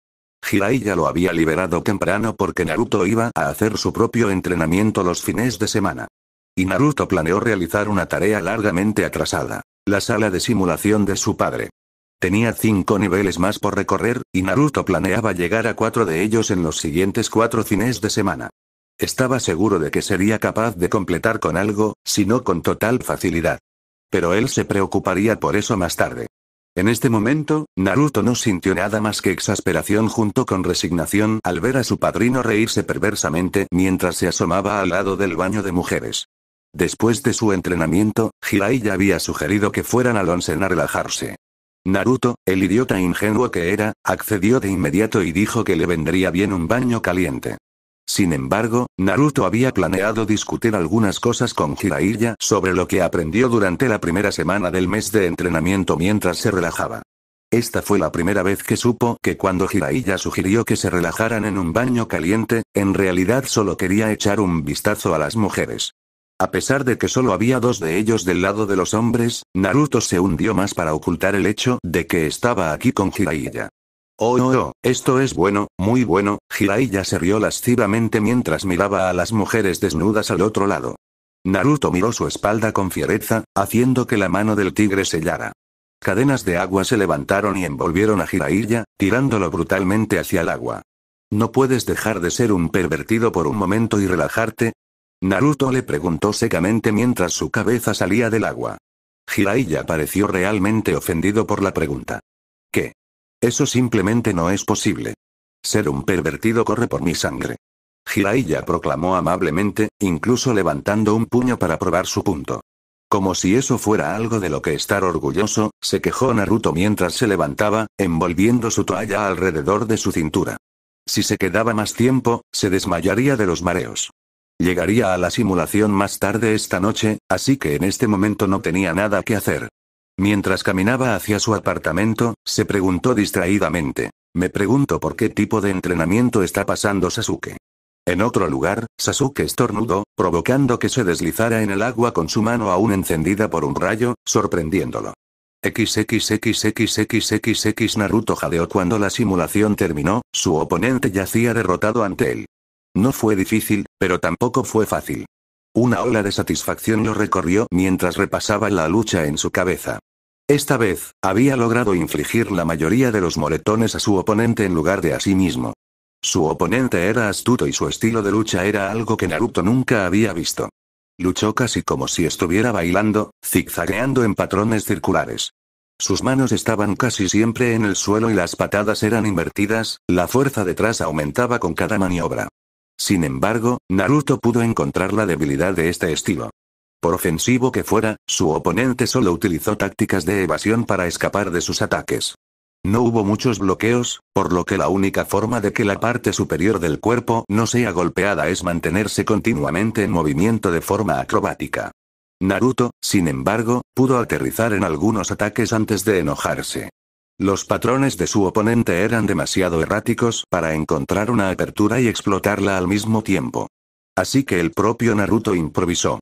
Hirai ya lo había liberado temprano porque Naruto iba a hacer su propio entrenamiento los fines de semana. Y Naruto planeó realizar una tarea largamente atrasada. La sala de simulación de su padre. Tenía cinco niveles más por recorrer, y Naruto planeaba llegar a cuatro de ellos en los siguientes cuatro fines de semana. Estaba seguro de que sería capaz de completar con algo, si no con total facilidad. Pero él se preocuparía por eso más tarde. En este momento, Naruto no sintió nada más que exasperación junto con resignación al ver a su padrino reírse perversamente mientras se asomaba al lado del baño de mujeres. Después de su entrenamiento, Hirai ya había sugerido que fueran al onsen a relajarse. Naruto, el idiota ingenuo que era, accedió de inmediato y dijo que le vendría bien un baño caliente. Sin embargo, Naruto había planeado discutir algunas cosas con Jiraiya sobre lo que aprendió durante la primera semana del mes de entrenamiento mientras se relajaba. Esta fue la primera vez que supo que cuando Jiraiya sugirió que se relajaran en un baño caliente, en realidad solo quería echar un vistazo a las mujeres. A pesar de que solo había dos de ellos del lado de los hombres, Naruto se hundió más para ocultar el hecho de que estaba aquí con Jiraiya. Oh, oh, oh, esto es bueno, muy bueno, Jiraiya se rió lascivamente mientras miraba a las mujeres desnudas al otro lado. Naruto miró su espalda con fiereza, haciendo que la mano del tigre sellara. Cadenas de agua se levantaron y envolvieron a Jiraiya, tirándolo brutalmente hacia el agua. ¿No puedes dejar de ser un pervertido por un momento y relajarte? Naruto le preguntó secamente mientras su cabeza salía del agua. Jiraiya pareció realmente ofendido por la pregunta. ¿Qué? Eso simplemente no es posible. Ser un pervertido corre por mi sangre. Jiraiya proclamó amablemente, incluso levantando un puño para probar su punto. Como si eso fuera algo de lo que estar orgulloso, se quejó Naruto mientras se levantaba, envolviendo su toalla alrededor de su cintura. Si se quedaba más tiempo, se desmayaría de los mareos. Llegaría a la simulación más tarde esta noche, así que en este momento no tenía nada que hacer. Mientras caminaba hacia su apartamento, se preguntó distraídamente. Me pregunto por qué tipo de entrenamiento está pasando Sasuke. En otro lugar, Sasuke estornudó, provocando que se deslizara en el agua con su mano aún encendida por un rayo, sorprendiéndolo. XXXXXXX Naruto jadeó cuando la simulación terminó, su oponente yacía derrotado ante él. No fue difícil, pero tampoco fue fácil. Una ola de satisfacción lo recorrió mientras repasaba la lucha en su cabeza. Esta vez, había logrado infligir la mayoría de los moretones a su oponente en lugar de a sí mismo. Su oponente era astuto y su estilo de lucha era algo que Naruto nunca había visto. Luchó casi como si estuviera bailando, zigzagueando en patrones circulares. Sus manos estaban casi siempre en el suelo y las patadas eran invertidas, la fuerza detrás aumentaba con cada maniobra. Sin embargo, Naruto pudo encontrar la debilidad de este estilo. Por ofensivo que fuera, su oponente solo utilizó tácticas de evasión para escapar de sus ataques. No hubo muchos bloqueos, por lo que la única forma de que la parte superior del cuerpo no sea golpeada es mantenerse continuamente en movimiento de forma acrobática. Naruto, sin embargo, pudo aterrizar en algunos ataques antes de enojarse. Los patrones de su oponente eran demasiado erráticos para encontrar una apertura y explotarla al mismo tiempo. Así que el propio Naruto improvisó.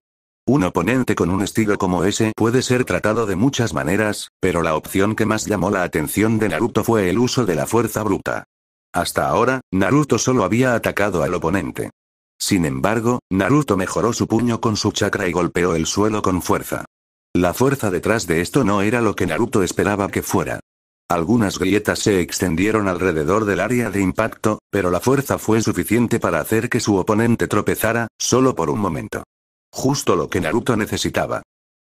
Un oponente con un estilo como ese puede ser tratado de muchas maneras, pero la opción que más llamó la atención de Naruto fue el uso de la fuerza bruta. Hasta ahora, Naruto solo había atacado al oponente. Sin embargo, Naruto mejoró su puño con su chakra y golpeó el suelo con fuerza. La fuerza detrás de esto no era lo que Naruto esperaba que fuera. Algunas grietas se extendieron alrededor del área de impacto, pero la fuerza fue suficiente para hacer que su oponente tropezara, solo por un momento. Justo lo que Naruto necesitaba.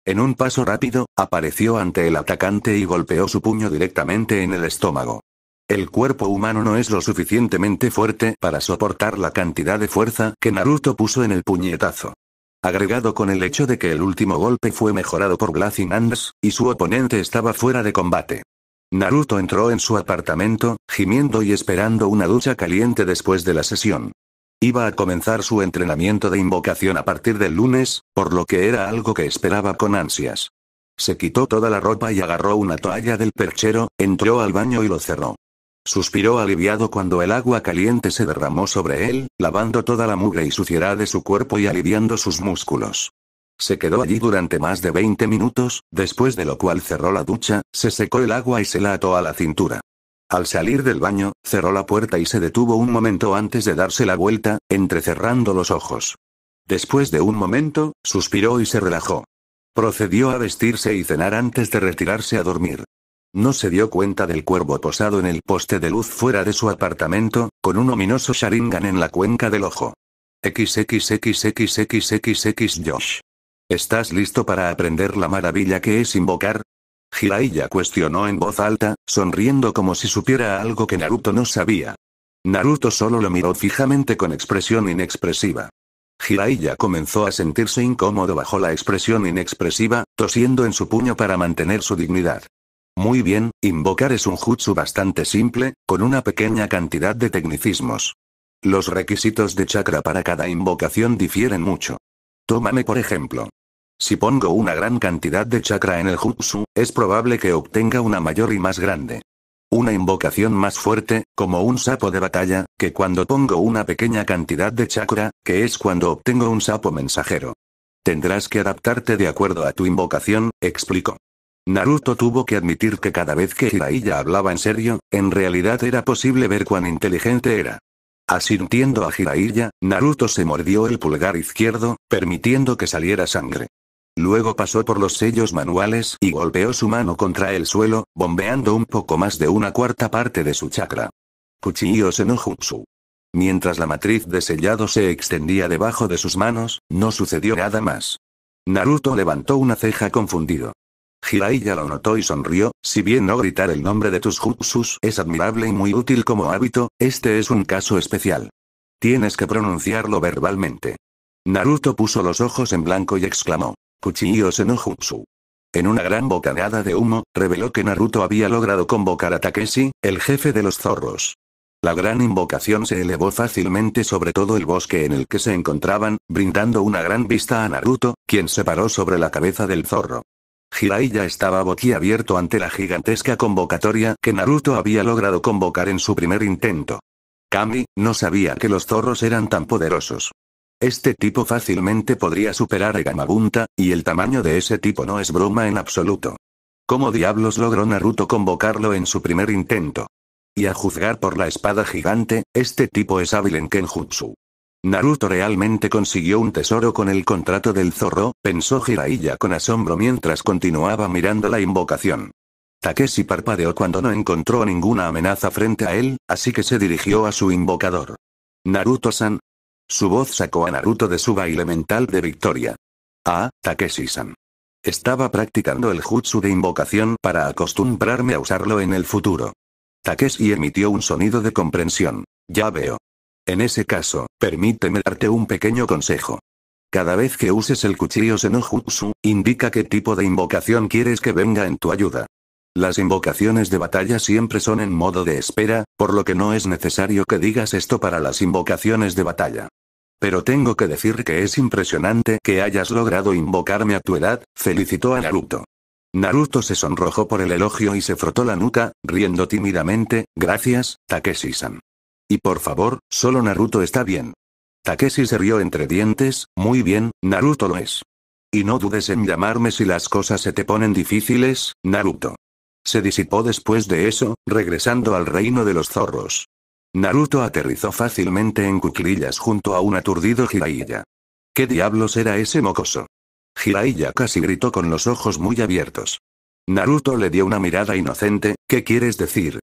En un paso rápido, apareció ante el atacante y golpeó su puño directamente en el estómago. El cuerpo humano no es lo suficientemente fuerte para soportar la cantidad de fuerza que Naruto puso en el puñetazo. Agregado con el hecho de que el último golpe fue mejorado por Blazing Hands, y su oponente estaba fuera de combate. Naruto entró en su apartamento, gimiendo y esperando una ducha caliente después de la sesión. Iba a comenzar su entrenamiento de invocación a partir del lunes, por lo que era algo que esperaba con ansias. Se quitó toda la ropa y agarró una toalla del perchero, entró al baño y lo cerró. Suspiró aliviado cuando el agua caliente se derramó sobre él, lavando toda la mugre y suciedad de su cuerpo y aliviando sus músculos. Se quedó allí durante más de 20 minutos, después de lo cual cerró la ducha, se secó el agua y se la ató a la cintura. Al salir del baño, cerró la puerta y se detuvo un momento antes de darse la vuelta, entrecerrando los ojos. Después de un momento, suspiró y se relajó. Procedió a vestirse y cenar antes de retirarse a dormir. No se dio cuenta del cuervo posado en el poste de luz fuera de su apartamento, con un ominoso sharingan en la cuenca del ojo. XXXXXXX Josh. ¿Estás listo para aprender la maravilla que es invocar? Jiraiya cuestionó en voz alta, sonriendo como si supiera algo que Naruto no sabía. Naruto solo lo miró fijamente con expresión inexpresiva. Jiraiya comenzó a sentirse incómodo bajo la expresión inexpresiva, tosiendo en su puño para mantener su dignidad. Muy bien, invocar es un jutsu bastante simple, con una pequeña cantidad de tecnicismos. Los requisitos de chakra para cada invocación difieren mucho. Tómame por ejemplo. Si pongo una gran cantidad de chakra en el jutsu, es probable que obtenga una mayor y más grande. Una invocación más fuerte, como un sapo de batalla, que cuando pongo una pequeña cantidad de chakra, que es cuando obtengo un sapo mensajero. Tendrás que adaptarte de acuerdo a tu invocación, explicó. Naruto tuvo que admitir que cada vez que Hiraiya hablaba en serio, en realidad era posible ver cuán inteligente era. Asintiendo a Jiraiya, Naruto se mordió el pulgar izquierdo, permitiendo que saliera sangre. Luego pasó por los sellos manuales y golpeó su mano contra el suelo, bombeando un poco más de una cuarta parte de su chakra. un jutsu. Mientras la matriz de sellado se extendía debajo de sus manos, no sucedió nada más. Naruto levantó una ceja confundido. ya lo notó y sonrió, si bien no gritar el nombre de tus jutsus es admirable y muy útil como hábito, este es un caso especial. Tienes que pronunciarlo verbalmente. Naruto puso los ojos en blanco y exclamó. Kuchii Senojutsu. En una gran bocanada de humo, reveló que Naruto había logrado convocar a Takeshi, el jefe de los zorros. La gran invocación se elevó fácilmente sobre todo el bosque en el que se encontraban, brindando una gran vista a Naruto, quien se paró sobre la cabeza del zorro. Hirai ya estaba boquiabierto ante la gigantesca convocatoria que Naruto había logrado convocar en su primer intento. Kami, no sabía que los zorros eran tan poderosos. Este tipo fácilmente podría superar a Gamabunta, y el tamaño de ese tipo no es broma en absoluto. ¿Cómo diablos logró Naruto convocarlo en su primer intento? Y a juzgar por la espada gigante, este tipo es hábil en Kenjutsu. Naruto realmente consiguió un tesoro con el contrato del zorro, pensó Jiraiya con asombro mientras continuaba mirando la invocación. Takeshi parpadeó cuando no encontró ninguna amenaza frente a él, así que se dirigió a su invocador. Naruto-san, su voz sacó a Naruto de su baile mental de victoria. Ah, Takeshi-san. Estaba practicando el jutsu de invocación para acostumbrarme a usarlo en el futuro. Takeshi emitió un sonido de comprensión. Ya veo. En ese caso, permíteme darte un pequeño consejo. Cada vez que uses el cuchillo jutsu, indica qué tipo de invocación quieres que venga en tu ayuda. Las invocaciones de batalla siempre son en modo de espera, por lo que no es necesario que digas esto para las invocaciones de batalla. Pero tengo que decir que es impresionante que hayas logrado invocarme a tu edad, felicitó a Naruto. Naruto se sonrojó por el elogio y se frotó la nuca, riendo tímidamente, gracias, Takeshi-san. Y por favor, solo Naruto está bien. Takeshi se rió entre dientes, muy bien, Naruto lo es. Y no dudes en llamarme si las cosas se te ponen difíciles, Naruto. Se disipó después de eso, regresando al reino de los zorros. Naruto aterrizó fácilmente en cuclillas junto a un aturdido Jiraiya. ¿Qué diablos era ese mocoso? Jiraiya casi gritó con los ojos muy abiertos. Naruto le dio una mirada inocente, ¿qué quieres decir?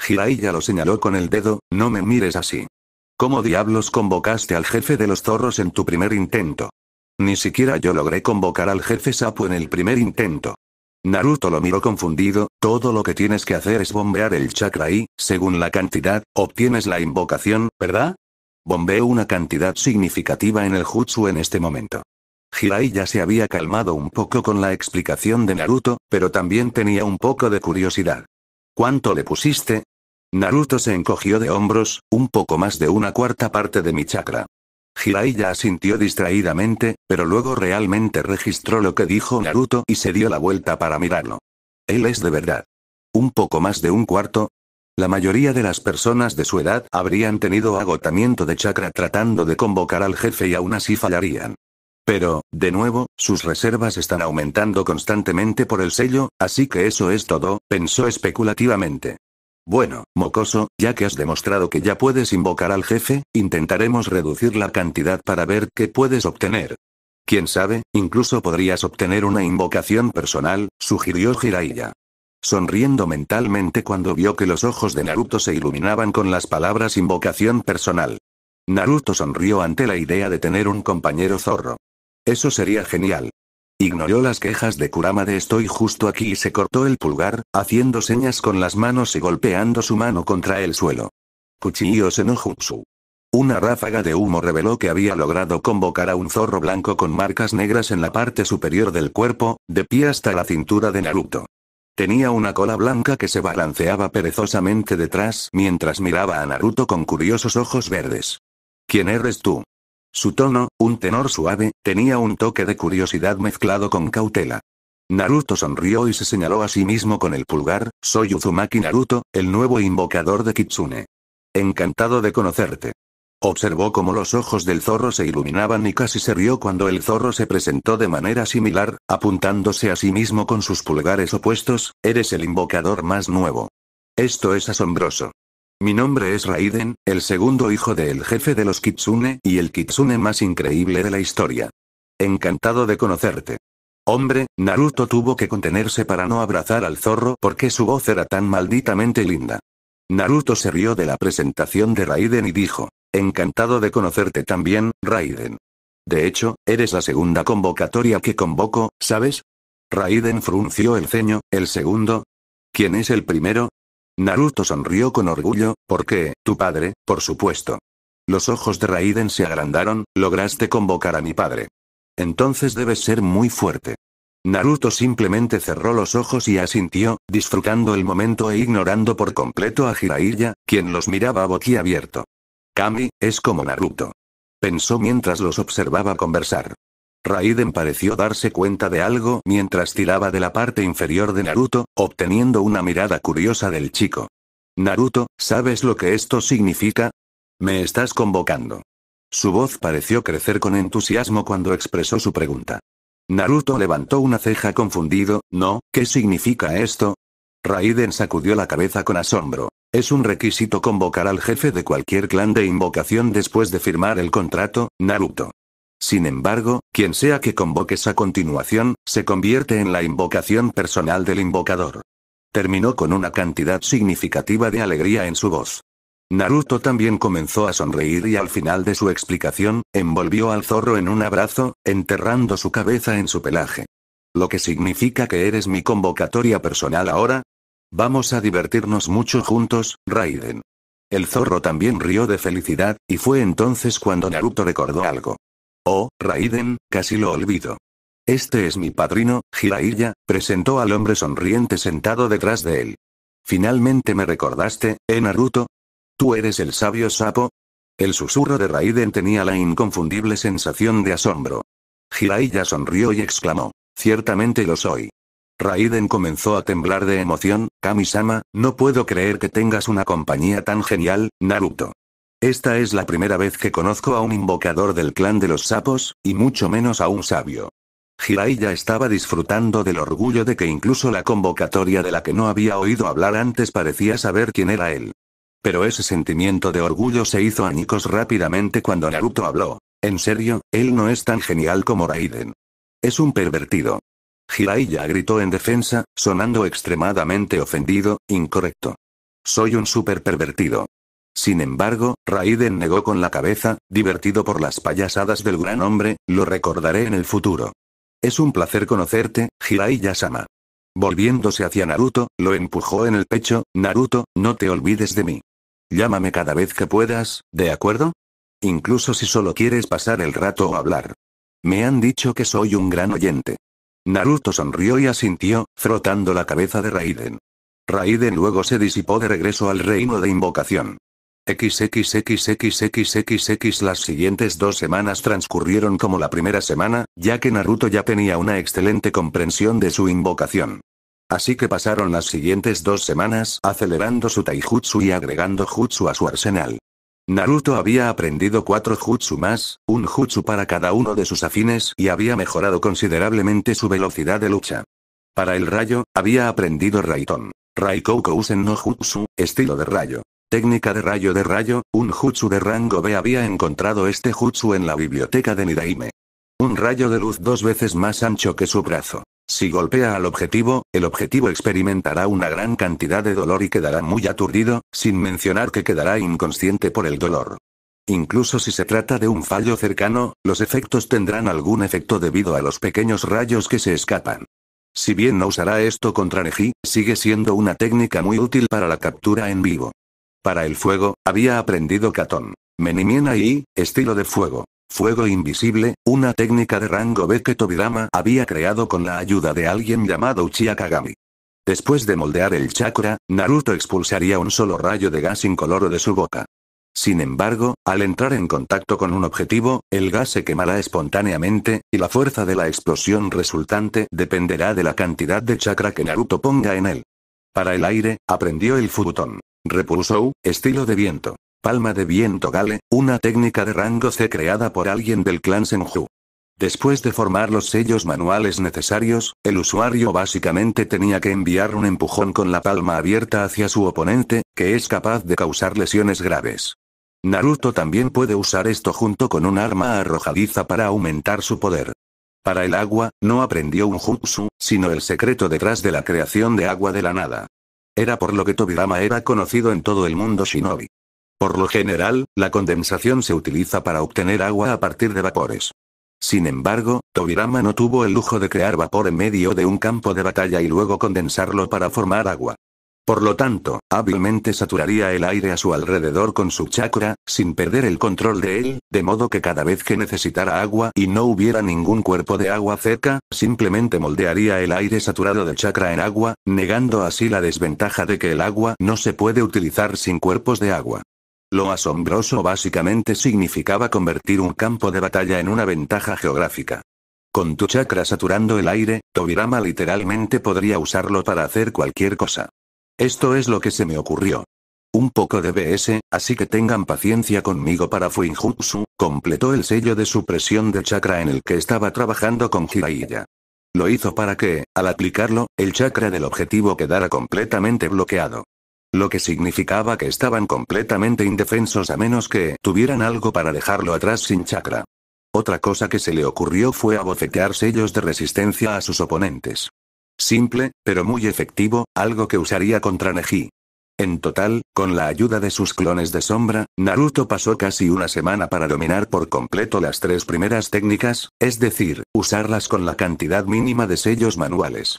Jiraiya lo señaló con el dedo, no me mires así. ¿Cómo diablos convocaste al jefe de los zorros en tu primer intento? Ni siquiera yo logré convocar al jefe Sapo en el primer intento. Naruto lo miró confundido, todo lo que tienes que hacer es bombear el chakra y, según la cantidad, obtienes la invocación, ¿verdad? Bombeo una cantidad significativa en el jutsu en este momento. Hirai ya se había calmado un poco con la explicación de Naruto, pero también tenía un poco de curiosidad. ¿Cuánto le pusiste? Naruto se encogió de hombros, un poco más de una cuarta parte de mi chakra. Jiraiya asintió distraídamente, pero luego realmente registró lo que dijo Naruto y se dio la vuelta para mirarlo. Él es de verdad. Un poco más de un cuarto. La mayoría de las personas de su edad habrían tenido agotamiento de chakra tratando de convocar al jefe y aún así fallarían. Pero, de nuevo, sus reservas están aumentando constantemente por el sello, así que eso es todo, pensó especulativamente. Bueno, mocoso, ya que has demostrado que ya puedes invocar al jefe, intentaremos reducir la cantidad para ver qué puedes obtener. Quién sabe, incluso podrías obtener una invocación personal, sugirió Jiraiya. Sonriendo mentalmente cuando vio que los ojos de Naruto se iluminaban con las palabras invocación personal. Naruto sonrió ante la idea de tener un compañero zorro. Eso sería genial. Ignoró las quejas de Kurama de estoy justo aquí y se cortó el pulgar, haciendo señas con las manos y golpeando su mano contra el suelo. Cuchillo Senojutsu. Una ráfaga de humo reveló que había logrado convocar a un zorro blanco con marcas negras en la parte superior del cuerpo, de pie hasta la cintura de Naruto. Tenía una cola blanca que se balanceaba perezosamente detrás mientras miraba a Naruto con curiosos ojos verdes. ¿Quién eres tú? Su tono, un tenor suave, tenía un toque de curiosidad mezclado con cautela. Naruto sonrió y se señaló a sí mismo con el pulgar, soy Uzumaki Naruto, el nuevo invocador de Kitsune. Encantado de conocerte. Observó cómo los ojos del zorro se iluminaban y casi se rió cuando el zorro se presentó de manera similar, apuntándose a sí mismo con sus pulgares opuestos, eres el invocador más nuevo. Esto es asombroso. Mi nombre es Raiden, el segundo hijo del jefe de los Kitsune, y el Kitsune más increíble de la historia. Encantado de conocerte. Hombre, Naruto tuvo que contenerse para no abrazar al zorro porque su voz era tan malditamente linda. Naruto se rió de la presentación de Raiden y dijo, Encantado de conocerte también, Raiden. De hecho, eres la segunda convocatoria que convoco, ¿sabes? Raiden frunció el ceño, el segundo. ¿Quién es el primero? Naruto sonrió con orgullo, porque, tu padre, por supuesto. Los ojos de Raiden se agrandaron, lograste convocar a mi padre. Entonces debes ser muy fuerte. Naruto simplemente cerró los ojos y asintió, disfrutando el momento e ignorando por completo a Jiraiya, quien los miraba boquiabierto. Kami, es como Naruto. Pensó mientras los observaba conversar. Raiden pareció darse cuenta de algo mientras tiraba de la parte inferior de Naruto, obteniendo una mirada curiosa del chico. Naruto, ¿sabes lo que esto significa? Me estás convocando. Su voz pareció crecer con entusiasmo cuando expresó su pregunta. Naruto levantó una ceja confundido, ¿no? ¿Qué significa esto? Raiden sacudió la cabeza con asombro. Es un requisito convocar al jefe de cualquier clan de invocación después de firmar el contrato, Naruto. Sin embargo, quien sea que convoques a continuación, se convierte en la invocación personal del invocador. Terminó con una cantidad significativa de alegría en su voz. Naruto también comenzó a sonreír y al final de su explicación, envolvió al zorro en un abrazo, enterrando su cabeza en su pelaje. Lo que significa que eres mi convocatoria personal ahora. Vamos a divertirnos mucho juntos, Raiden. El zorro también rió de felicidad, y fue entonces cuando Naruto recordó algo. Oh, Raiden, casi lo olvido. Este es mi padrino, Jiraiya, presentó al hombre sonriente sentado detrás de él. Finalmente me recordaste, ¿eh Naruto? ¿Tú eres el sabio sapo? El susurro de Raiden tenía la inconfundible sensación de asombro. Jiraiya sonrió y exclamó, ciertamente lo soy. Raiden comenzó a temblar de emoción, Kamisama, no puedo creer que tengas una compañía tan genial, Naruto. Esta es la primera vez que conozco a un invocador del clan de los sapos, y mucho menos a un sabio. Jiraiya estaba disfrutando del orgullo de que incluso la convocatoria de la que no había oído hablar antes parecía saber quién era él. Pero ese sentimiento de orgullo se hizo añicos rápidamente cuando Naruto habló. En serio, él no es tan genial como Raiden. Es un pervertido. Jiraiya gritó en defensa, sonando extremadamente ofendido, incorrecto. Soy un super pervertido. Sin embargo, Raiden negó con la cabeza, divertido por las payasadas del gran hombre, lo recordaré en el futuro. Es un placer conocerte, Hirai Yasama. Volviéndose hacia Naruto, lo empujó en el pecho, Naruto, no te olvides de mí. Llámame cada vez que puedas, ¿de acuerdo? Incluso si solo quieres pasar el rato o hablar. Me han dicho que soy un gran oyente. Naruto sonrió y asintió, frotando la cabeza de Raiden. Raiden luego se disipó de regreso al reino de invocación xxxxxx Las siguientes dos semanas transcurrieron como la primera semana, ya que Naruto ya tenía una excelente comprensión de su invocación. Así que pasaron las siguientes dos semanas acelerando su taijutsu y agregando jutsu a su arsenal. Naruto había aprendido cuatro jutsu más, un jutsu para cada uno de sus afines y había mejorado considerablemente su velocidad de lucha. Para el rayo, había aprendido Raiton. raikoukousen no Jutsu, estilo de rayo. Técnica de rayo de rayo, un jutsu de rango B había encontrado este jutsu en la biblioteca de Nidaime. Un rayo de luz dos veces más ancho que su brazo. Si golpea al objetivo, el objetivo experimentará una gran cantidad de dolor y quedará muy aturdido, sin mencionar que quedará inconsciente por el dolor. Incluso si se trata de un fallo cercano, los efectos tendrán algún efecto debido a los pequeños rayos que se escapan. Si bien no usará esto contra Neji, sigue siendo una técnica muy útil para la captura en vivo. Para el fuego, había aprendido Catón. Menimiena y, estilo de fuego. Fuego invisible, una técnica de rango B que Tobirama había creado con la ayuda de alguien llamado Uchiha Kagami. Después de moldear el chakra, Naruto expulsaría un solo rayo de gas incoloro de su boca. Sin embargo, al entrar en contacto con un objetivo, el gas se quemará espontáneamente, y la fuerza de la explosión resultante dependerá de la cantidad de chakra que Naruto ponga en él. Para el aire, aprendió el Futon. Repulsou, estilo de viento. Palma de viento gale, una técnica de rango C creada por alguien del clan Senju. Después de formar los sellos manuales necesarios, el usuario básicamente tenía que enviar un empujón con la palma abierta hacia su oponente, que es capaz de causar lesiones graves. Naruto también puede usar esto junto con un arma arrojadiza para aumentar su poder. Para el agua, no aprendió un jutsu, sino el secreto detrás de la creación de agua de la nada. Era por lo que Tobirama era conocido en todo el mundo shinobi. Por lo general, la condensación se utiliza para obtener agua a partir de vapores. Sin embargo, Tobirama no tuvo el lujo de crear vapor en medio de un campo de batalla y luego condensarlo para formar agua. Por lo tanto, hábilmente saturaría el aire a su alrededor con su chakra, sin perder el control de él, de modo que cada vez que necesitara agua y no hubiera ningún cuerpo de agua cerca, simplemente moldearía el aire saturado de chakra en agua, negando así la desventaja de que el agua no se puede utilizar sin cuerpos de agua. Lo asombroso básicamente significaba convertir un campo de batalla en una ventaja geográfica. Con tu chakra saturando el aire, Tobirama literalmente podría usarlo para hacer cualquier cosa. Esto es lo que se me ocurrió. Un poco de BS, así que tengan paciencia conmigo para Fuinjutsu, completó el sello de supresión de chakra en el que estaba trabajando con Jiraiya. Lo hizo para que, al aplicarlo, el chakra del objetivo quedara completamente bloqueado. Lo que significaba que estaban completamente indefensos a menos que tuvieran algo para dejarlo atrás sin chakra. Otra cosa que se le ocurrió fue abofetear sellos de resistencia a sus oponentes. Simple, pero muy efectivo, algo que usaría contra Neji. En total, con la ayuda de sus clones de sombra, Naruto pasó casi una semana para dominar por completo las tres primeras técnicas, es decir, usarlas con la cantidad mínima de sellos manuales.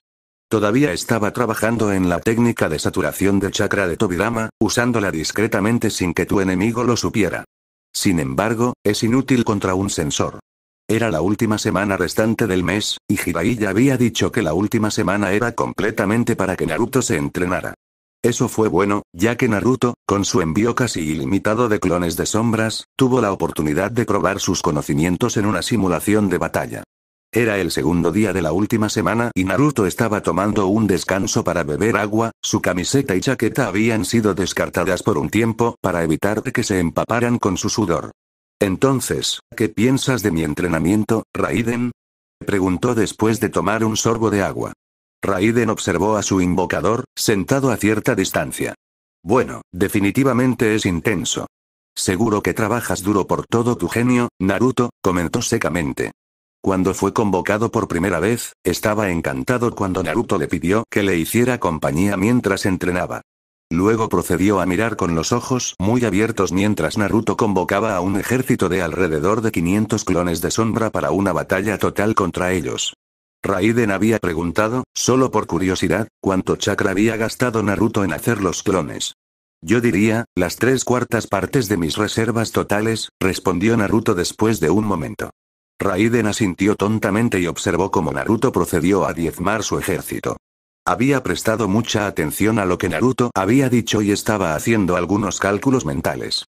Todavía estaba trabajando en la técnica de saturación de chakra de Tobirama, usándola discretamente sin que tu enemigo lo supiera. Sin embargo, es inútil contra un sensor. Era la última semana restante del mes, y Jiraiya había dicho que la última semana era completamente para que Naruto se entrenara. Eso fue bueno, ya que Naruto, con su envío casi ilimitado de clones de sombras, tuvo la oportunidad de probar sus conocimientos en una simulación de batalla. Era el segundo día de la última semana y Naruto estaba tomando un descanso para beber agua, su camiseta y chaqueta habían sido descartadas por un tiempo para evitar que se empaparan con su sudor. Entonces, ¿qué piensas de mi entrenamiento, Raiden? preguntó después de tomar un sorbo de agua. Raiden observó a su invocador, sentado a cierta distancia. Bueno, definitivamente es intenso. Seguro que trabajas duro por todo tu genio, Naruto, comentó secamente. Cuando fue convocado por primera vez, estaba encantado cuando Naruto le pidió que le hiciera compañía mientras entrenaba. Luego procedió a mirar con los ojos muy abiertos mientras Naruto convocaba a un ejército de alrededor de 500 clones de sombra para una batalla total contra ellos. Raiden había preguntado, solo por curiosidad, cuánto chakra había gastado Naruto en hacer los clones. Yo diría, las tres cuartas partes de mis reservas totales, respondió Naruto después de un momento. Raiden asintió tontamente y observó cómo Naruto procedió a diezmar su ejército. Había prestado mucha atención a lo que Naruto había dicho y estaba haciendo algunos cálculos mentales.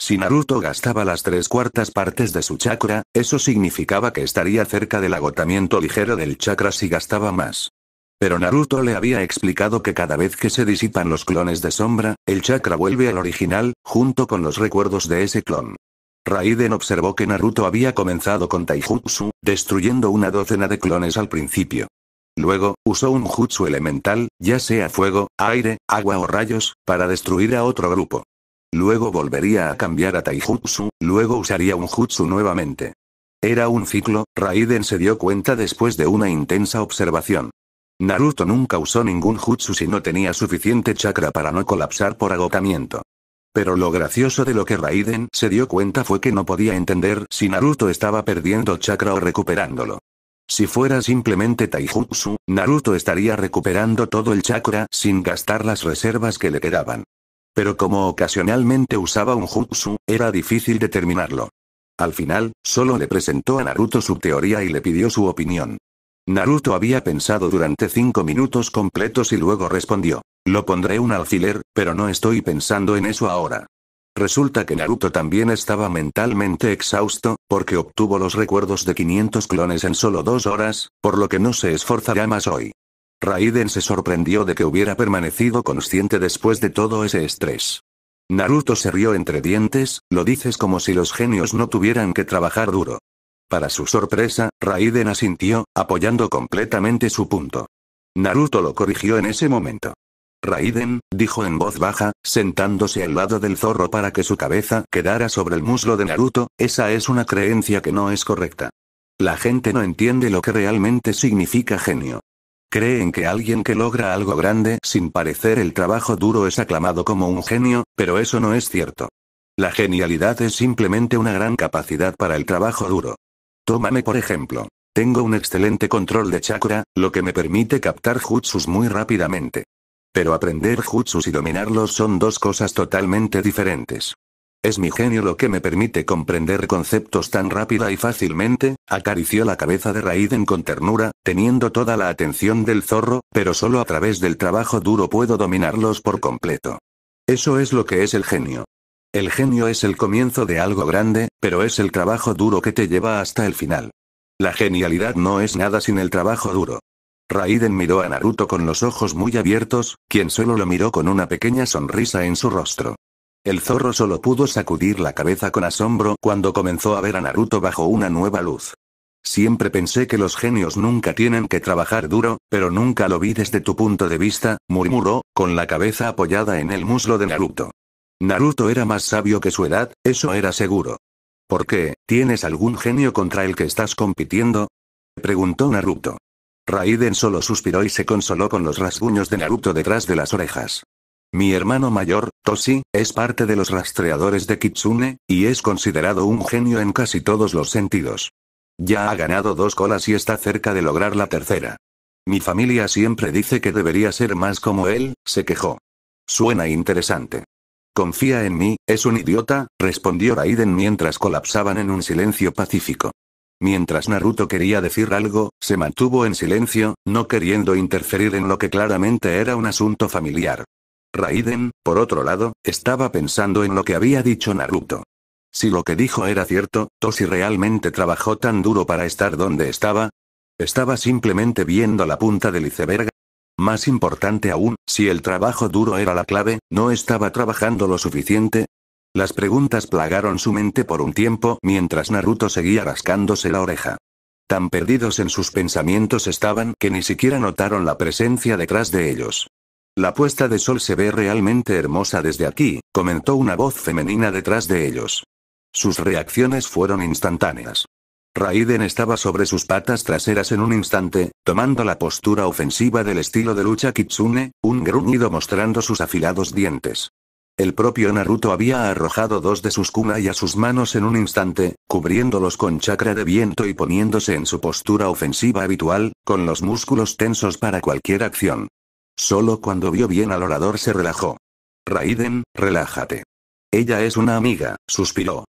Si Naruto gastaba las tres cuartas partes de su chakra, eso significaba que estaría cerca del agotamiento ligero del chakra si gastaba más. Pero Naruto le había explicado que cada vez que se disipan los clones de sombra, el chakra vuelve al original, junto con los recuerdos de ese clon. Raiden observó que Naruto había comenzado con Taijutsu, destruyendo una docena de clones al principio. Luego, usó un jutsu elemental, ya sea fuego, aire, agua o rayos, para destruir a otro grupo. Luego volvería a cambiar a Taijutsu, luego usaría un jutsu nuevamente. Era un ciclo, Raiden se dio cuenta después de una intensa observación. Naruto nunca usó ningún jutsu si no tenía suficiente chakra para no colapsar por agotamiento. Pero lo gracioso de lo que Raiden se dio cuenta fue que no podía entender si Naruto estaba perdiendo chakra o recuperándolo. Si fuera simplemente taijutsu, Naruto estaría recuperando todo el chakra sin gastar las reservas que le quedaban. Pero como ocasionalmente usaba un jutsu, era difícil determinarlo. Al final, solo le presentó a Naruto su teoría y le pidió su opinión. Naruto había pensado durante cinco minutos completos y luego respondió, lo pondré un alfiler, pero no estoy pensando en eso ahora. Resulta que Naruto también estaba mentalmente exhausto, porque obtuvo los recuerdos de 500 clones en solo dos horas, por lo que no se esforzará más hoy. Raiden se sorprendió de que hubiera permanecido consciente después de todo ese estrés. Naruto se rió entre dientes, lo dices como si los genios no tuvieran que trabajar duro. Para su sorpresa, Raiden asintió, apoyando completamente su punto. Naruto lo corrigió en ese momento. Raiden, dijo en voz baja, sentándose al lado del zorro para que su cabeza quedara sobre el muslo de Naruto, esa es una creencia que no es correcta. La gente no entiende lo que realmente significa genio. Creen que alguien que logra algo grande sin parecer el trabajo duro es aclamado como un genio, pero eso no es cierto. La genialidad es simplemente una gran capacidad para el trabajo duro. Tómame por ejemplo. Tengo un excelente control de chakra, lo que me permite captar jutsus muy rápidamente. Pero aprender jutsus y dominarlos son dos cosas totalmente diferentes. Es mi genio lo que me permite comprender conceptos tan rápida y fácilmente, acarició la cabeza de Raiden con ternura, teniendo toda la atención del zorro, pero solo a través del trabajo duro puedo dominarlos por completo. Eso es lo que es el genio. El genio es el comienzo de algo grande, pero es el trabajo duro que te lleva hasta el final. La genialidad no es nada sin el trabajo duro. Raiden miró a Naruto con los ojos muy abiertos, quien solo lo miró con una pequeña sonrisa en su rostro. El zorro solo pudo sacudir la cabeza con asombro cuando comenzó a ver a Naruto bajo una nueva luz. Siempre pensé que los genios nunca tienen que trabajar duro, pero nunca lo vi desde tu punto de vista, murmuró, con la cabeza apoyada en el muslo de Naruto. Naruto era más sabio que su edad, eso era seguro. ¿Por qué? ¿Tienes algún genio contra el que estás compitiendo? preguntó Naruto. Raiden solo suspiró y se consoló con los rasguños de Naruto detrás de las orejas. Mi hermano mayor, Toshi, es parte de los rastreadores de Kitsune, y es considerado un genio en casi todos los sentidos. Ya ha ganado dos colas y está cerca de lograr la tercera. Mi familia siempre dice que debería ser más como él, se quejó. Suena interesante. Confía en mí, es un idiota, respondió Raiden mientras colapsaban en un silencio pacífico. Mientras Naruto quería decir algo, se mantuvo en silencio, no queriendo interferir en lo que claramente era un asunto familiar. Raiden, por otro lado, estaba pensando en lo que había dicho Naruto. Si lo que dijo era cierto, Toshi realmente trabajó tan duro para estar donde estaba. Estaba simplemente viendo la punta del iceberg. Más importante aún, si el trabajo duro era la clave, no estaba trabajando lo suficiente, las preguntas plagaron su mente por un tiempo mientras Naruto seguía rascándose la oreja. Tan perdidos en sus pensamientos estaban que ni siquiera notaron la presencia detrás de ellos. La puesta de sol se ve realmente hermosa desde aquí, comentó una voz femenina detrás de ellos. Sus reacciones fueron instantáneas. Raiden estaba sobre sus patas traseras en un instante, tomando la postura ofensiva del estilo de lucha kitsune, un gruñido mostrando sus afilados dientes. El propio Naruto había arrojado dos de sus y a sus manos en un instante, cubriéndolos con chakra de viento y poniéndose en su postura ofensiva habitual, con los músculos tensos para cualquier acción. Solo cuando vio bien al orador se relajó. Raiden, relájate. Ella es una amiga, suspiró.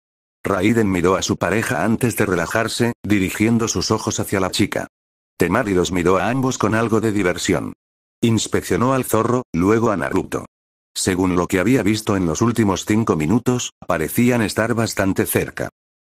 Raiden miró a su pareja antes de relajarse, dirigiendo sus ojos hacia la chica. Temari los miró a ambos con algo de diversión. Inspeccionó al zorro, luego a Naruto. Según lo que había visto en los últimos cinco minutos, parecían estar bastante cerca.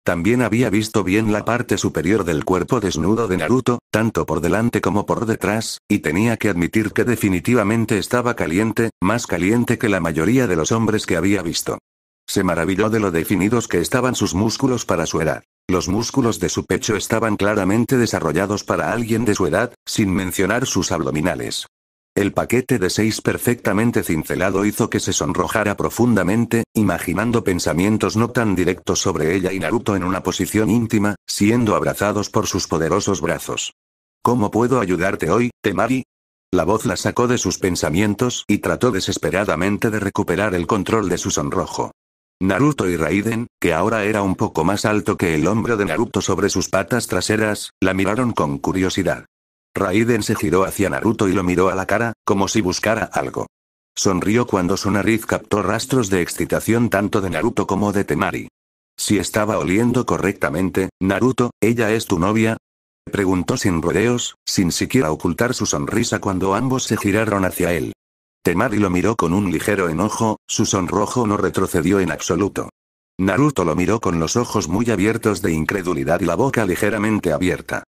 También había visto bien la parte superior del cuerpo desnudo de Naruto, tanto por delante como por detrás, y tenía que admitir que definitivamente estaba caliente, más caliente que la mayoría de los hombres que había visto. Se maravilló de lo definidos que estaban sus músculos para su edad. Los músculos de su pecho estaban claramente desarrollados para alguien de su edad, sin mencionar sus abdominales. El paquete de seis perfectamente cincelado hizo que se sonrojara profundamente, imaginando pensamientos no tan directos sobre ella y Naruto en una posición íntima, siendo abrazados por sus poderosos brazos. ¿Cómo puedo ayudarte hoy, Temari? La voz la sacó de sus pensamientos y trató desesperadamente de recuperar el control de su sonrojo. Naruto y Raiden, que ahora era un poco más alto que el hombro de Naruto sobre sus patas traseras, la miraron con curiosidad. Raiden se giró hacia Naruto y lo miró a la cara, como si buscara algo. Sonrió cuando su nariz captó rastros de excitación tanto de Naruto como de Temari. Si estaba oliendo correctamente, Naruto, ¿ella es tu novia? Preguntó sin rodeos, sin siquiera ocultar su sonrisa cuando ambos se giraron hacia él. Temari lo miró con un ligero enojo, su sonrojo no retrocedió en absoluto. Naruto lo miró con los ojos muy abiertos de incredulidad y la boca ligeramente abierta.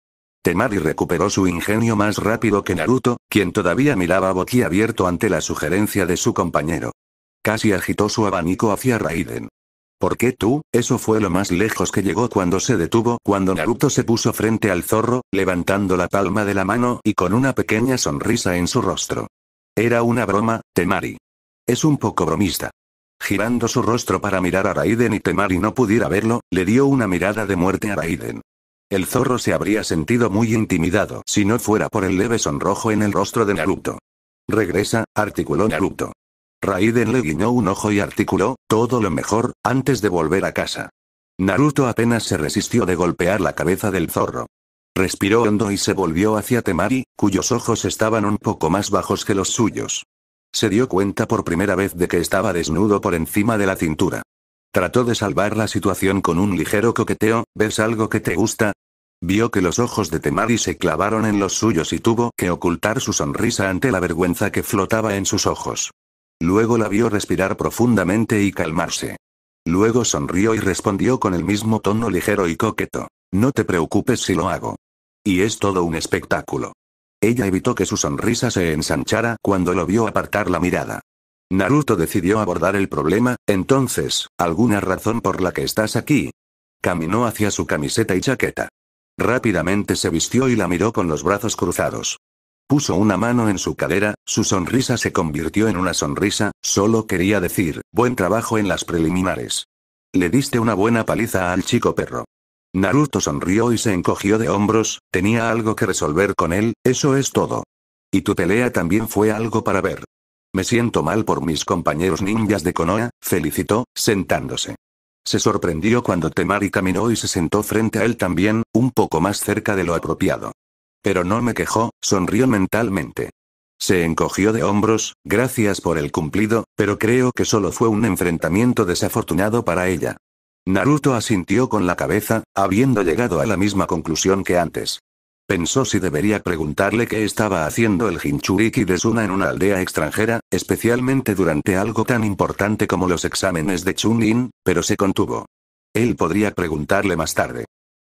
Temari recuperó su ingenio más rápido que Naruto, quien todavía miraba boquiabierto ante la sugerencia de su compañero. Casi agitó su abanico hacia Raiden. ¿Por qué tú? Eso fue lo más lejos que llegó cuando se detuvo, cuando Naruto se puso frente al zorro, levantando la palma de la mano y con una pequeña sonrisa en su rostro. Era una broma, Temari. Es un poco bromista. Girando su rostro para mirar a Raiden y Temari no pudiera verlo, le dio una mirada de muerte a Raiden. El zorro se habría sentido muy intimidado si no fuera por el leve sonrojo en el rostro de Naruto. Regresa, articuló Naruto. Raiden le guiñó un ojo y articuló, todo lo mejor, antes de volver a casa. Naruto apenas se resistió de golpear la cabeza del zorro. Respiró hondo y se volvió hacia Temari, cuyos ojos estaban un poco más bajos que los suyos. Se dio cuenta por primera vez de que estaba desnudo por encima de la cintura. Trató de salvar la situación con un ligero coqueteo, ¿ves algo que te gusta? Vio que los ojos de Temari se clavaron en los suyos y tuvo que ocultar su sonrisa ante la vergüenza que flotaba en sus ojos. Luego la vio respirar profundamente y calmarse. Luego sonrió y respondió con el mismo tono ligero y coqueto. No te preocupes si lo hago. Y es todo un espectáculo. Ella evitó que su sonrisa se ensanchara cuando lo vio apartar la mirada. Naruto decidió abordar el problema, entonces, ¿alguna razón por la que estás aquí? Caminó hacia su camiseta y chaqueta. Rápidamente se vistió y la miró con los brazos cruzados. Puso una mano en su cadera, su sonrisa se convirtió en una sonrisa, solo quería decir, buen trabajo en las preliminares. Le diste una buena paliza al chico perro. Naruto sonrió y se encogió de hombros, tenía algo que resolver con él, eso es todo. Y tu pelea también fue algo para ver. Me siento mal por mis compañeros ninjas de Konoha, felicitó, sentándose. Se sorprendió cuando Temari caminó y se sentó frente a él también, un poco más cerca de lo apropiado. Pero no me quejó, sonrió mentalmente. Se encogió de hombros, gracias por el cumplido, pero creo que solo fue un enfrentamiento desafortunado para ella. Naruto asintió con la cabeza, habiendo llegado a la misma conclusión que antes. Pensó si debería preguntarle qué estaba haciendo el Hinchuriki de Suna en una aldea extranjera, especialmente durante algo tan importante como los exámenes de Chunin, pero se contuvo. Él podría preguntarle más tarde.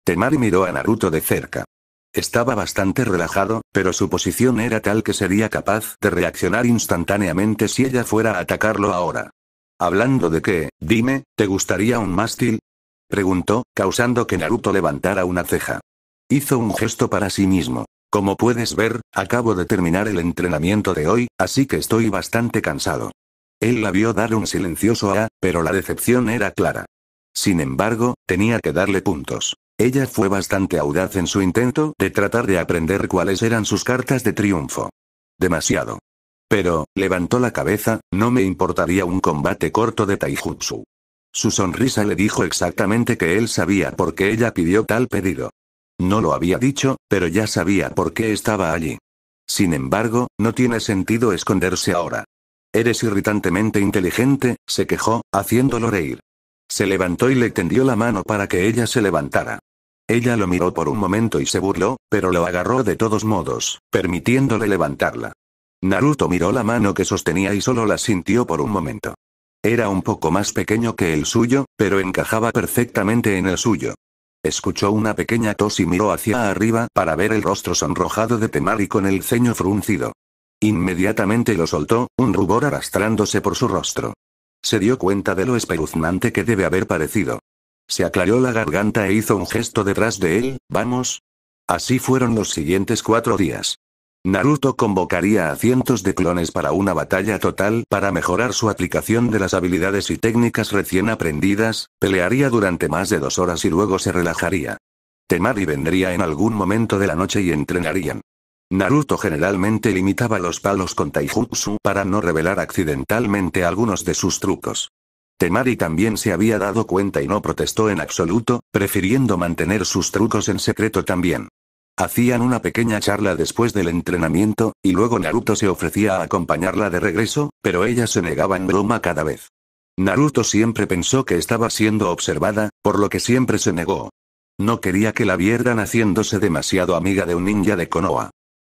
Temari miró a Naruto de cerca. Estaba bastante relajado, pero su posición era tal que sería capaz de reaccionar instantáneamente si ella fuera a atacarlo ahora. Hablando de qué, dime, ¿te gustaría un mástil? Preguntó, causando que Naruto levantara una ceja. Hizo un gesto para sí mismo. Como puedes ver, acabo de terminar el entrenamiento de hoy, así que estoy bastante cansado. Él la vio dar un silencioso A, ah", pero la decepción era clara. Sin embargo, tenía que darle puntos. Ella fue bastante audaz en su intento de tratar de aprender cuáles eran sus cartas de triunfo. Demasiado. Pero, levantó la cabeza, no me importaría un combate corto de taijutsu. Su sonrisa le dijo exactamente que él sabía por qué ella pidió tal pedido. No lo había dicho, pero ya sabía por qué estaba allí. Sin embargo, no tiene sentido esconderse ahora. Eres irritantemente inteligente, se quejó, haciéndolo reír. Se levantó y le tendió la mano para que ella se levantara. Ella lo miró por un momento y se burló, pero lo agarró de todos modos, permitiéndole levantarla. Naruto miró la mano que sostenía y solo la sintió por un momento. Era un poco más pequeño que el suyo, pero encajaba perfectamente en el suyo. Escuchó una pequeña tos y miró hacia arriba para ver el rostro sonrojado de Temari con el ceño fruncido. Inmediatamente lo soltó, un rubor arrastrándose por su rostro. Se dio cuenta de lo espeluznante que debe haber parecido. Se aclaró la garganta e hizo un gesto detrás de él, vamos. Así fueron los siguientes cuatro días. Naruto convocaría a cientos de clones para una batalla total para mejorar su aplicación de las habilidades y técnicas recién aprendidas, pelearía durante más de dos horas y luego se relajaría. Temari vendría en algún momento de la noche y entrenarían. Naruto generalmente limitaba los palos con Taijutsu para no revelar accidentalmente algunos de sus trucos. Temari también se había dado cuenta y no protestó en absoluto, prefiriendo mantener sus trucos en secreto también. Hacían una pequeña charla después del entrenamiento, y luego Naruto se ofrecía a acompañarla de regreso, pero ella se negaba en broma cada vez. Naruto siempre pensó que estaba siendo observada, por lo que siempre se negó. No quería que la vieran haciéndose demasiado amiga de un ninja de Konoha.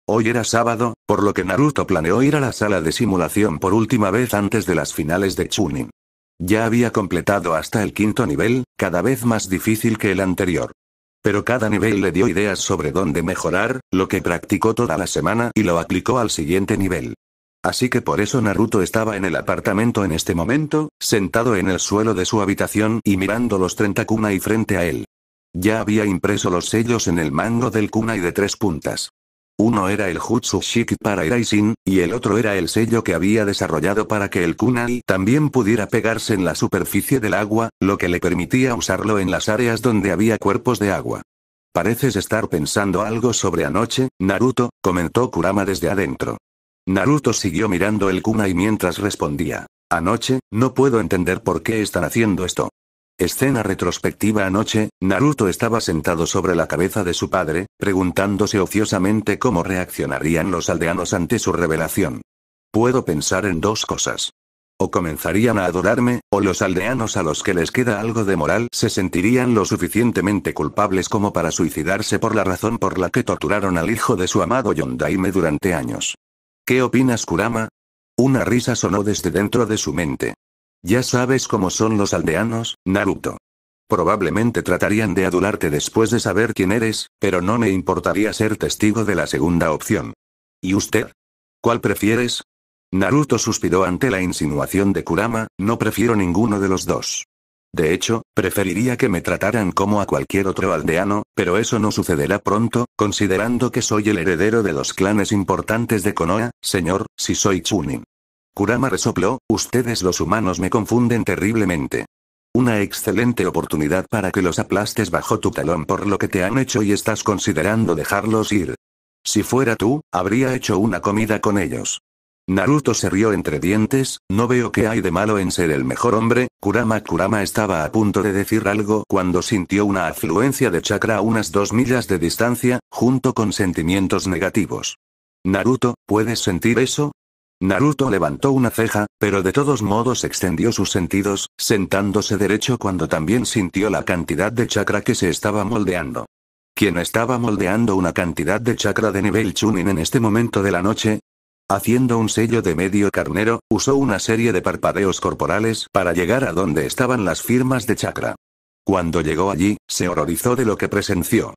Hoy era sábado, por lo que Naruto planeó ir a la sala de simulación por última vez antes de las finales de Chunin. Ya había completado hasta el quinto nivel, cada vez más difícil que el anterior pero cada nivel le dio ideas sobre dónde mejorar, lo que practicó toda la semana y lo aplicó al siguiente nivel. Así que por eso Naruto estaba en el apartamento en este momento, sentado en el suelo de su habitación y mirando los 30 kunai frente a él. Ya había impreso los sellos en el mango del kunai de tres puntas. Uno era el Jutsu Shiki para Iraisin, y el otro era el sello que había desarrollado para que el Kunai también pudiera pegarse en la superficie del agua, lo que le permitía usarlo en las áreas donde había cuerpos de agua. Pareces estar pensando algo sobre anoche, Naruto, comentó Kurama desde adentro. Naruto siguió mirando el Kunai mientras respondía. Anoche, no puedo entender por qué están haciendo esto. Escena retrospectiva anoche, Naruto estaba sentado sobre la cabeza de su padre, preguntándose ociosamente cómo reaccionarían los aldeanos ante su revelación. Puedo pensar en dos cosas. O comenzarían a adorarme, o los aldeanos a los que les queda algo de moral se sentirían lo suficientemente culpables como para suicidarse por la razón por la que torturaron al hijo de su amado Yondaime durante años. ¿Qué opinas Kurama? Una risa sonó desde dentro de su mente. Ya sabes cómo son los aldeanos, Naruto. Probablemente tratarían de adularte después de saber quién eres, pero no me importaría ser testigo de la segunda opción. ¿Y usted? ¿Cuál prefieres? Naruto suspiró ante la insinuación de Kurama, no prefiero ninguno de los dos. De hecho, preferiría que me trataran como a cualquier otro aldeano, pero eso no sucederá pronto, considerando que soy el heredero de los clanes importantes de Konoha, señor, si soy Chunin. Kurama resopló, ustedes los humanos me confunden terriblemente. Una excelente oportunidad para que los aplastes bajo tu talón por lo que te han hecho y estás considerando dejarlos ir. Si fuera tú, habría hecho una comida con ellos. Naruto se rió entre dientes, no veo que hay de malo en ser el mejor hombre, Kurama Kurama estaba a punto de decir algo cuando sintió una afluencia de chakra a unas dos millas de distancia, junto con sentimientos negativos. Naruto, ¿puedes sentir eso? Naruto levantó una ceja, pero de todos modos extendió sus sentidos, sentándose derecho cuando también sintió la cantidad de chakra que se estaba moldeando. ¿Quién estaba moldeando una cantidad de chakra de nivel Chunin en este momento de la noche? Haciendo un sello de medio carnero, usó una serie de parpadeos corporales para llegar a donde estaban las firmas de chakra. Cuando llegó allí, se horrorizó de lo que presenció.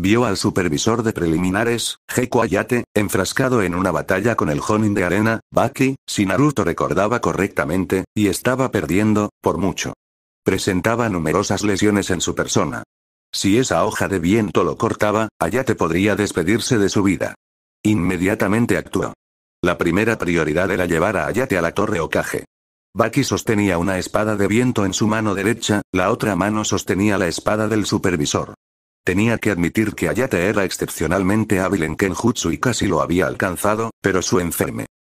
Vio al supervisor de preliminares, Heku Ayate, enfrascado en una batalla con el Jonin de arena, Baki, si Naruto recordaba correctamente, y estaba perdiendo, por mucho. Presentaba numerosas lesiones en su persona. Si esa hoja de viento lo cortaba, Ayate podría despedirse de su vida. Inmediatamente actuó. La primera prioridad era llevar a Ayate a la torre Okage. Baki sostenía una espada de viento en su mano derecha, la otra mano sostenía la espada del supervisor. Tenía que admitir que Ayate era excepcionalmente hábil en Kenjutsu y casi lo había alcanzado, pero su enferme